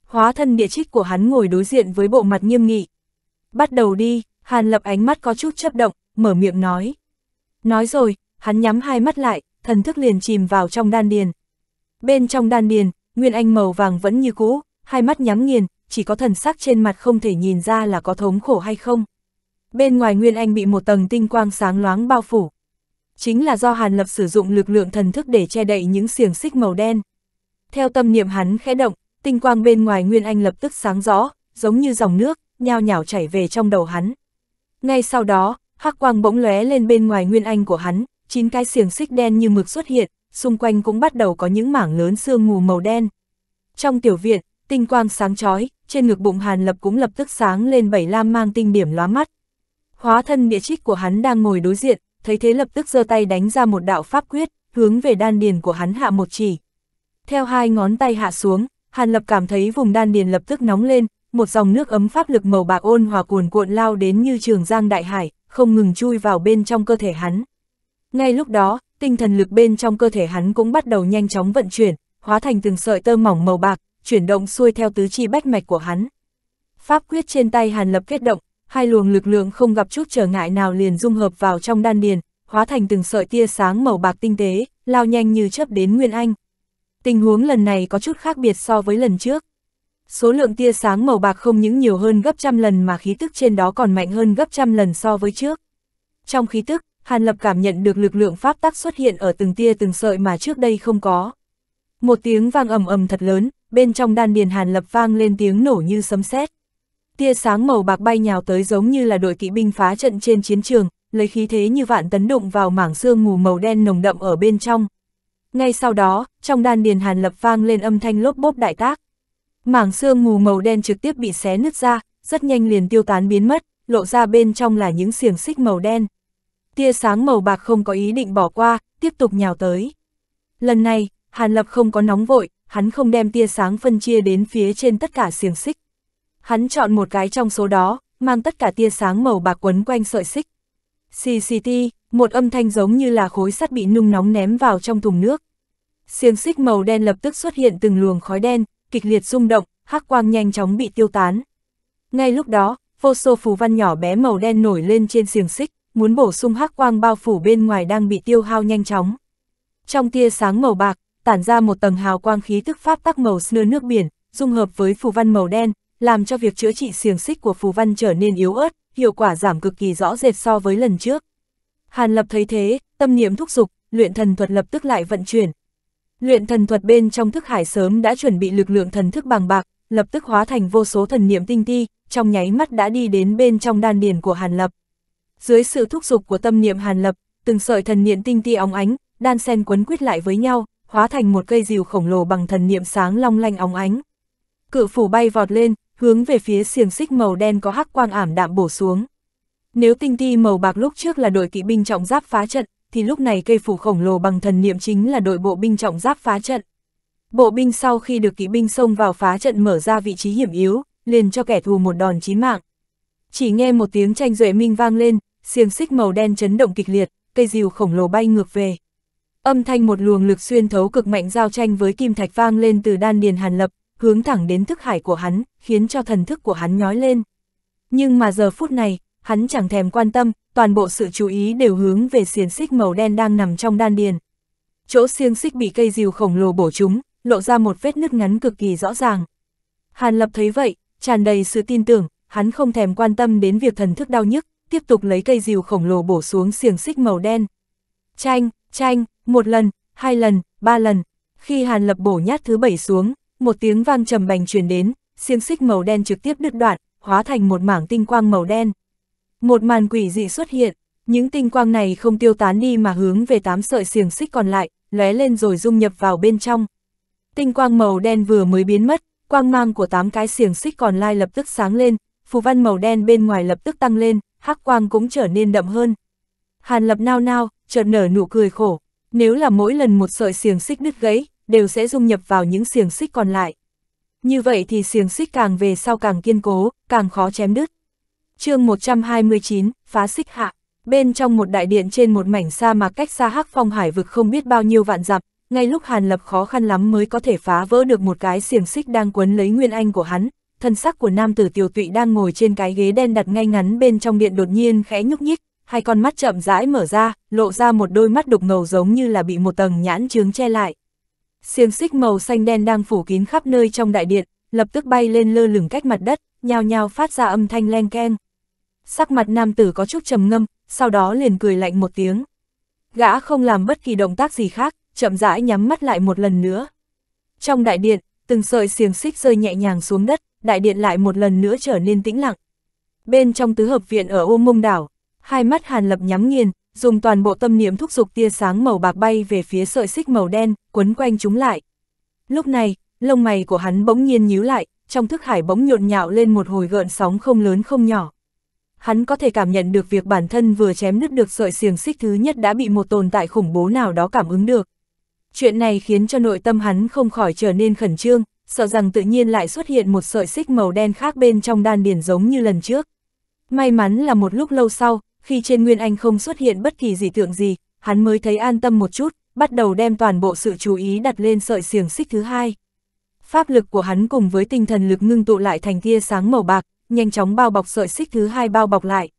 Hóa thân địa trích của hắn ngồi đối diện với bộ mặt nghiêm nghị. Bắt đầu đi, Hàn Lập ánh mắt có chút chấp động, mở miệng nói. Nói rồi, hắn nhắm hai mắt lại, thần thức liền chìm vào trong đan điền. Bên trong đan điền, Nguyên Anh màu vàng vẫn như cũ, hai mắt nhắm nghiền, chỉ có thần sắc trên mặt không thể nhìn ra là có thống khổ hay không. Bên ngoài Nguyên Anh bị một tầng tinh quang sáng loáng bao phủ, chính là do Hàn Lập sử dụng lực lượng thần thức để che đậy những xiềng xích màu đen. Theo tâm niệm hắn khẽ động, tinh quang bên ngoài Nguyên Anh lập tức sáng rõ, giống như dòng nước, nhao nhào chảy về trong đầu hắn. Ngay sau đó, hắc quang bỗng lóe lên bên ngoài Nguyên Anh của hắn, chín cái xiềng xích đen như mực xuất hiện, xung quanh cũng bắt đầu có những mảng lớn sương mù màu đen. Trong tiểu viện, tinh quang sáng chói, trên ngực bụng Hàn Lập cũng lập tức sáng lên bảy lam mang tinh điểm lóa mắt. Hóa thân địa trích của hắn đang ngồi đối diện, thấy thế lập tức giơ tay đánh ra một đạo pháp quyết, hướng về đan điền của hắn hạ một chỉ. Theo hai ngón tay hạ xuống, Hàn Lập cảm thấy vùng đan điền lập tức nóng lên, một dòng nước ấm pháp lực màu bạc ôn hòa cuồn cuộn lao đến như trường giang đại hải, không ngừng chui vào bên trong cơ thể hắn. Ngay lúc đó, tinh thần lực bên trong cơ thể hắn cũng bắt đầu nhanh chóng vận chuyển, hóa thành từng sợi tơ mỏng màu bạc, chuyển động xuôi theo tứ chi bách mạch của hắn. Pháp quyết trên tay Hàn Lập kết động, hai luồng lực lượng không gặp chút trở ngại nào liền dung hợp vào trong đan điền, hóa thành từng sợi tia sáng màu bạc tinh tế, lao nhanh như chớp đến Nguyên Anh. Tình huống lần này có chút khác biệt so với lần trước. Số lượng tia sáng màu bạc không những nhiều hơn gấp trăm lần mà khí tức trên đó còn mạnh hơn gấp trăm lần so với trước. Trong khí tức, Hàn Lập cảm nhận được lực lượng pháp tắc xuất hiện ở từng tia từng sợi mà trước đây không có. Một tiếng vang ầm ầm thật lớn, bên trong đan điền Hàn Lập vang lên tiếng nổ như sấm sét tia sáng màu bạc bay nhào tới giống như là đội kỵ binh phá trận trên chiến trường, lấy khí thế như vạn tấn đụng vào mảng xương mù màu đen nồng đậm ở bên trong. Ngay sau đó, trong đan điền hàn lập vang lên âm thanh lốp bốp đại tác. Mảng xương mù màu đen trực tiếp bị xé nứt ra, rất nhanh liền tiêu tán biến mất, lộ ra bên trong là những xiềng xích màu đen. Tia sáng màu bạc không có ý định bỏ qua, tiếp tục nhào tới. Lần này, Hàn Lập không có nóng vội, hắn không đem tia sáng phân chia đến phía trên tất cả xiềng xích, hắn chọn một cái trong số đó, mang tất cả tia sáng màu bạc quấn quanh sợi xích. CCT, một âm thanh giống như là khối sắt bị nung nóng ném vào trong thùng nước. Xiềng xích màu đen lập tức xuất hiện từng luồng khói đen, kịch liệt rung động, hắc quang nhanh chóng bị tiêu tán. Ngay lúc đó, vô số phù văn nhỏ bé màu đen nổi lên trên xiềng xích, muốn bổ sung hắc quang bao phủ bên ngoài đang bị tiêu hao nhanh chóng. Trong tia sáng màu bạc, tản ra một tầng hào quang khí thức pháp tắc màu snơ nước biển, dung hợp với phù văn màu đen, làm cho việc chữa trị xiềng xích của phù văn trở nên yếu ớt, hiệu quả giảm cực kỳ rõ rệt so với lần trước. Hàn Lập thấy thế, tâm niệm thúc giục luyện thần thuật lập tức lại vận chuyển. Luyện thần thuật bên trong thức hải sớm đã chuẩn bị lực lượng thần thức bằng bạc, lập tức hóa thành vô số thần niệm tinh ti, trong nháy mắt đã đi đến bên trong đan điền của Hàn Lập. Dưới sự thúc giục của tâm niệm Hàn Lập, từng sợi thần niệm tinh ti óng ánh, đan sen quấn quýt lại với nhau, hóa thành một cây rìu khổng lồ bằng thần niệm sáng long lanh óng ánh. Cự phủ bay vọt lên, hướng về phía xiềng xích màu đen có hắc quang ảm đạm bổ xuống. Nếu tinh ti màu bạc lúc trước là đội kỵ binh trọng giáp phá trận, thì lúc này cây phủ khổng lồ bằng thần niệm chính là đội bộ binh trọng giáp phá trận. Bộ binh sau khi được kỵ binh xông vào phá trận mở ra vị trí hiểm yếu, liền cho kẻ thù một đòn chí mạng. Chỉ nghe một tiếng tranh duệ minh vang lên, xiềng xích màu đen chấn động kịch liệt, cây rìu khổng lồ bay ngược về. Âm thanh một luồng lực xuyên thấu cực mạnh giao tranh với kim thạch vang lên từ đan điền Hàn Lập, hướng thẳng đến thức hải của hắn, khiến cho thần thức của hắn nhói lên. Nhưng mà giờ phút này, hắn chẳng thèm quan tâm, toàn bộ sự chú ý đều hướng về xiềng xích màu đen đang nằm trong đan điền. Chỗ xiềng xích bị cây rìu khổng lồ bổ chúng, lộ ra một vết nứt ngắn cực kỳ rõ ràng. Hàn Lập thấy vậy, tràn đầy sự tin tưởng, hắn không thèm quan tâm đến việc thần thức đau nhức, tiếp tục lấy cây rìu khổng lồ bổ xuống xiềng xích màu đen. Chanh, chanh, một lần, hai lần, ba lần, khi Hàn Lập bổ nhát thứ bảy xuống, một tiếng vang trầm bành truyền đến, xiềng xích màu đen trực tiếp đứt đoạn, hóa thành một mảng tinh quang màu đen. Một màn quỷ dị xuất hiện, những tinh quang này không tiêu tán đi mà hướng về tám sợi xiềng xích còn lại, lóe lên rồi dung nhập vào bên trong. Tinh quang màu đen vừa mới biến mất, quang mang của tám cái xiềng xích còn lại lập tức sáng lên, phù văn màu đen bên ngoài lập tức tăng lên, hắc quang cũng trở nên đậm hơn. Hàn lập nao nao, chợt nở nụ cười khổ, nếu là mỗi lần một sợi xiềng xích đứt gãy, đều sẽ dung nhập vào những xiềng xích còn lại. Như vậy thì xiềng xích càng về sau càng kiên cố, càng khó chém đứt. chương 129, phá xích hạ. Bên trong một đại điện trên một mảnh sa mà cách xa hắc phong hải vực không biết bao nhiêu vạn dặm, ngay lúc Hàn Lập khó khăn lắm mới có thể phá vỡ được một cái xiềng xích đang quấn lấy nguyên anh của hắn, thân sắc của nam tử tiểu tụy đang ngồi trên cái ghế đen đặt ngay ngắn bên trong điện đột nhiên khẽ nhúc nhích, hai con mắt chậm rãi mở ra, lộ ra một đôi mắt đục ngầu giống như là bị một tầng nhãn chướng che lại. Xiềng xích màu xanh đen đang phủ kín khắp nơi trong đại điện, lập tức bay lên lơ lửng cách mặt đất, nhao nhao phát ra âm thanh len keng. Sắc mặt nam tử có chút trầm ngâm, sau đó liền cười lạnh một tiếng. Gã không làm bất kỳ động tác gì khác, chậm rãi nhắm mắt lại một lần nữa. Trong đại điện, từng sợi xiềng xích rơi nhẹ nhàng xuống đất, đại điện lại một lần nữa trở nên tĩnh lặng. Bên trong tứ hợp viện ở ô mông đảo, hai mắt Hàn Lập nhắm nghiền, dùng toàn bộ tâm niệm thúc giục tia sáng màu bạc bay về phía sợi xích màu đen, quấn quanh chúng lại. Lúc này, lông mày của hắn bỗng nhiên nhíu lại, trong thức hải bỗng nhộn nhạo lên một hồi gợn sóng không lớn không nhỏ. Hắn có thể cảm nhận được việc bản thân vừa chém đứt được sợi xiềng xích thứ nhất đã bị một tồn tại khủng bố nào đó cảm ứng được. Chuyện này khiến cho nội tâm hắn không khỏi trở nên khẩn trương, sợ rằng tự nhiên lại xuất hiện một sợi xích màu đen khác bên trong đan điền giống như lần trước. May mắn là một lúc lâu sau, khi trên Nguyên Anh không xuất hiện bất kỳ dị tượng gì, hắn mới thấy an tâm một chút, bắt đầu đem toàn bộ sự chú ý đặt lên sợi xiềng xích thứ hai. Pháp lực của hắn cùng với tinh thần lực ngưng tụ lại thành tia sáng màu bạc, nhanh chóng bao bọc sợi xích thứ hai bao bọc lại.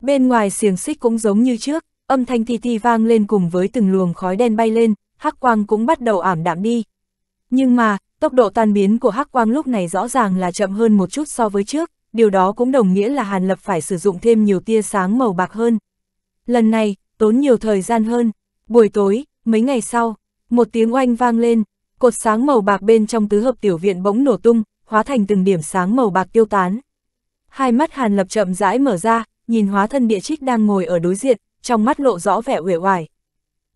Bên ngoài xiềng xích cũng giống như trước, âm thanh thi thi vang lên cùng với từng luồng khói đen bay lên, hắc quang cũng bắt đầu ảm đạm đi. Nhưng mà, tốc độ tan biến của hắc quang lúc này rõ ràng là chậm hơn một chút so với trước, điều đó cũng đồng nghĩa là Hàn Lập phải sử dụng thêm nhiều tia sáng màu bạc hơn. Lần này, tốn nhiều thời gian hơn. Buổi tối, mấy ngày sau, một tiếng oanh vang lên, cột sáng màu bạc bên trong tứ hợp tiểu viện bỗng nổ tung, hóa thành từng điểm sáng màu bạc tiêu tán. Hai mắt Hàn Lập chậm rãi mở ra, nhìn hóa thân địa trích đang ngồi ở đối diện, trong mắt lộ rõ vẻ uể oải.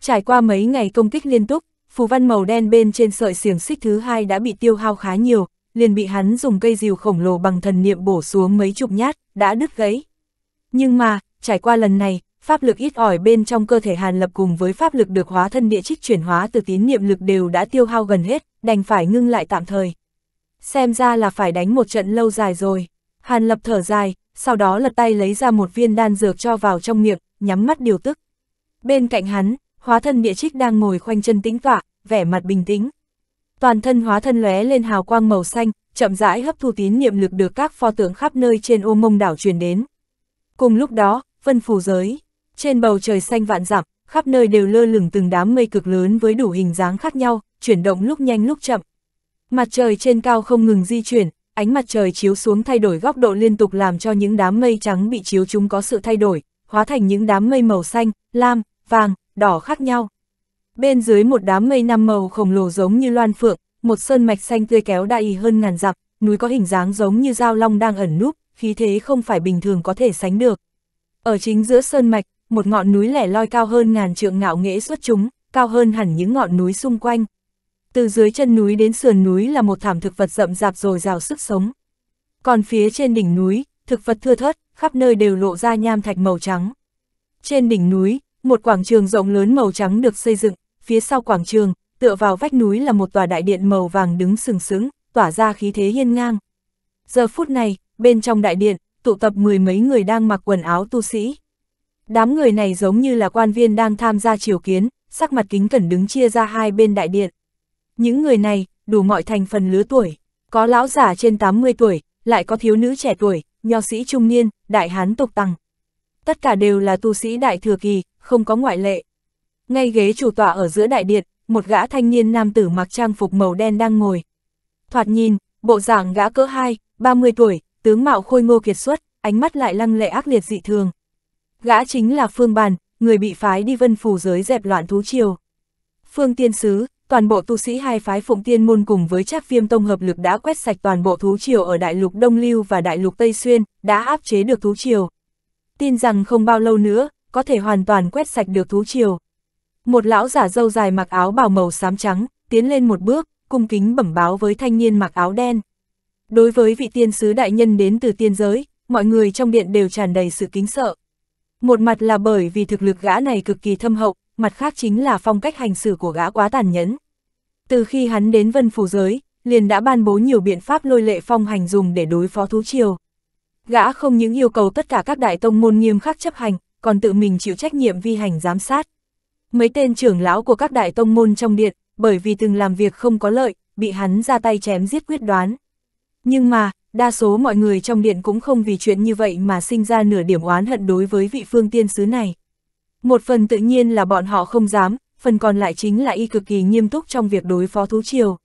Trải qua mấy ngày công kích liên tục, phù văn màu đen bên trên sợi xiềng xích thứ hai đã bị tiêu hao khá nhiều, liền bị hắn dùng cây rìu khổng lồ bằng thần niệm bổ xuống mấy chục nhát, đã đứt gãy. Nhưng mà, trải qua lần này, pháp lực ít ỏi bên trong cơ thể Hàn Lập cùng với pháp lực được hóa thân địa trích chuyển hóa từ tín niệm lực đều đã tiêu hao gần hết, đành phải ngưng lại tạm thời. Xem ra là phải đánh một trận lâu dài rồi. Hàn Lập thở dài, sau đó lật tay lấy ra một viên đan dược cho vào trong miệng, nhắm mắt điều tức. Bên cạnh hắn, hóa thân địa trích đang ngồi khoanh chân tĩnh tọa, vẻ mặt bình tĩnh toàn thân hóa thân lóe lên hào quang màu xanh, chậm rãi hấp thu tín niệm lực được các pho tượng khắp nơi trên ô mông đảo truyền đến. Cùng lúc đó, vân phù giới, trên bầu trời xanh vạn dặm, khắp nơi đều lơ lửng từng đám mây cực lớn với đủ hình dáng khác nhau, chuyển động lúc nhanh lúc chậm. Mặt trời trên cao không ngừng di chuyển, ánh mặt trời chiếu xuống thay đổi góc độ liên tục làm cho những đám mây trắng bị chiếu chúng có sự thay đổi, hóa thành những đám mây màu xanh, lam, vàng, đỏ khác nhau. Bên dưới một đám mây năm màu khổng lồ giống như loan phượng, một sơn mạch xanh tươi kéo đại hơn ngàn dặm, núi có hình dáng giống như dao long đang ẩn núp, khí thế không phải bình thường có thể sánh được. Ở chính giữa sơn mạch, một ngọn núi lẻ loi cao hơn ngàn trượng ngạo nghễ xuất chúng, cao hơn hẳn những ngọn núi xung quanh. Từ dưới chân núi đến sườn núi là một thảm thực vật rậm rạp rồi rào sức sống. Còn phía trên đỉnh núi, thực vật thưa thớt, khắp nơi đều lộ ra nham thạch màu trắng. Trên đỉnh núi, một quảng trường rộng lớn màu trắng được xây dựng, phía sau quảng trường, tựa vào vách núi là một tòa đại điện màu vàng đứng sừng sững, tỏa ra khí thế hiên ngang. Giờ phút này, bên trong đại điện, tụ tập mười mấy người đang mặc quần áo tu sĩ. Đám người này giống như là quan viên đang tham gia triều kiến, sắc mặt kính cẩn đứng chia ra hai bên đại điện. Những người này, đủ mọi thành phần lứa tuổi, có lão giả trên 80 tuổi, lại có thiếu nữ trẻ tuổi, nho sĩ trung niên, đại hán tục tăng. Tất cả đều là tu sĩ đại thừa kỳ, không có ngoại lệ. Ngay ghế chủ tọa ở giữa đại điện, một gã thanh niên nam tử mặc trang phục màu đen đang ngồi. Thoạt nhìn, bộ dạng gã cỡ 2, 30 tuổi, tướng mạo khôi ngô kiệt xuất, ánh mắt lại lăng lệ ác liệt dị thường. Gã chính là Phương Bàn, người bị phái đi vân phủ giới dẹp loạn thú triều. Phương Tiên Sứ, toàn bộ tu sĩ hai phái Phụng Tiên Môn cùng với Trác Viêm Tông hợp lực đã quét sạch toàn bộ thú triều ở đại lục Đông Lưu và đại lục Tây Xuyên, đã áp chế được thú triều. Tin rằng không bao lâu nữa, có thể hoàn toàn quét sạch được thú triều. Một lão giả dâu dài mặc áo bào màu xám trắng, tiến lên một bước, cung kính bẩm báo với thanh niên mặc áo đen. Đối với vị tiên sứ đại nhân đến từ tiên giới, mọi người trong điện đều tràn đầy sự kính sợ. Một mặt là bởi vì thực lực gã này cực kỳ thâm hậu, mặt khác chính là phong cách hành xử của gã quá tàn nhẫn. Từ khi hắn đến vân phủ giới, liền đã ban bố nhiều biện pháp lôi lệ phong hành dùng để đối phó thú triều. Gã không những yêu cầu tất cả các đại tông môn nghiêm khắc chấp hành, còn tự mình chịu trách nhiệm vi hành giám sát. Mấy tên trưởng lão của các đại tông môn trong điện, bởi vì từng làm việc không có lợi, bị hắn ra tay chém giết quyết đoán. Nhưng mà, đa số mọi người trong điện cũng không vì chuyện như vậy mà sinh ra nửa điểm oán hận đối với vị phương tiên sứ này. Một phần tự nhiên là bọn họ không dám, phần còn lại chính là y cực kỳ nghiêm túc trong việc đối phó thú triều.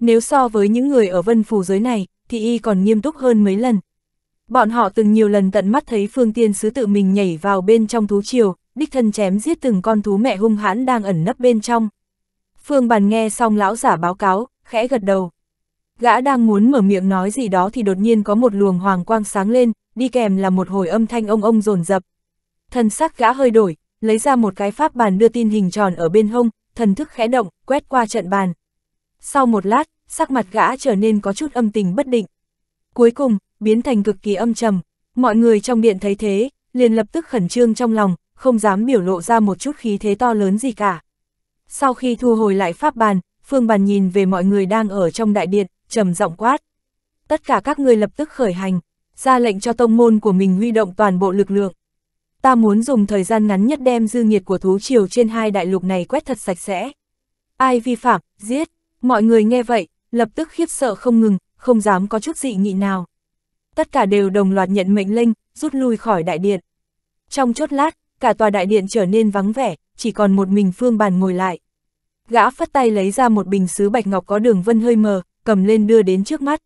Nếu so với những người ở vân phủ giới này, thì y còn nghiêm túc hơn mấy lần. Bọn họ từng nhiều lần tận mắt thấy phương tiên sứ tự mình nhảy vào bên trong thú triều, đích thân chém giết từng con thú mẹ hung hãn đang ẩn nấp bên trong. Phương Bàn nghe xong lão giả báo cáo, khẽ gật đầu. Gã đang muốn mở miệng nói gì đó thì đột nhiên có một luồng hoàng quang sáng lên, đi kèm là một hồi âm thanh ông ông rồn rập. Thần sắc gã hơi đổi, lấy ra một cái pháp bàn đưa tin hình tròn ở bên hông, thần thức khẽ động, quét qua trận bàn. Sau một lát, sắc mặt gã trở nên có chút âm tình bất định. Cuối cùng, biến thành cực kỳ âm trầm. Mọi người trong điện thấy thế, liền lập tức khẩn trương trong lòng, không dám biểu lộ ra một chút khí thế to lớn gì cả. Sau khi thu hồi lại pháp bàn, Phương Bàn nhìn về mọi người đang ở trong đại điện, trầm giọng quát. Tất cả các người lập tức khởi hành, ra lệnh cho tông môn của mình huy động toàn bộ lực lượng. Ta muốn dùng thời gian ngắn nhất đem dư nghiệt của thú triều trên hai đại lục này quét thật sạch sẽ. Ai vi phạm, giết, mọi người nghe vậy, lập tức khiếp sợ không ngừng, không dám có chút dị nghị nào. Tất cả đều đồng loạt nhận mệnh lệnh, rút lui khỏi đại điện. Trong chốt lát, cả tòa đại điện trở nên vắng vẻ, chỉ còn một mình Phương Bàn ngồi lại. Gã phát tay lấy ra một bình sứ bạch ngọc có đường vân hơi mờ, cầm lên đưa đến trước mắt.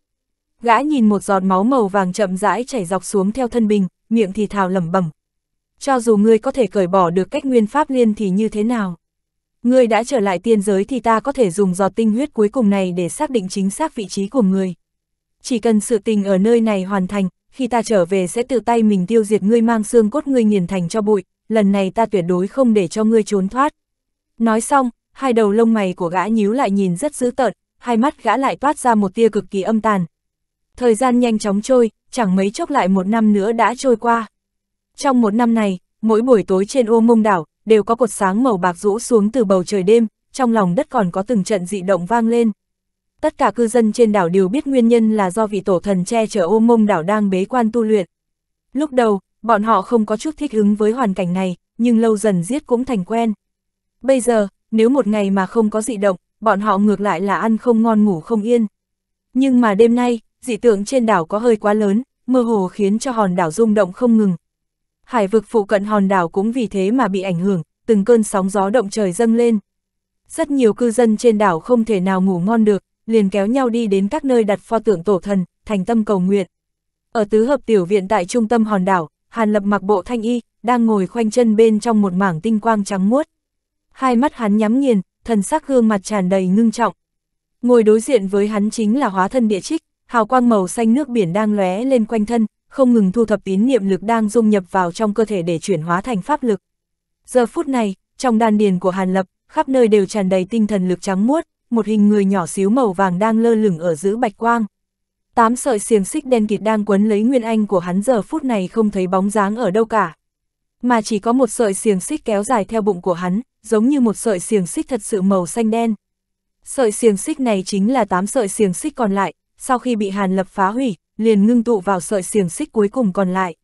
Gã nhìn một giọt máu màu vàng chậm rãi chảy dọc xuống theo thân bình, miệng thì thào lẩm bẩm. Cho dù ngươi có thể cởi bỏ được cách nguyên pháp liên thì như thế nào? Ngươi đã trở lại tiên giới thì ta có thể dùng giọt tinh huyết cuối cùng này để xác định chính xác vị trí của ngươi. Chỉ cần sự tình ở nơi này hoàn thành, khi ta trở về sẽ tự tay mình tiêu diệt ngươi mang xương cốt ngươi nghiền thành cho bụi, lần này ta tuyệt đối không để cho ngươi trốn thoát. Nói xong, hai đầu lông mày của gã nhíu lại nhìn rất dữ tợn, hai mắt gã lại toát ra một tia cực kỳ âm tàn. Thời gian nhanh chóng trôi, chẳng mấy chốc lại một năm nữa đã trôi qua. Trong một năm này, mỗi buổi tối trên ô mông đảo, đều có cột sáng màu bạc rũ xuống từ bầu trời đêm, trong lòng đất còn có từng trận dị động vang lên. Tất cả cư dân trên đảo đều biết nguyên nhân là do vị tổ thần che chở ô mông đảo đang bế quan tu luyện. Lúc đầu, bọn họ không có chút thích ứng với hoàn cảnh này, nhưng lâu dần giết cũng thành quen. Bây giờ, nếu một ngày mà không có dị động, bọn họ ngược lại là ăn không ngon ngủ không yên. Nhưng mà đêm nay, dị tượng trên đảo có hơi quá lớn, mơ hồ khiến cho hòn đảo rung động không ngừng. Hải vực phụ cận hòn đảo cũng vì thế mà bị ảnh hưởng, từng cơn sóng gió động trời dâng lên. Rất nhiều cư dân trên đảo không thể nào ngủ ngon được, liền kéo nhau đi đến các nơi đặt pho tượng tổ thần, thành tâm cầu nguyện. Ở tứ hợp tiểu viện tại trung tâm hòn đảo, Hàn Lập mặc bộ thanh y, đang ngồi khoanh chân bên trong một mảng tinh quang trắng muốt. Hai mắt hắn nhắm nghiền, thần sắc gương mặt tràn đầy ngưng trọng. Ngồi đối diện với hắn chính là hóa thân địa trích, hào quang màu xanh nước biển đang lóe lên quanh thân, không ngừng thu thập tín niệm lực đang dung nhập vào trong cơ thể để chuyển hóa thành pháp lực. Giờ phút này, trong đan điền của Hàn Lập, khắp nơi đều tràn đầy tinh thần lực trắng muốt, một hình người nhỏ xíu màu vàng đang lơ lửng ở giữa bạch quang. Tám sợi xiềng xích đen kịt đang quấn lấy Nguyên Anh của hắn giờ phút này không thấy bóng dáng ở đâu cả. Mà chỉ có một sợi xiềng xích kéo dài theo bụng của hắn, giống như một sợi xiềng xích thật sự màu xanh đen. Sợi xiềng xích này chính là tám sợi xiềng xích còn lại, sau khi bị Hàn Lập phá hủy, liền ngưng tụ vào sợi xiềng xích cuối cùng còn lại.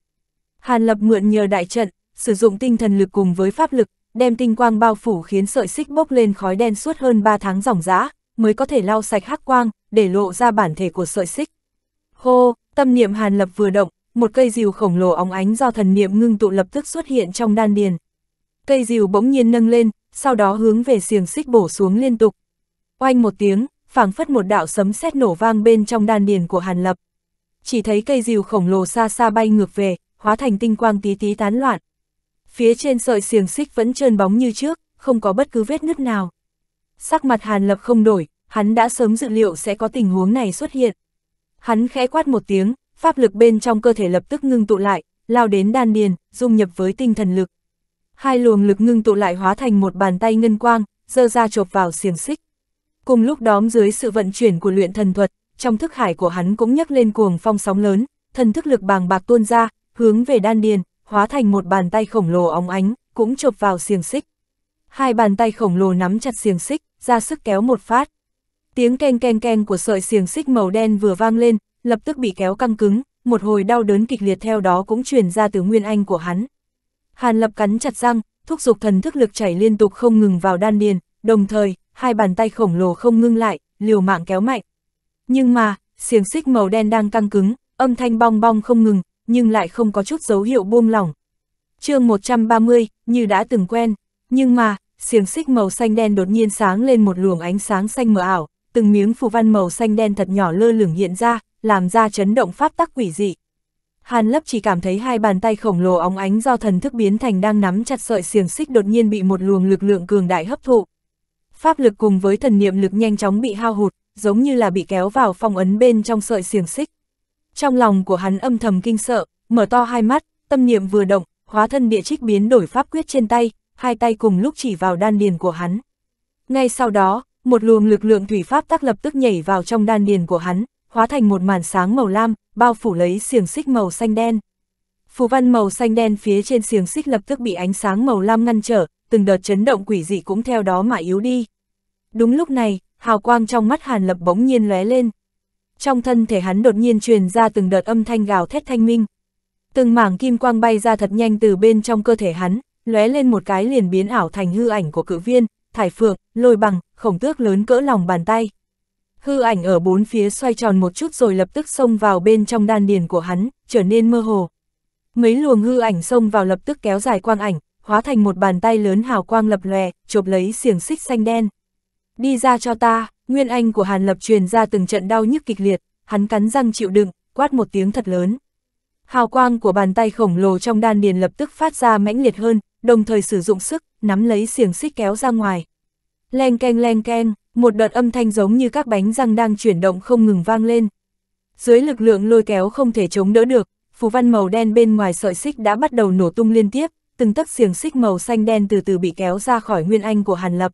Hàn Lập mượn nhờ đại trận, sử dụng tinh thần lực cùng với pháp lực, đem tinh quang bao phủ khiến sợi xích bốc lên khói đen suốt hơn 3 tháng ròng rã, mới có thể lau sạch hắc quang, để lộ ra bản thể của sợi xích. Hô, tâm niệm Hàn Lập vừa động, một cây rìu khổng lồ óng ánh do thần niệm ngưng tụ lập tức xuất hiện trong đan điền. Cây rìu bỗng nhiên nâng lên, sau đó hướng về xiềng xích bổ xuống liên tục. Oanh một tiếng, phảng phất một đạo sấm sét nổ vang bên trong đan điền của Hàn Lập. Chỉ thấy cây rìu khổng lồ xa xa bay ngược về, hóa thành tinh quang tí tí tán loạn. Phía trên sợi xiềng xích vẫn trơn bóng như trước, không có bất cứ vết nứt nào. Sắc mặt Hàn Lập không đổi, hắn đã sớm dự liệu sẽ có tình huống này xuất hiện. Hắn khẽ quát một tiếng, pháp lực bên trong cơ thể lập tức ngưng tụ lại, lao đến đan điền, dung nhập với tinh thần lực. Hai luồng lực ngưng tụ lại hóa thành một bàn tay ngân quang, dơ ra chộp vào xiềng xích. Cùng lúc đó dưới sự vận chuyển của luyện thần thuật, trong thức hải của hắn cũng nhấc lên cuồng phong sóng lớn, thần thức lực bàng bạc tuôn ra, hướng về đan điền, hóa thành một bàn tay khổng lồ óng ánh, cũng chộp vào xiềng xích. Hai bàn tay khổng lồ nắm chặt xiềng xích, ra sức kéo một phát. Tiếng keng keng keng của sợi xiềng xích màu đen vừa vang lên, lập tức bị kéo căng cứng, một hồi đau đớn kịch liệt theo đó cũng truyền ra từ nguyên anh của hắn. Hàn Lập cắn chặt răng, thúc giục thần thức lực chảy liên tục không ngừng vào đan điền, đồng thời, hai bàn tay khổng lồ không ngưng lại, liều mạng kéo mạnh. Nhưng mà, xiềng xích màu đen đang căng cứng, âm thanh bong bong không ngừng, nhưng lại không có chút dấu hiệu buông lỏng. chương 130, như đã từng quen, nhưng mà, xiềng xích màu xanh đen đột nhiên sáng lên một luồng ánh sáng xanh mờ ảo, từng miếng phù văn màu xanh đen thật nhỏ lơ lửng hiện ra, làm ra chấn động pháp tắc quỷ dị. Hàn lấp chỉ cảm thấy hai bàn tay khổng lồ óng ánh do thần thức biến thành đang nắm chặt sợi xiềng xích đột nhiên bị một luồng lực lượng cường đại hấp thụ. Pháp lực cùng với thần niệm lực nhanh chóng bị hao hụt, giống như là bị kéo vào phong ấn bên trong sợi xiềng xích. Trong lòng của hắn âm thầm kinh sợ, mở to hai mắt, tâm niệm vừa động, hóa thân địa trích biến đổi pháp quyết trên tay, hai tay cùng lúc chỉ vào đan điền của hắn. Ngay sau đó, một luồng lực lượng thủy pháp tác lập tức nhảy vào trong đan điền của hắn, hóa thành một màn sáng màu lam, bao phủ lấy xiềng xích màu xanh đen. Phù văn màu xanh đen phía trên xiềng xích lập tức bị ánh sáng màu lam ngăn trở, từng đợt chấn động quỷ dị cũng theo đó mà yếu đi. Đúng lúc này, hào quang trong mắt Hàn Lập bỗng nhiên lóe lên. Trong thân thể hắn đột nhiên truyền ra từng đợt âm thanh gào thét thanh minh. Từng mảng kim quang bay ra thật nhanh từ bên trong cơ thể hắn, lóe lên một cái liền biến ảo thành hư ảnh của cự viên, thải phượng, lôi bằng, khổng tước lớn cỡ lòng bàn tay. Hư ảnh ở bốn phía xoay tròn một chút rồi lập tức xông vào bên trong đan điền của hắn, trở nên mơ hồ. Mấy luồng hư ảnh xông vào lập tức kéo dài quang ảnh, hóa thành một bàn tay lớn hào quang lập lòe, chộp lấy xiềng xích xanh đen. Đi ra cho ta, nguyên anh của Hàn Lập truyền ra từng trận đau nhức kịch liệt, hắn cắn răng chịu đựng, quát một tiếng thật lớn. Hào quang của bàn tay khổng lồ trong đan điền lập tức phát ra mãnh liệt hơn, đồng thời sử dụng sức, nắm lấy xiềng xích kéo ra ngoài. Leng keng leng keng, một đợt âm thanh giống như các bánh răng đang chuyển động không ngừng vang lên. Dưới lực lượng lôi kéo không thể chống đỡ được, phù văn màu đen bên ngoài sợi xích đã bắt đầu nổ tung liên tiếp, từng tấc xiềng xích màu xanh đen từ từ bị kéo ra khỏi nguyên anh của Hàn Lập.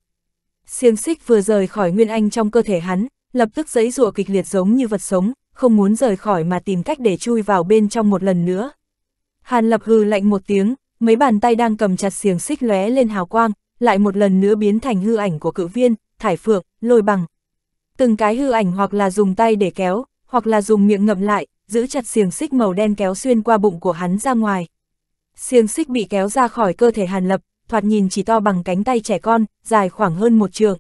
Xiềng xích vừa rời khỏi nguyên anh trong cơ thể hắn, lập tức giãy giụa kịch liệt giống như vật sống, không muốn rời khỏi mà tìm cách để chui vào bên trong một lần nữa. Hàn Lập hừ lạnh một tiếng, mấy bàn tay đang cầm chặt xiềng xích lóe lên hào quang, lại một lần nữa biến thành hư ảnh của cự viên, thải phượng, lôi bằng. Từng cái hư ảnh hoặc là dùng tay để kéo, hoặc là dùng miệng ngậm lại, giữ chặt xiềng xích màu đen kéo xuyên qua bụng của hắn ra ngoài. Xiềng xích bị kéo ra khỏi cơ thể Hàn Lập, thoạt nhìn chỉ to bằng cánh tay trẻ con, dài khoảng hơn một trường.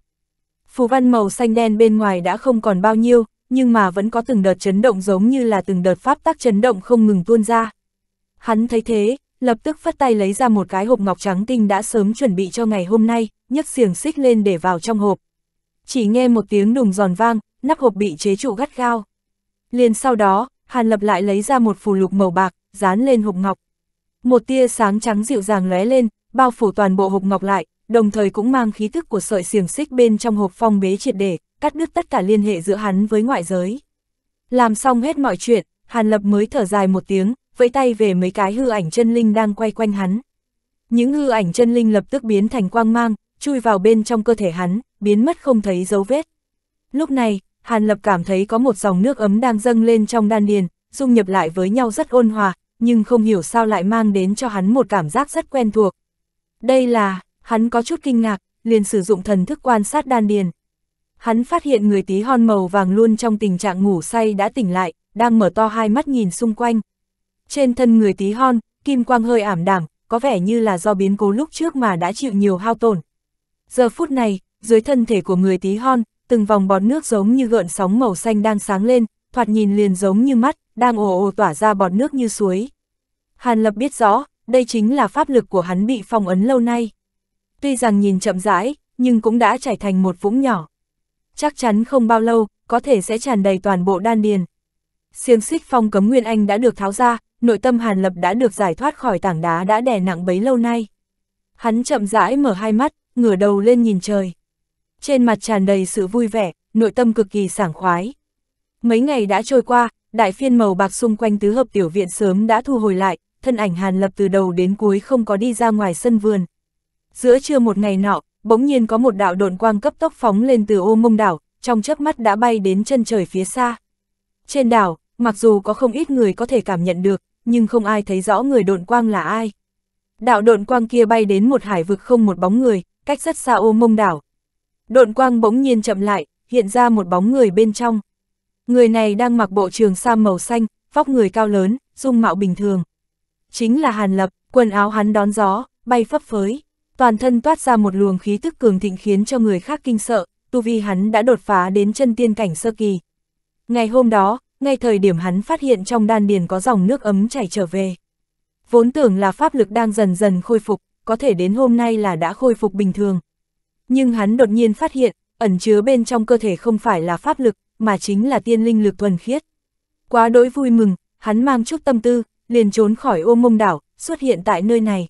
Phù văn màu xanh đen bên ngoài đã không còn bao nhiêu, nhưng mà vẫn có từng đợt chấn động giống như là từng đợt pháp tác chấn động không ngừng tuôn ra. Hắn thấy thế, lập tức phát tay lấy ra một cái hộp ngọc trắng tinh đã sớm chuẩn bị cho ngày hôm nay, nhấc xiềng xích lên để vào trong hộp. Chỉ nghe một tiếng đùng giòn vang, nắp hộp bị chế trụ gắt gao. Liền sau đó, Hàn Lập lại lấy ra một phù lục màu bạc, dán lên hộp ngọc. Một tia sáng trắng dịu dàng lóe lên, bao phủ toàn bộ hộp ngọc lại, đồng thời cũng mang khí thức của sợi xiềng xích bên trong hộp phong bế triệt để, cắt đứt tất cả liên hệ giữa hắn với ngoại giới. Làm xong hết mọi chuyện, Hàn Lập mới thở dài một tiếng, với tay về mấy cái hư ảnh chân linh đang quay quanh hắn. Những hư ảnh chân linh lập tức biến thành quang mang, chui vào bên trong cơ thể hắn, biến mất không thấy dấu vết. Lúc này, Hàn Lập cảm thấy có một dòng nước ấm đang dâng lên trong đan điền, dung nhập lại với nhau rất ôn hòa, nhưng không hiểu sao lại mang đến cho hắn một cảm giác rất quen thuộc. Đây là, hắn có chút kinh ngạc, liền sử dụng thần thức quan sát đan điền. Hắn phát hiện người tí hon màu vàng luôn trong tình trạng ngủ say đã tỉnh lại, đang mở to hai mắt nhìn xung quanh. Trên thân người tí hon, kim quang hơi ảm đạm có vẻ như là do biến cố lúc trước mà đã chịu nhiều hao tổn. Giờ phút này, dưới thân thể của người tí hon, từng vòng bọt nước giống như gợn sóng màu xanh đang sáng lên, thoạt nhìn liền giống như mắt, đang ồ ồ tỏa ra bọt nước như suối. Hàn Lập biết rõ, đây chính là pháp lực của hắn bị phong ấn lâu nay. Tuy rằng nhìn chậm rãi, nhưng cũng đã chảy thành một vũng nhỏ. Chắc chắn không bao lâu, có thể sẽ tràn đầy toàn bộ đan điền. Xiềng xích phong cấm Nguyên Anh đã được tháo ra, nội tâm Hàn Lập đã được giải thoát khỏi tảng đá đã đè nặng bấy lâu nay. Hắn chậm rãi mở hai mắt, ngửa đầu lên nhìn trời. Trên mặt tràn đầy sự vui vẻ, nội tâm cực kỳ sảng khoái. Mấy ngày đã trôi qua, đại phiên màu bạc xung quanh tứ hợp tiểu viện sớm đã thu hồi lại, thân ảnh Hàn Lập từ đầu đến cuối không có đi ra ngoài sân vườn. Giữa trưa một ngày nọ, bỗng nhiên có một đạo độn quang cấp tốc phóng lên từ ô mông đảo, trong chớp mắt đã bay đến chân trời phía xa. Trên đảo, mặc dù có không ít người có thể cảm nhận được, nhưng không ai thấy rõ người độn quang là ai. Đạo độn quang kia bay đến một hải vực không một bóng người, cách rất xa ô mông đảo. Độn quang bỗng nhiên chậm lại, hiện ra một bóng người bên trong. Người này đang mặc bộ trường sa màu xanh, vóc người cao lớn, dung mạo bình thường. Chính là Hàn Lập, quần áo hắn đón gió, bay phấp phới. Toàn thân toát ra một luồng khí tức cường thịnh khiến cho người khác kinh sợ, tu vi hắn đã đột phá đến chân tiên cảnh sơ kỳ. Ngày hôm đó, ngay thời điểm hắn phát hiện trong đan điền có dòng nước ấm chảy trở về. Vốn tưởng là pháp lực đang dần dần khôi phục, có thể đến hôm nay là đã khôi phục bình thường. Nhưng hắn đột nhiên phát hiện, ẩn chứa bên trong cơ thể không phải là pháp lực, mà chính là tiên linh lực thuần khiết. Quá đỗi vui mừng, hắn mang chút tâm tư, liền trốn khỏi ôm mông đảo, xuất hiện tại nơi này.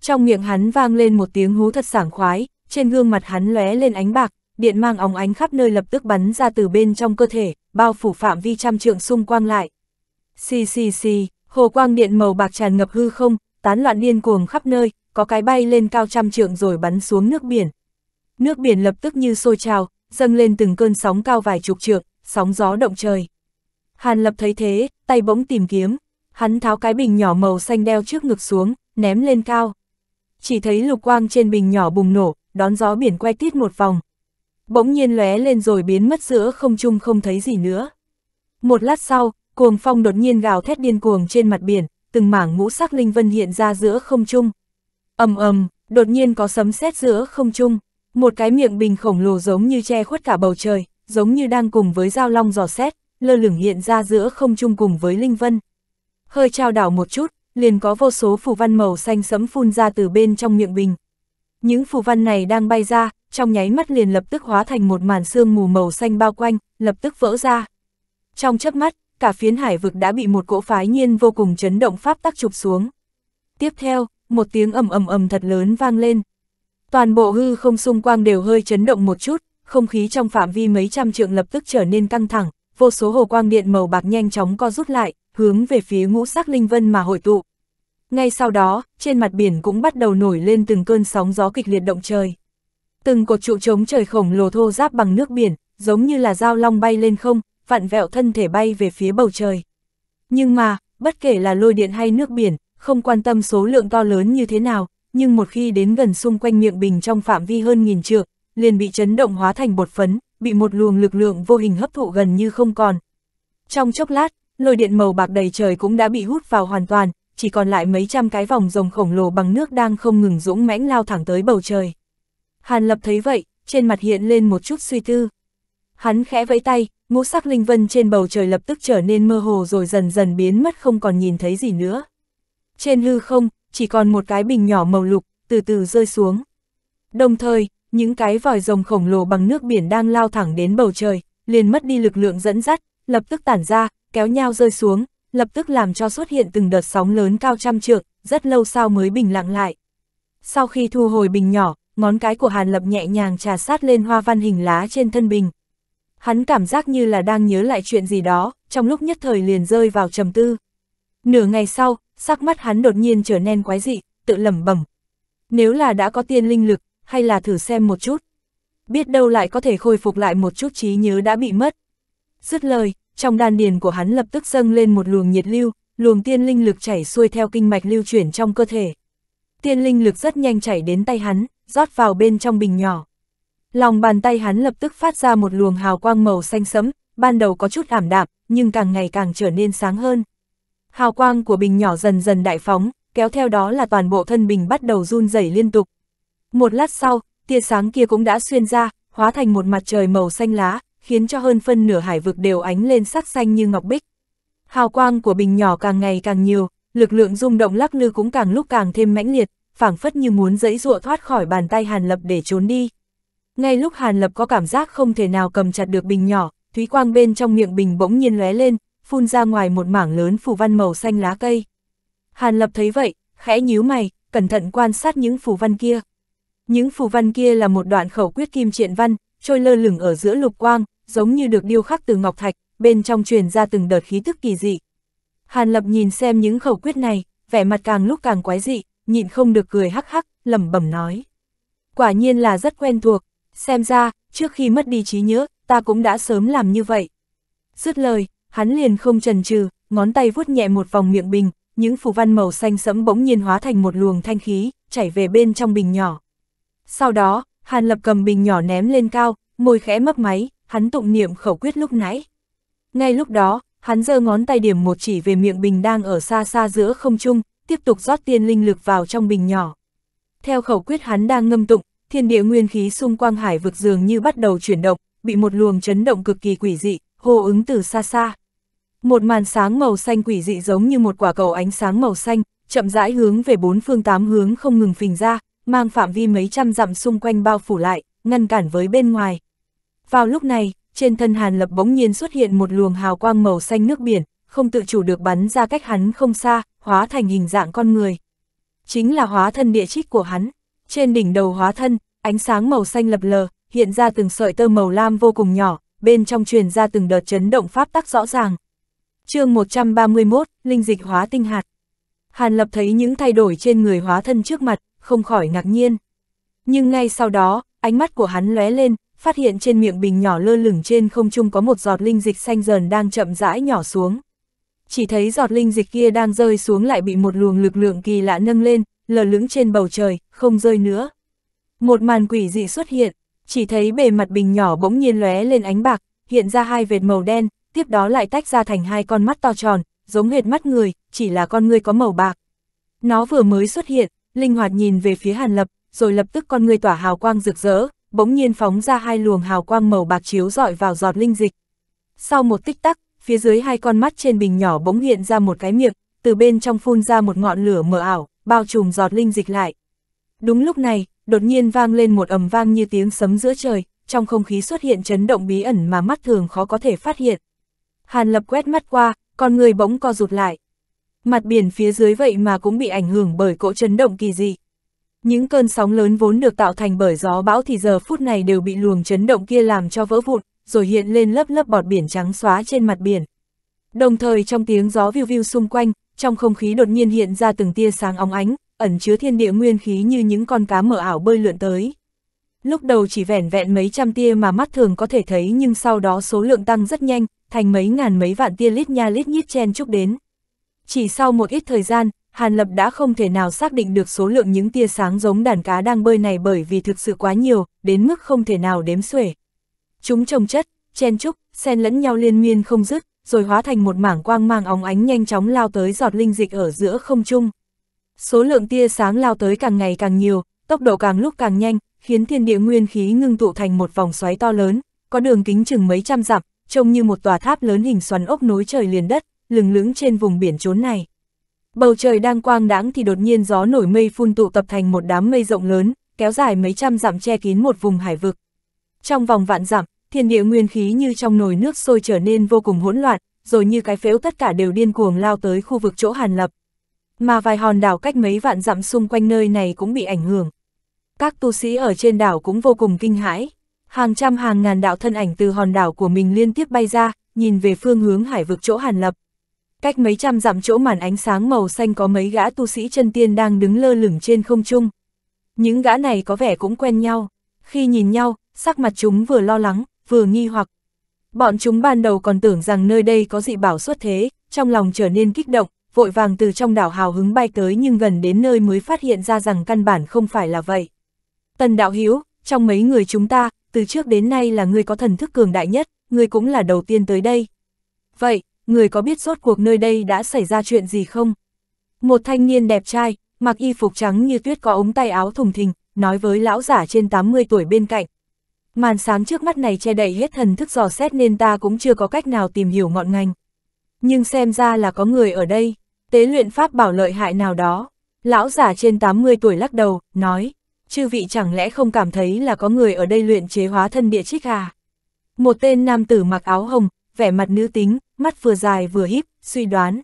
Trong miệng hắn vang lên một tiếng hú thật sảng khoái, trên gương mặt hắn lóe lên ánh bạc, điện mang óng ánh khắp nơi lập tức bắn ra từ bên trong cơ thể, bao phủ phạm vi trăm trượng xung quang lại. Xì xì xì, hồ quang điện màu bạc tràn ngập hư không, tán loạn điên cuồng khắp nơi, có cái bay lên cao trăm trượng rồi bắn xuống nước biển. Nước biển lập tức như sôi trào, dâng lên từng cơn sóng cao vài chục trượng, sóng gió động trời. Hàn Lập thấy thế, tay bỗng tìm kiếm, hắn tháo cái bình nhỏ màu xanh đeo trước ngực xuống, ném lên cao. Chỉ thấy lục quang trên bình nhỏ bùng nổ, đón gió biển quay tít một vòng, bỗng nhiên lóe lên rồi biến mất giữa không trung không thấy gì nữa. Một lát sau, cuồng phong đột nhiên gào thét điên cuồng trên mặt biển, từng mảng ngũ sắc linh vân hiện ra giữa không trung. Ầm ầm, đột nhiên có sấm sét giữa không trung, một cái miệng bình khổng lồ giống như che khuất cả bầu trời, giống như đang cùng với dao long giò xét, lơ lửng hiện ra giữa không trung cùng với linh vân. Hơi trao đảo một chút, liền có vô số phù văn màu xanh sấm phun ra từ bên trong miệng bình. Những phù văn này đang bay ra, trong nháy mắt liền lập tức hóa thành một màn sương mù màu xanh bao quanh, lập tức vỡ ra. Trong chớp mắt, cả phiến hải vực đã bị một cỗ phái nhiên vô cùng chấn động pháp tắc chụp xuống. Tiếp theo, một tiếng ầm ầm ầm thật lớn vang lên. Toàn bộ hư không xung quanh đều hơi chấn động một chút, không khí trong phạm vi mấy trăm trượng lập tức trở nên căng thẳng, vô số hồ quang điện màu bạc nhanh chóng co rút lại, hướng về phía ngũ sắc linh vân mà hội tụ. Ngay sau đó, trên mặt biển cũng bắt đầu nổi lên từng cơn sóng gió kịch liệt động trời. Từng cột trụ trống trời khổng lồ thô giáp bằng nước biển, giống như là dao long bay lên không, vặn vẹo thân thể bay về phía bầu trời. Nhưng mà, bất kể là lôi điện hay nước biển, không quan tâm số lượng to lớn như thế nào, nhưng một khi đến gần xung quanh miệng bình trong phạm vi hơn nghìn trượng, liền bị chấn động hóa thành bột phấn, bị một luồng lực lượng vô hình hấp thụ gần như không còn. Trong chốc lát, lôi điện màu bạc đầy trời cũng đã bị hút vào hoàn toàn, chỉ còn lại mấy trăm cái vòng rồng khổng lồ bằng nước đang không ngừng dũng mãnh lao thẳng tới bầu trời. Hàn Lập thấy vậy, trên mặt hiện lên một chút suy tư. Hắn khẽ vẫy tay, ngũ sắc linh vân trên bầu trời lập tức trở nên mơ hồ rồi dần dần biến mất không còn nhìn thấy gì nữa. Trên hư không, chỉ còn một cái bình nhỏ màu lục, từ từ rơi xuống. Đồng thời, những cái vòi rồng khổng lồ bằng nước biển đang lao thẳng đến bầu trời, liền mất đi lực lượng dẫn dắt, lập tức tản ra, kéo nhau rơi xuống, lập tức làm cho xuất hiện từng đợt sóng lớn cao trăm trượng, rất lâu sau mới bình lặng lại. Sau khi thu hồi bình nhỏ, ngón cái của Hàn Lập nhẹ nhàng trà sát lên hoa văn hình lá trên thân bình. Hắn cảm giác như là đang nhớ lại chuyện gì đó, trong lúc nhất thời liền rơi vào trầm tư. Nửa ngày sau, sắc mắt hắn đột nhiên trở nên quái dị, tự lẩm bẩm. Nếu là đã có tiên linh lực, hay là thử xem một chút. Biết đâu lại có thể khôi phục lại một chút trí nhớ đã bị mất. Dứt lời, trong đan điền của hắn lập tức dâng lên một luồng nhiệt lưu, luồng tiên linh lực chảy xuôi theo kinh mạch lưu chuyển trong cơ thể. Tiên linh lực rất nhanh chảy đến tay hắn, rót vào bên trong bình nhỏ. Lòng bàn tay hắn lập tức phát ra một luồng hào quang màu xanh sẫm, ban đầu có chút ảm đạm, nhưng càng ngày càng trở nên sáng hơn. Hào quang của bình nhỏ dần dần đại phóng, kéo theo đó là toàn bộ thân bình bắt đầu run rẩy liên tục. Một lát sau, tia sáng kia cũng đã xuyên ra, hóa thành một mặt trời màu xanh lá, khiến cho hơn phân nửa hải vực đều ánh lên sắc xanh như ngọc bích. Hào quang của bình nhỏ càng ngày càng nhiều, lực lượng rung động lắc lư cũng càng lúc càng thêm mãnh liệt, phảng phất như muốn dẫy dụa thoát khỏi bàn tay Hàn Lập để trốn đi. Ngay lúc Hàn Lập có cảm giác không thể nào cầm chặt được bình nhỏ, thúy quang bên trong miệng bình bỗng nhiên lóe lên, phun ra ngoài một mảng lớn phù văn màu xanh lá cây. Hàn Lập thấy vậy, khẽ nhíu mày, cẩn thận quan sát những phù văn kia. Những phù văn kia là một đoạn khẩu quyết kim triện văn, trôi lơ lửng ở giữa lục quang, giống như được điêu khắc từ ngọc thạch, bên trong truyền ra từng đợt khí tức kỳ dị. Hàn Lập nhìn xem những khẩu quyết này, vẻ mặt càng lúc càng quái dị, nhịn không được cười hắc hắc, lẩm bẩm nói. Quả nhiên là rất quen thuộc, xem ra, trước khi mất đi trí nhớ, ta cũng đã sớm làm như vậy. Dứt lời, hắn liền không chần chừ, ngón tay vuốt nhẹ một vòng miệng bình, những phù văn màu xanh sẫm bỗng nhiên hóa thành một luồng thanh khí, chảy về bên trong bình nhỏ. Sau đó, Hàn Lập cầm bình nhỏ ném lên cao, môi khẽ mấp máy, hắn tụng niệm khẩu quyết lúc nãy. Ngay lúc đó, hắn giơ ngón tay điểm một chỉ về miệng bình đang ở xa xa giữa không trung, tiếp tục rót tiên linh lực vào trong bình nhỏ. Theo khẩu quyết hắn đang ngâm tụng, thiên địa nguyên khí xung quanh hải vực dường như bắt đầu chuyển động, bị một luồng chấn động cực kỳ quỷ dị, hô ứng từ xa xa. Một màn sáng màu xanh quỷ dị giống như một quả cầu ánh sáng màu xanh, chậm rãi hướng về bốn phương tám hướng không ngừng phình ra, mang phạm vi mấy trăm dặm xung quanh bao phủ lại, ngăn cản với bên ngoài. Vào lúc này, trên thân Hàn Lập bỗng nhiên xuất hiện một luồng hào quang màu xanh nước biển, không tự chủ được bắn ra cách hắn không xa, hóa thành hình dạng con người. Chính là hóa thân địa trích của hắn. Trên đỉnh đầu hóa thân, ánh sáng màu xanh lập lờ, hiện ra từng sợi tơ màu lam vô cùng nhỏ, bên trong truyền ra từng đợt chấn động pháp tắc rõ ràng. chương 131, Linh dịch hóa tinh hạt. Hàn Lập thấy những thay đổi trên người hóa thân trước mặt, không khỏi ngạc nhiên. Nhưng ngay sau đó, ánh mắt của hắn lóe lên, phát hiện trên miệng bình nhỏ lơ lửng trên không trung có một giọt linh dịch xanh dần đang chậm rãi nhỏ xuống chỉ thấy giọt linh dịch kia đang rơi xuống lại bị một luồng lực lượng kỳ lạ nâng lên, lờ lững trên bầu trời, không rơi nữa. Một màn quỷ dị xuất hiện, chỉ thấy bề mặt bình nhỏ bỗng nhiên lóe lên ánh bạc, hiện ra hai vệt màu đen, tiếp đó lại tách ra thành hai con mắt to tròn, giống hệt mắt người, chỉ là con người có màu bạc. Nó vừa mới xuất hiện, linh hoạt nhìn về phía Hàn Lập, rồi lập tức con người tỏa hào quang rực rỡ, bỗng nhiên phóng ra hai luồng hào quang màu bạc chiếu rọi vào giọt linh dịch. Sau một tích tắc, phía dưới hai con mắt trên bình nhỏ bỗng hiện ra một cái miệng, từ bên trong phun ra một ngọn lửa mờ ảo, bao trùm giọt linh dịch lại. Đúng lúc này, đột nhiên vang lên một ầm vang như tiếng sấm giữa trời, trong không khí xuất hiện chấn động bí ẩn mà mắt thường khó có thể phát hiện. Hàn Lập quét mắt qua, con người bỗng co rụt lại. Mặt biển phía dưới vậy mà cũng bị ảnh hưởng bởi cỗ chấn động kỳ dị. Những cơn sóng lớn vốn được tạo thành bởi gió bão thì giờ phút này đều bị luồng chấn động kia làm cho vỡ vụn, rồi hiện lên lớp lớp bọt biển trắng xóa trên mặt biển. Đồng thời trong tiếng gió viu viu xung quanh, trong không khí đột nhiên hiện ra từng tia sáng óng ánh, ẩn chứa thiên địa nguyên khí như những con cá mở ảo bơi lượn tới. Lúc đầu chỉ vẻn vẹn mấy trăm tia mà mắt thường có thể thấy nhưng sau đó số lượng tăng rất nhanh, thành mấy ngàn mấy vạn tia lít nha lít nhít chen chúc đến. Chỉ sau một ít thời gian, Hàn Lập đã không thể nào xác định được số lượng những tia sáng giống đàn cá đang bơi này bởi vì thực sự quá nhiều, đến mức không thể nào đếm xuể. Chúng trồng chất, chen trúc, xen lẫn nhau liên miên không dứt, rồi hóa thành một mảng quang mang óng ánh nhanh chóng lao tới giọt linh dịch ở giữa không trung. Số lượng tia sáng lao tới càng ngày càng nhiều, tốc độ càng lúc càng nhanh, khiến thiên địa nguyên khí ngưng tụ thành một vòng xoáy to lớn, có đường kính chừng mấy trăm dặm, trông như một tòa tháp lớn hình xoắn ốc nối trời liền đất, lừng lững trên vùng biển trốn này. Bầu trời đang quang đãng thì đột nhiên gió nổi mây phun tụ tập thành một đám mây rộng lớn, kéo dài mấy trăm dặm che kín một vùng hải vực. Trong vòng vạn dặm, thiên địa nguyên khí như trong nồi nước sôi trở nên vô cùng hỗn loạn, rồi như cái phếu tất cả đều điên cuồng lao tới khu vực chỗ Hàn Lập. Mà vài hòn đảo cách mấy vạn dặm xung quanh nơi này cũng bị ảnh hưởng. Các tu sĩ ở trên đảo cũng vô cùng kinh hãi. Hàng trăm hàng ngàn đạo thân ảnh từ hòn đảo của mình liên tiếp bay ra, nhìn về phương hướng hải vực chỗ Hàn Lập. Cách mấy trăm dặm chỗ màn ánh sáng màu xanh có mấy gã tu sĩ chân tiên đang đứng lơ lửng trên không trung. Những gã này có vẻ cũng quen nhau. Khi nhìn nhau, sắc mặt chúng vừa lo lắng, vừa nghi hoặc. Bọn chúng ban đầu còn tưởng rằng nơi đây có dị bảo xuất thế, trong lòng trở nên kích động, vội vàng từ trong đảo hào hứng bay tới nhưng gần đến nơi mới phát hiện ra rằng căn bản không phải là vậy. Tần đạo hiếu, trong mấy người chúng ta, từ trước đến nay là người có thần thức cường đại nhất, người cũng là đầu tiên tới đây. Vậy, người có biết rốt cuộc nơi đây đã xảy ra chuyện gì không? Một thanh niên đẹp trai, mặc y phục trắng như tuyết có ống tay áo thùng thình, nói với lão giả trên 80 tuổi bên cạnh, màn sáng trước mắt này che đậy hết thần thức dò xét nên ta cũng chưa có cách nào tìm hiểu ngọn ngành. Nhưng xem ra là có người ở đây, tế luyện pháp bảo lợi hại nào đó. Lão giả trên 80 tuổi lắc đầu, nói, chư vị chẳng lẽ không cảm thấy là có người ở đây luyện chế hóa thân địa trích à? Một tên nam tử mặc áo hồng, vẻ mặt nữ tính, mắt vừa dài vừa híp, suy đoán.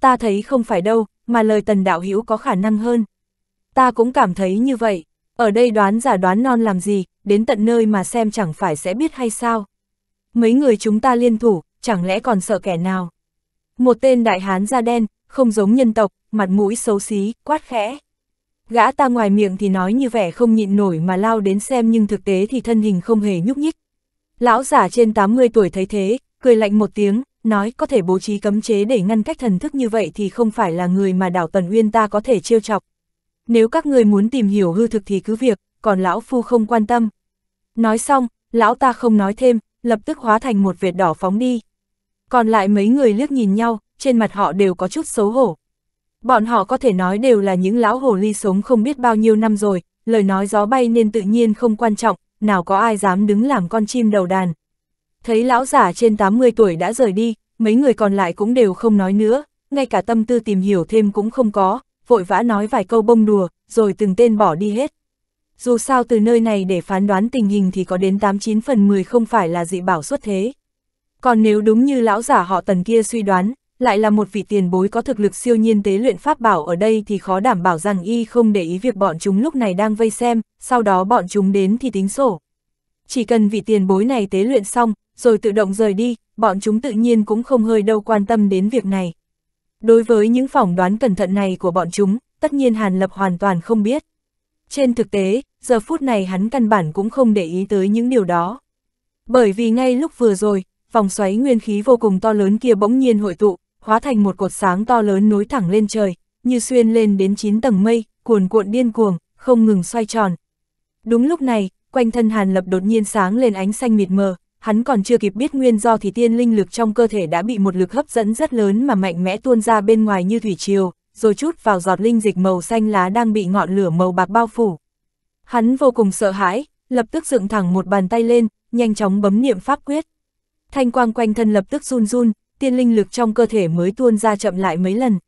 Ta thấy không phải đâu, mà lời tần đạo hữu có khả năng hơn. Ta cũng cảm thấy như vậy. Ở đây đoán giả đoán non làm gì, đến tận nơi mà xem chẳng phải sẽ biết hay sao. Mấy người chúng ta liên thủ, chẳng lẽ còn sợ kẻ nào. Một tên đại hán da đen, không giống nhân tộc, mặt mũi xấu xí, quát khẽ. Gã ta ngoài miệng thì nói như vẻ không nhịn nổi mà lao đến xem nhưng thực tế thì thân hình không hề nhúc nhích. Lão giả trên 80 tuổi thấy thế, cười lạnh một tiếng, nói có thể bố trí cấm chế để ngăn cách thần thức như vậy thì không phải là người mà đảo Tần Uyên ta có thể trêu chọc nếu các người muốn tìm hiểu hư thực thì cứ việc, còn lão phu không quan tâm. Nói xong, lão ta không nói thêm, lập tức hóa thành một vệt đỏ phóng đi. Còn lại mấy người liếc nhìn nhau, trên mặt họ đều có chút xấu hổ. Bọn họ có thể nói đều là những lão hồ ly sống không biết bao nhiêu năm rồi, lời nói gió bay nên tự nhiên không quan trọng, nào có ai dám đứng làm con chim đầu đàn. Thấy lão giả trên 80 tuổi đã rời đi, mấy người còn lại cũng đều không nói nữa, ngay cả tâm tư tìm hiểu thêm cũng không có, vội vã nói vài câu bông đùa, rồi từng tên bỏ đi hết. Dù sao từ nơi này để phán đoán tình hình thì có đến 89 phần 10 không phải là dị bảo xuất thế. Còn nếu đúng như lão giả họ tần kia suy đoán, lại là một vị tiền bối có thực lực siêu nhiên tế luyện pháp bảo ở đây thì khó đảm bảo rằng y không để ý việc bọn chúng lúc này đang vây xem, sau đó bọn chúng đến thì tính sổ. Chỉ cần vị tiền bối này tế luyện xong, rồi tự động rời đi, bọn chúng tự nhiên cũng không hơi đâu quan tâm đến việc này. Đối với những phỏng đoán cẩn thận này của bọn chúng, tất nhiên Hàn Lập hoàn toàn không biết. Trên thực tế, giờ phút này hắn căn bản cũng không để ý tới những điều đó. Bởi vì ngay lúc vừa rồi, vòng xoáy nguyên khí vô cùng to lớn kia bỗng nhiên hội tụ, hóa thành một cột sáng to lớn nối thẳng lên trời, như xuyên lên đến 9 tầng mây, cuồn cuộn điên cuồng, không ngừng xoay tròn. Đúng lúc này, quanh thân Hàn Lập đột nhiên sáng lên ánh xanh mịt mờ, hắn còn chưa kịp biết nguyên do thì tiên linh lực trong cơ thể đã bị một lực hấp dẫn rất lớn mà mạnh mẽ tuôn ra bên ngoài như thủy triều, rồi chút vào giọt linh dịch màu xanh lá đang bị ngọn lửa màu bạc bao phủ. Hắn vô cùng sợ hãi, lập tức dựng thẳng một bàn tay lên, nhanh chóng bấm niệm pháp quyết. Thanh quang quanh thân lập tức run run, tiên linh lực trong cơ thể mới tuôn ra chậm lại mấy lần.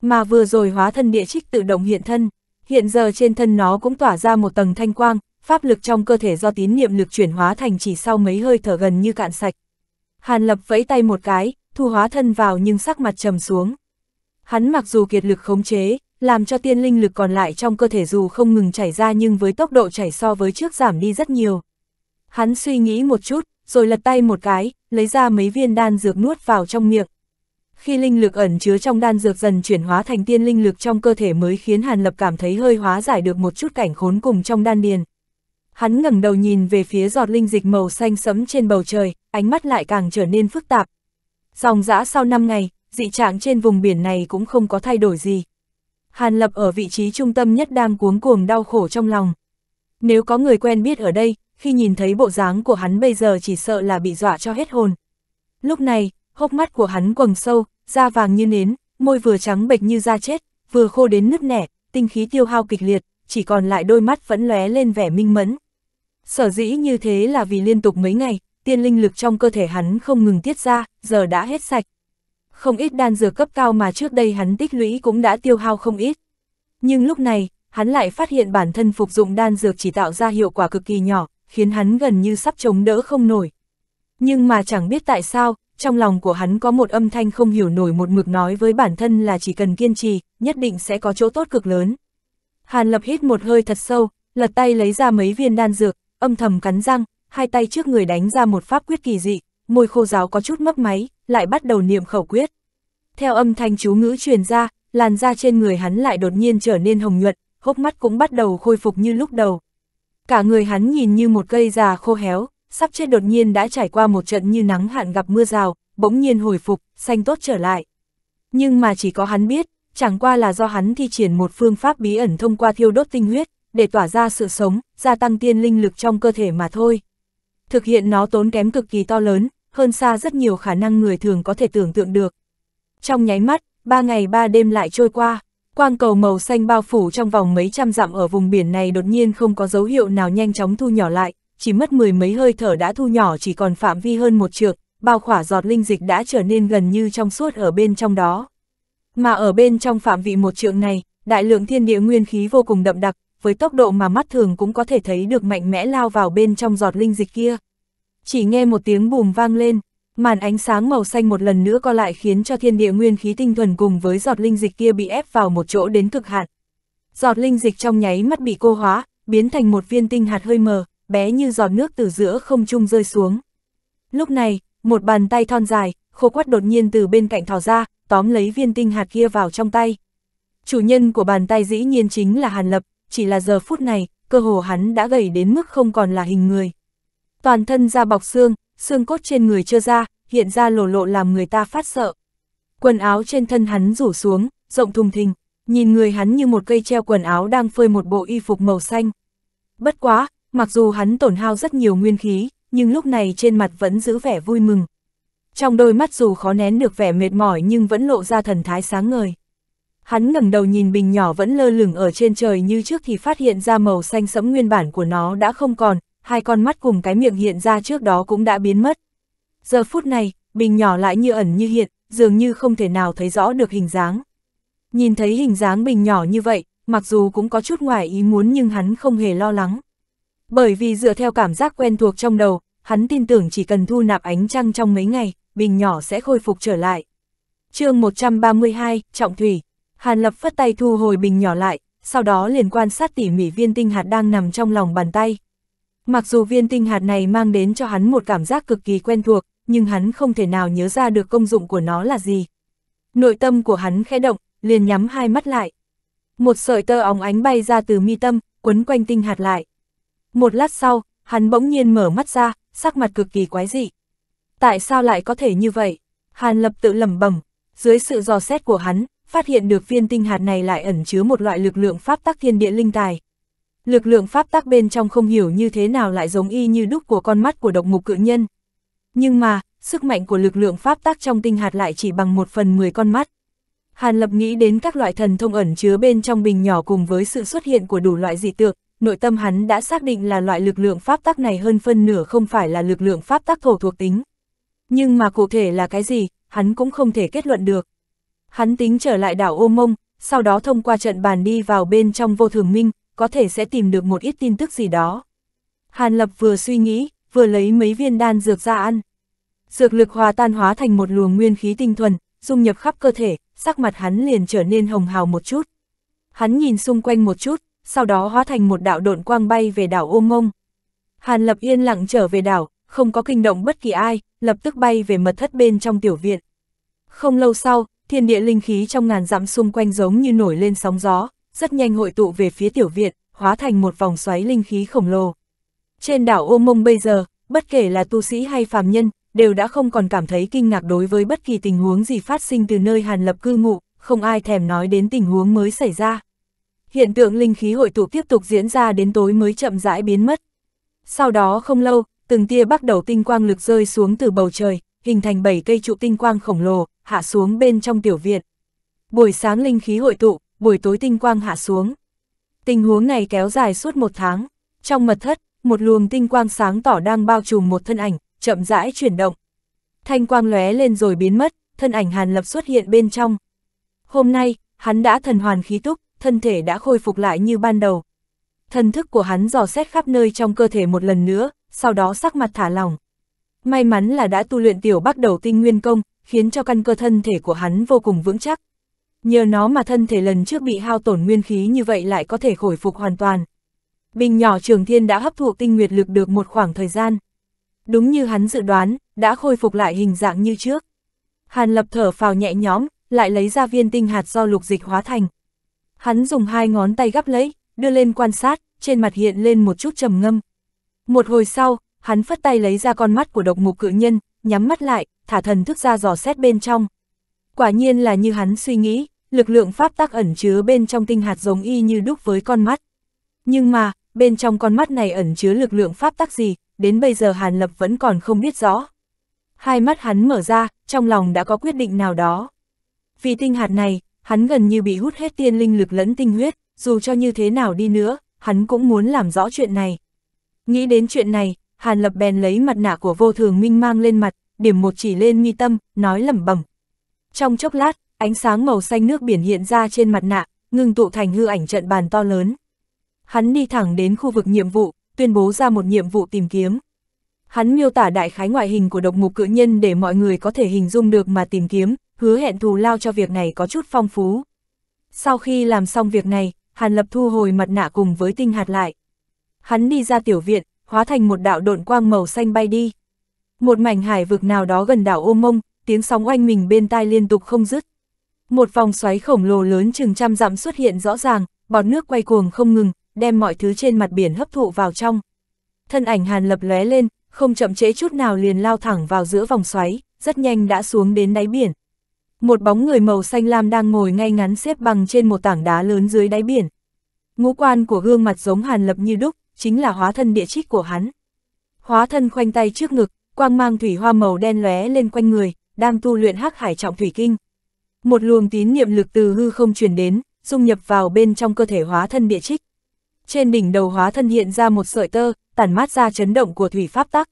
Mà vừa rồi hóa thân địa trích tự động hiện thân, hiện giờ trên thân nó cũng tỏa ra một tầng thanh quang, pháp lực trong cơ thể do tín niệm lực chuyển hóa thành chỉ sau mấy hơi thở gần như cạn sạch. Hàn Lập vẫy tay một cái, thu hóa thân vào nhưng sắc mặt trầm xuống. Hắn mặc dù kiệt lực khống chế, làm cho tiên linh lực còn lại trong cơ thể dù không ngừng chảy ra nhưng với tốc độ chảy so với trước giảm đi rất nhiều. Hắn suy nghĩ một chút, rồi lật tay một cái, lấy ra mấy viên đan dược nuốt vào trong miệng. Khi linh lực ẩn chứa trong đan dược dần chuyển hóa thành tiên linh lực trong cơ thể mới khiến Hàn Lập cảm thấy hơi hóa giải được một chút cảnh khốn cùng trong đan điền. Hắn ngẩng đầu nhìn về phía giọt linh dịch màu xanh sẫm trên bầu trời, ánh mắt lại càng trở nên phức tạp. Dòng dã sau 5 ngày, dị trạng trên vùng biển này cũng không có thay đổi gì. Hàn Lập ở vị trí trung tâm nhất đang cuống cuồng đau khổ trong lòng. Nếu có người quen biết ở đây, khi nhìn thấy bộ dáng của hắn bây giờ chỉ sợ là bị dọa cho hết hồn. Lúc này, hốc mắt của hắn quầng sâu, da vàng như nến, môi vừa trắng bệch như da chết, vừa khô đến nứt nẻ, tinh khí tiêu hao kịch liệt, chỉ còn lại đôi mắt vẫn lóe lên vẻ minh mẫn, Sở dĩ như thế là vì liên tục mấy ngày, tiên linh lực trong cơ thể hắn không ngừng tiết ra, giờ đã hết sạch. Không ít đan dược cấp cao mà trước đây hắn tích lũy cũng đã tiêu hao không ít. Nhưng lúc này, hắn lại phát hiện bản thân phục dụng đan dược chỉ tạo ra hiệu quả cực kỳ nhỏ, khiến hắn gần như sắp chống đỡ không nổi. Nhưng mà chẳng biết tại sao, trong lòng của hắn có một âm thanh không hiểu nổi một mực nói với bản thân là chỉ cần kiên trì, nhất định sẽ có chỗ tốt cực lớn. Hàn lập hít một hơi thật sâu, lật tay lấy ra mấy viên đan dược, âm thầm cắn răng, hai tay trước người đánh ra một pháp quyết kỳ dị, môi khô giáo có chút mấp máy, lại bắt đầu niệm khẩu quyết. Theo âm thanh chú ngữ truyền ra, làn da trên người hắn lại đột nhiên trở nên hồng nhuận, hốc mắt cũng bắt đầu khôi phục như lúc đầu. Cả người hắn nhìn như một cây già khô héo, sắp chết đột nhiên đã trải qua một trận như nắng hạn gặp mưa rào, bỗng nhiên hồi phục, xanh tốt trở lại. Nhưng mà chỉ có hắn biết, chẳng qua là do hắn thi triển một phương pháp bí ẩn thông qua thiêu đốt tinh huyết, để tỏa ra sự sống, gia tăng tiên linh lực trong cơ thể mà thôi. Thực hiện nó tốn kém cực kỳ to lớn, hơn xa rất nhiều khả năng người thường có thể tưởng tượng được. Trong nháy mắt, ba ngày ba đêm lại trôi qua, quang cầu màu xanh bao phủ trong vòng mấy trăm dặm ở vùng biển này đột nhiên không có dấu hiệu nào nhanh chóng thu nhỏ lại, chỉ mất mười mấy hơi thở đã thu nhỏ chỉ còn phạm vi hơn một trượng, bao khỏa giọt linh dịch đã trở nên gần như trong suốt ở bên trong đó. Mà ở bên trong phạm vị một trượng này, đại lượng thiên địa nguyên khí vô cùng đậm đặc, với tốc độ mà mắt thường cũng có thể thấy được mạnh mẽ lao vào bên trong giọt linh dịch kia. Chỉ nghe một tiếng bùm vang lên, màn ánh sáng màu xanh một lần nữa co lại khiến cho thiên địa nguyên khí tinh thuần cùng với giọt linh dịch kia bị ép vào một chỗ đến cực hạn. Giọt linh dịch trong nháy mắt bị cô hóa, biến thành một viên tinh hạt hơi mờ, bé như giọt nước từ giữa không trung rơi xuống. Lúc này, một bàn tay thon dài, khô quắt đột nhiên từ bên cạnh thò ra, tóm lấy viên tinh hạt kia vào trong tay. Chủ nhân của bàn tay dĩ nhiên chính là Hàn Lập, chỉ là giờ phút này, cơ hồ hắn đã gầy đến mức không còn là hình người. Toàn thân da bọc xương, xương cốt trên người chưa ra, hiện ra lổ lộ làm người ta phát sợ. Quần áo trên thân hắn rủ xuống, rộng thùng thình, nhìn người hắn như một cây treo quần áo đang phơi một bộ y phục màu xanh. Bất quá, mặc dù hắn tổn hao rất nhiều nguyên khí, nhưng lúc này trên mặt vẫn giữ vẻ vui mừng. Trong đôi mắt dù khó nén được vẻ mệt mỏi nhưng vẫn lộ ra thần thái sáng ngời. Hắn ngẩng đầu nhìn bình nhỏ vẫn lơ lửng ở trên trời như trước thì phát hiện ra màu xanh sẫm nguyên bản của nó đã không còn, hai con mắt cùng cái miệng hiện ra trước đó cũng đã biến mất. Giờ phút này, bình nhỏ lại như ẩn như hiện, dường như không thể nào thấy rõ được hình dáng. Nhìn thấy hình dáng bình nhỏ như vậy, mặc dù cũng có chút ngoài ý muốn nhưng hắn không hề lo lắng. Bởi vì dựa theo cảm giác quen thuộc trong đầu, hắn tin tưởng chỉ cần thu nạp ánh trăng trong mấy ngày, bình nhỏ sẽ khôi phục trở lại. chương 132, Trọng Thủy Hàn Lập phất tay thu hồi bình nhỏ lại, sau đó liền quan sát tỉ mỉ viên tinh hạt đang nằm trong lòng bàn tay. Mặc dù viên tinh hạt này mang đến cho hắn một cảm giác cực kỳ quen thuộc, nhưng hắn không thể nào nhớ ra được công dụng của nó là gì. Nội tâm của hắn khẽ động, liền nhắm hai mắt lại. Một sợi tơ óng ánh bay ra từ mi tâm, quấn quanh tinh hạt lại. Một lát sau, hắn bỗng nhiên mở mắt ra, sắc mặt cực kỳ quái dị. Tại sao lại có thể như vậy? Hàn Lập tự lẩm bẩm, dưới sự dò xét của hắn, phát hiện được viên tinh hạt này lại ẩn chứa một loại lực lượng pháp tắc thiên địa linh tài. Lực lượng pháp tắc bên trong không hiểu như thế nào lại giống y như đúc của con mắt của độc mục cự nhân. Nhưng mà, sức mạnh của lực lượng pháp tắc trong tinh hạt lại chỉ bằng một phần 10 con mắt. Hàn Lập nghĩ đến các loại thần thông ẩn chứa bên trong bình nhỏ cùng với sự xuất hiện của đủ loại dị tượng, nội tâm hắn đã xác định là loại lực lượng pháp tắc này hơn phân nửa không phải là lực lượng pháp tắc thổ thuộc tính. Nhưng mà cụ thể là cái gì, hắn cũng không thể kết luận được. Hắn tính trở lại đảo Ô Mông, sau đó thông qua trận bàn đi vào bên trong vô thường minh, có thể sẽ tìm được một ít tin tức gì đó. Hàn Lập vừa suy nghĩ, vừa lấy mấy viên đan dược ra ăn. Dược lực hòa tan hóa thành một luồng nguyên khí tinh thuần, dung nhập khắp cơ thể, sắc mặt hắn liền trở nên hồng hào một chút. Hắn nhìn xung quanh một chút, sau đó hóa thành một đạo độn quang bay về đảo Ô Mông. Hàn Lập yên lặng trở về đảo, không có kinh động bất kỳ ai, lập tức bay về mật thất bên trong tiểu viện. Không lâu sau, thiên địa linh khí trong ngàn dặm xung quanh giống như nổi lên sóng gió, rất nhanh hội tụ về phía tiểu viện, hóa thành một vòng xoáy linh khí khổng lồ. Trên đảo ô mông bây giờ, bất kể là tu sĩ hay phàm nhân, đều đã không còn cảm thấy kinh ngạc đối với bất kỳ tình huống gì phát sinh từ nơi hàn lập cư ngụ, không ai thèm nói đến tình huống mới xảy ra. Hiện tượng linh khí hội tụ tiếp tục diễn ra đến tối mới chậm rãi biến mất. Sau đó không lâu, từng tia bắt đầu tinh quang lực rơi xuống từ bầu trời, hình thành bảy cây trụ tinh quang khổng lồ, hạ xuống bên trong tiểu viện. Buổi sáng linh khí hội tụ, buổi tối tinh quang hạ xuống. Tình huống này kéo dài suốt một tháng. Trong mật thất, một luồng tinh quang sáng tỏ đang bao trùm một thân ảnh, chậm rãi chuyển động. Thanh quang lóe lên rồi biến mất, thân ảnh Hàn Lập xuất hiện bên trong. Hôm nay, hắn đã thần hoàn khí túc, thân thể đã khôi phục lại như ban đầu. Thần thức của hắn dò xét khắp nơi trong cơ thể một lần nữa, sau đó sắc mặt thả lỏng. May mắn là đã tu luyện tiểu bắt đầu tinh nguyên công, khiến cho căn cơ thân thể của hắn vô cùng vững chắc. Nhờ nó mà thân thể lần trước bị hao tổn nguyên khí như vậy lại có thể khôi phục hoàn toàn. Bình nhỏ Trường Thiên đã hấp thụ tinh nguyệt lực được một khoảng thời gian. Đúng như hắn dự đoán, đã khôi phục lại hình dạng như trước. Hàn lập thở phào nhẹ nhõm, lại lấy ra viên tinh hạt do lục dịch hóa thành. Hắn dùng hai ngón tay gắp lấy, đưa lên quan sát, trên mặt hiện lên một chút trầm ngâm. Một hồi sau, hắn phất tay lấy ra con mắt của độc mục cự nhân, nhắm mắt lại, thả thần thức ra dò xét bên trong. Quả nhiên là như hắn suy nghĩ, lực lượng pháp tắc ẩn chứa bên trong tinh hạt giống y như đúc với con mắt. Nhưng mà, bên trong con mắt này ẩn chứa lực lượng pháp tắc gì, đến bây giờ Hàn Lập vẫn còn không biết rõ. Hai mắt hắn mở ra, trong lòng đã có quyết định nào đó. Vì tinh hạt này, hắn gần như bị hút hết tiên linh lực lẫn tinh huyết, dù cho như thế nào đi nữa, hắn cũng muốn làm rõ chuyện này. Nghĩ đến chuyện này, Hàn Lập bèn lấy mặt nạ của vô thường minh mang lên mặt, điểm một chỉ lên mi tâm, nói lẩm bẩm. Trong chốc lát, ánh sáng màu xanh nước biển hiện ra trên mặt nạ, ngưng tụ thành hư ảnh trận bàn to lớn. Hắn đi thẳng đến khu vực nhiệm vụ, tuyên bố ra một nhiệm vụ tìm kiếm. Hắn miêu tả đại khái ngoại hình của độc mục cự nhân để mọi người có thể hình dung được mà tìm kiếm, hứa hẹn thù lao cho việc này có chút phong phú. Sau khi làm xong việc này, Hàn Lập thu hồi mặt nạ cùng với tinh hạt lại. Hắn đi ra tiểu viện, hóa thành một đạo độn quang màu xanh bay đi. Một mảnh hải vực nào đó gần đảo ôm mông, tiếng sóng oanh mình bên tai liên tục không dứt. Một vòng xoáy khổng lồ lớn chừng trăm dặm xuất hiện rõ ràng, bọt nước quay cuồng không ngừng, đem mọi thứ trên mặt biển hấp thụ vào trong. Thân ảnh Hàn Lập lóe lên, không chậm trễ chút nào liền lao thẳng vào giữa vòng xoáy, rất nhanh đã xuống đến đáy biển. Một bóng người màu xanh lam đang ngồi ngay ngắn xếp bằng trên một tảng đá lớn dưới đáy biển. Ngũ quan của gương mặt giống Hàn Lập như đúc, chính là hóa thân địa trích của hắn. Hóa thân khoanh tay trước ngực, quang mang thủy hoa màu đen lóe lên quanh người, đang tu luyện hắc hải trọng thủy kinh. Một luồng tín niệm lực từ hư không truyền đến, dung nhập vào bên trong cơ thể hóa thân địa trích. Trên đỉnh đầu hóa thân hiện ra một sợi tơ, tản mát ra chấn động của thủy pháp tắc.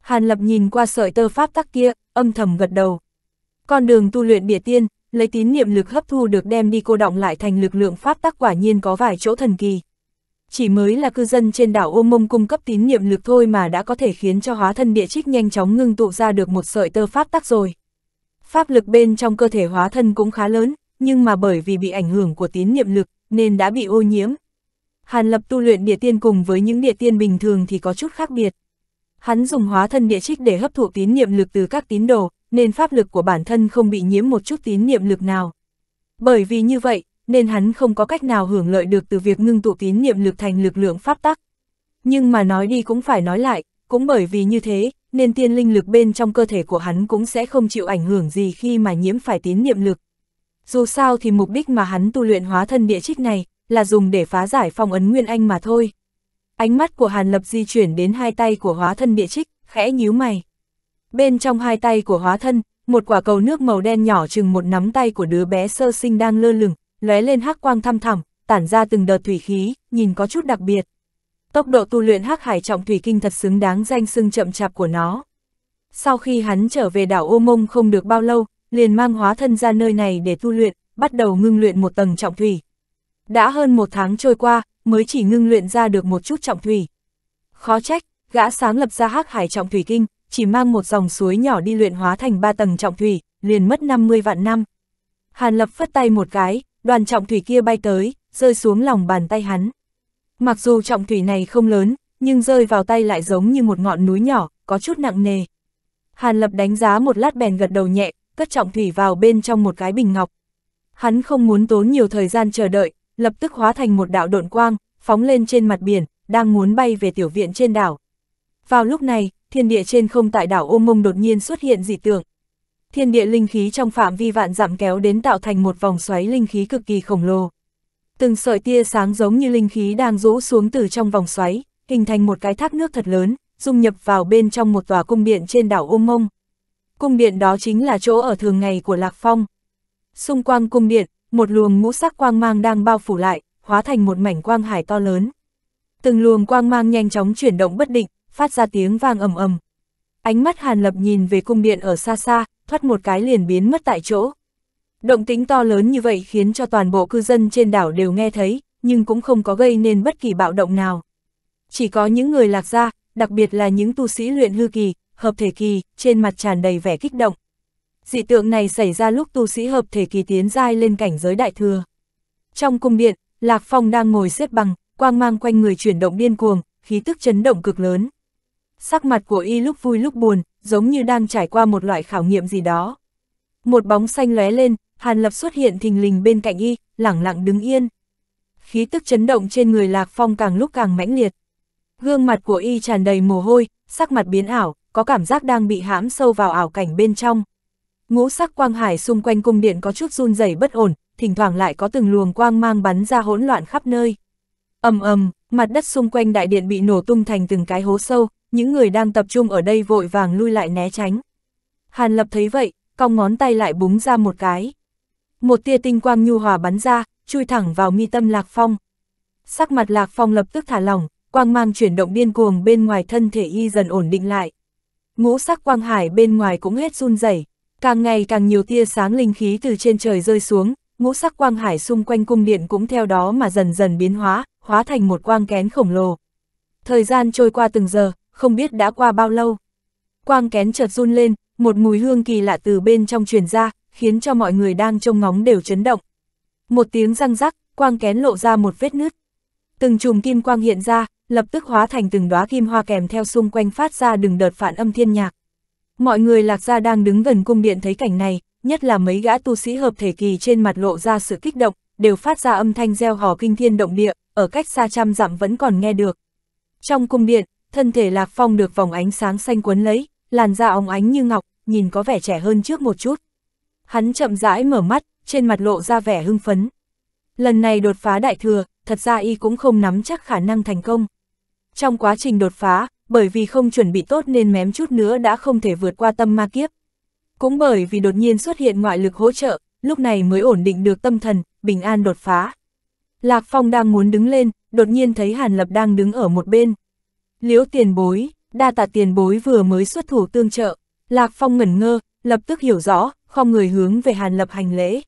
Hàn Lập nhìn qua sợi tơ pháp tắc kia, âm thầm gật đầu. Con đường tu luyện địa tiên, lấy tín niệm lực hấp thu được đem đi cô động lại thành lực lượng pháp tắc quả nhiên có vài chỗ thần kỳ. Chỉ mới là cư dân trên đảo ôm mông cung cấp tín nhiệm lực thôi mà đã có thể khiến cho hóa thân địa trích nhanh chóng ngưng tụ ra được một sợi tơ pháp tắc rồi. Pháp lực bên trong cơ thể hóa thân cũng khá lớn, nhưng mà bởi vì bị ảnh hưởng của tín niệm lực, nên đã bị ô nhiễm. Hàn lập tu luyện địa tiên cùng với những địa tiên bình thường thì có chút khác biệt. Hắn dùng hóa thân địa trích để hấp thụ tín niệm lực từ các tín đồ, nên pháp lực của bản thân không bị nhiễm một chút tín niệm lực nào. Bởi vì như vậy, nên hắn không có cách nào hưởng lợi được từ việc ngưng tụ tín niệm lực thành lực lượng pháp tắc. Nhưng mà nói đi cũng phải nói lại, cũng bởi vì như thế, nên tiên linh lực bên trong cơ thể của hắn cũng sẽ không chịu ảnh hưởng gì khi mà nhiễm phải tín niệm lực. Dù sao thì mục đích mà hắn tu luyện hóa thân địa trích này, là dùng để phá giải phong ấn Nguyên Anh mà thôi. Ánh mắt của Hàn Lập di chuyển đến hai tay của hóa thân địa trích, khẽ nhíu mày. Bên trong hai tay của hóa thân, một quả cầu nước màu đen nhỏ chừng một nắm tay của đứa bé sơ sinh đang lơ lửng, lóe lên hắc quang thăm thẳm, tản ra từng đợt thủy khí, nhìn có chút đặc biệt. Tốc độ tu luyện hắc hải trọng thủy kinh thật xứng đáng danh xưng chậm chạp của nó. Sau khi hắn trở về đảo Ô Mông không được bao lâu, liền mang hóa thân ra nơi này để tu luyện, bắt đầu ngưng luyện một tầng trọng thủy. Đã hơn một tháng trôi qua, mới chỉ ngưng luyện ra được một chút trọng thủy. Khó trách, gã sáng lập ra hắc hải trọng thủy kinh, chỉ mang một dòng suối nhỏ đi luyện hóa thành ba tầng trọng thủy, liền mất 50 vạn năm. Hàn Lập phất tay một cái, đoàn trọng thủy kia bay tới, rơi xuống lòng bàn tay hắn. Mặc dù trọng thủy này không lớn, nhưng rơi vào tay lại giống như một ngọn núi nhỏ, có chút nặng nề. Hàn Lập đánh giá một lát bèn gật đầu nhẹ, cất trọng thủy vào bên trong một cái bình ngọc. Hắn không muốn tốn nhiều thời gian chờ đợi, lập tức hóa thành một đạo độn quang, phóng lên trên mặt biển, đang muốn bay về tiểu viện trên đảo. Vào lúc này, thiên địa trên không tại đảo Ô Mông đột nhiên xuất hiện dị tượng, thiên địa linh khí trong phạm vi vạn dặm kéo đến tạo thành một vòng xoáy linh khí cực kỳ khổng lồ. Từng sợi tia sáng giống như linh khí đang rũ xuống từ trong vòng xoáy, hình thành một cái thác nước thật lớn, dung nhập vào bên trong một tòa cung điện trên đảo Ôm Mông. Cung điện đó chính là chỗ ở thường ngày của Lạc Phong. Xung quanh cung điện, một luồng ngũ sắc quang mang đang bao phủ lại, hóa thành một mảnh quang hải to lớn. Từng luồng quang mang nhanh chóng chuyển động bất định, phát ra tiếng vang ầm ầm. Ánh mắt Hàn Lập nhìn về cung điện ở xa xa, thoát một cái liền biến mất tại chỗ. Động tính to lớn như vậy khiến cho toàn bộ cư dân trên đảo đều nghe thấy, nhưng cũng không có gây nên bất kỳ bạo động nào. Chỉ có những người lạc gia, đặc biệt là những tu sĩ luyện hư kỳ, hợp thể kỳ, trên mặt tràn đầy vẻ kích động. Dị tượng này xảy ra lúc tu sĩ hợp thể kỳ tiến giai lên cảnh giới đại thừa. Trong cung điện, Lạc Phong đang ngồi xếp bằng, quang mang quanh người chuyển động điên cuồng, khí tức chấn động cực lớn. Sắc mặt của y lúc vui lúc buồn, giống như đang trải qua một loại khảo nghiệm gì đó. Một bóng xanh lóe lên, Hàn Lập xuất hiện thình lình bên cạnh y, lẳng lặng đứng yên. Khí tức chấn động trên người Lạc Phong càng lúc càng mãnh liệt. Gương mặt của y tràn đầy mồ hôi, sắc mặt biến ảo, có cảm giác đang bị hãm sâu vào ảo cảnh bên trong. Ngũ sắc quang hải xung quanh cung điện có chút run rẩy bất ổn, thỉnh thoảng lại có từng luồng quang mang bắn ra hỗn loạn khắp nơi. Ầm ầm, mặt đất xung quanh đại điện bị nổ tung thành từng cái hố sâu, những người đang tập trung ở đây vội vàng lui lại né tránh. Hàn Lập thấy vậy, cong ngón tay lại búng ra một cái. Một tia tinh quang nhu hòa bắn ra, chui thẳng vào mi tâm Lạc Phong. Sắc mặt Lạc Phong lập tức thả lỏng, quang mang chuyển động điên cuồng bên ngoài thân thể y dần ổn định lại. Ngũ sắc quang hải bên ngoài cũng hết run rẩy, càng ngày càng nhiều tia sáng linh khí từ trên trời rơi xuống, ngũ sắc quang hải xung quanh cung điện cũng theo đó mà dần dần biến hóa, hóa thành một quang kén khổng lồ. Thời gian trôi qua từng giờ, không biết đã qua bao lâu. Quang kén chợt run lên, một mùi hương kỳ lạ từ bên trong truyền ra, khiến cho mọi người đang trông ngóng đều chấn động. Một tiếng răng rắc, quang kén lộ ra một vết nứt. Từng chùm kim quang hiện ra, lập tức hóa thành từng đóa kim hoa kèm theo xung quanh phát ra đừng đợt phản âm thiên nhạc. Mọi người lạc gia đang đứng gần cung điện thấy cảnh này, nhất là mấy gã tu sĩ hợp thể kỳ trên mặt lộ ra sự kích động, đều phát ra âm thanh gieo hò kinh thiên động địa, ở cách xa trăm dặm vẫn còn nghe được. Trong cung điện, thân thể Lạc Phong được vòng ánh sáng xanh quấn lấy, làn da óng ánh như ngọc, nhìn có vẻ trẻ hơn trước một chút. Hắn chậm rãi mở mắt, trên mặt lộ ra vẻ hưng phấn. Lần này đột phá đại thừa, thật ra y cũng không nắm chắc khả năng thành công. Trong quá trình đột phá, bởi vì không chuẩn bị tốt nên mém chút nữa đã không thể vượt qua tâm ma kiếp. Cũng bởi vì đột nhiên xuất hiện ngoại lực hỗ trợ, lúc này mới ổn định được tâm thần, bình an đột phá. Lạc Phong đang muốn đứng lên, đột nhiên thấy Hàn Lập đang đứng ở một bên. Liễu tiền bối, đa tạ tiền bối vừa mới xuất thủ tương trợ, Lạc Phong ngẩn ngơ, lập tức hiểu rõ, không người hướng về Hàn Lập hành lễ.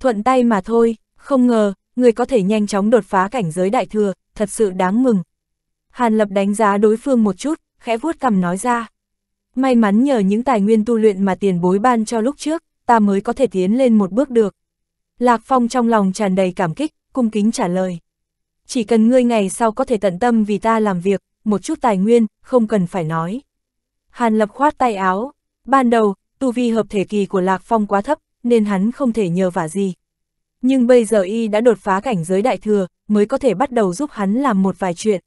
Thuận tay mà thôi, không ngờ, người có thể nhanh chóng đột phá cảnh giới đại thừa, thật sự đáng mừng. Hàn Lập đánh giá đối phương một chút, khẽ vuốt cầm nói ra. May mắn nhờ những tài nguyên tu luyện mà tiền bối ban cho lúc trước, ta mới có thể tiến lên một bước được. Lạc Phong trong lòng tràn đầy cảm kích, cung kính trả lời. Chỉ cần ngươi ngày sau có thể tận tâm vì ta làm việc, một chút tài nguyên, không cần phải nói. Hàn Lập khoát tay áo, ban đầu, tu vi hợp thể kỳ của Lạc Phong quá thấp, nên hắn không thể nhờ vả gì. Nhưng bây giờ y đã đột phá cảnh giới đại thừa, mới có thể bắt đầu giúp hắn làm một vài chuyện.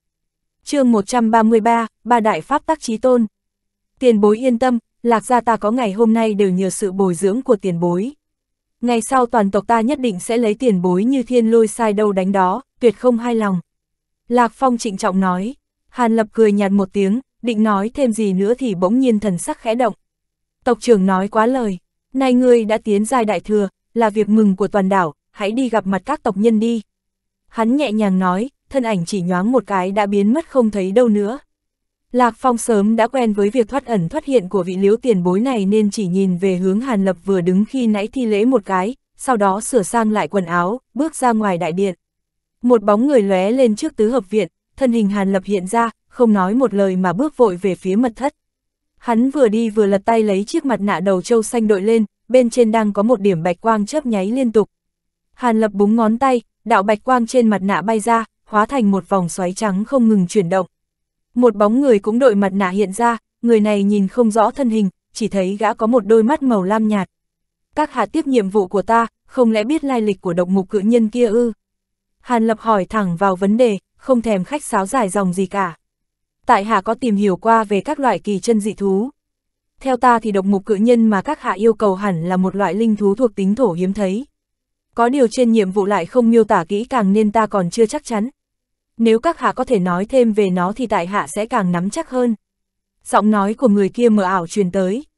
chương 133, Ba Đại Pháp Tác Trí Tôn Tiền bối yên tâm, Lạc gia ta có ngày hôm nay đều nhờ sự bồi dưỡng của tiền bối. Ngày sau toàn tộc ta nhất định sẽ lấy tiền bối như thiên lôi sai đâu đánh đó, tuyệt không hai lòng. Lạc Phong trịnh trọng nói, Hàn Lập cười nhạt một tiếng, định nói thêm gì nữa thì bỗng nhiên thần sắc khẽ động. Tộc trưởng nói quá lời, nay ngươi đã tiến giai đại thừa, là việc mừng của toàn đảo, hãy đi gặp mặt các tộc nhân đi. Hắn nhẹ nhàng nói, thân ảnh chỉ nhoáng một cái đã biến mất không thấy đâu nữa. Lạc Phong sớm đã quen với việc thoát ẩn thoát hiện của vị liếu tiền bối này nên chỉ nhìn về hướng Hàn Lập vừa đứng khi nãy thi lễ một cái, sau đó sửa sang lại quần áo, bước ra ngoài đại điện. Một bóng người lóe lên trước tứ hợp viện, thân hình Hàn Lập hiện ra, không nói một lời mà bước vội về phía mật thất. Hắn vừa đi vừa lật tay lấy chiếc mặt nạ đầu trâu xanh đội lên, bên trên đang có một điểm bạch quang chớp nháy liên tục. Hàn Lập búng ngón tay, đạo bạch quang trên mặt nạ bay ra, hóa thành một vòng xoáy trắng không ngừng chuyển động. Một bóng người cũng đội mặt nạ hiện ra, người này nhìn không rõ thân hình, chỉ thấy gã có một đôi mắt màu lam nhạt. Các hạ tiếp nhiệm vụ của ta, không lẽ biết lai lịch của độc mục cự nhân kia ư? Hàn Lập hỏi thẳng vào vấn đề, không thèm khách sáo dài dòng gì cả. Tại hạ có tìm hiểu qua về các loại kỳ chân dị thú. Theo ta thì độc mục cự nhân mà các hạ yêu cầu hẳn là một loại linh thú thuộc tính thổ hiếm thấy. Có điều trên nhiệm vụ lại không miêu tả kỹ càng nên ta còn chưa chắc chắn. Nếu các hạ có thể nói thêm về nó thì tại hạ sẽ càng nắm chắc hơn. Giọng nói của người kia mờ ảo truyền tới,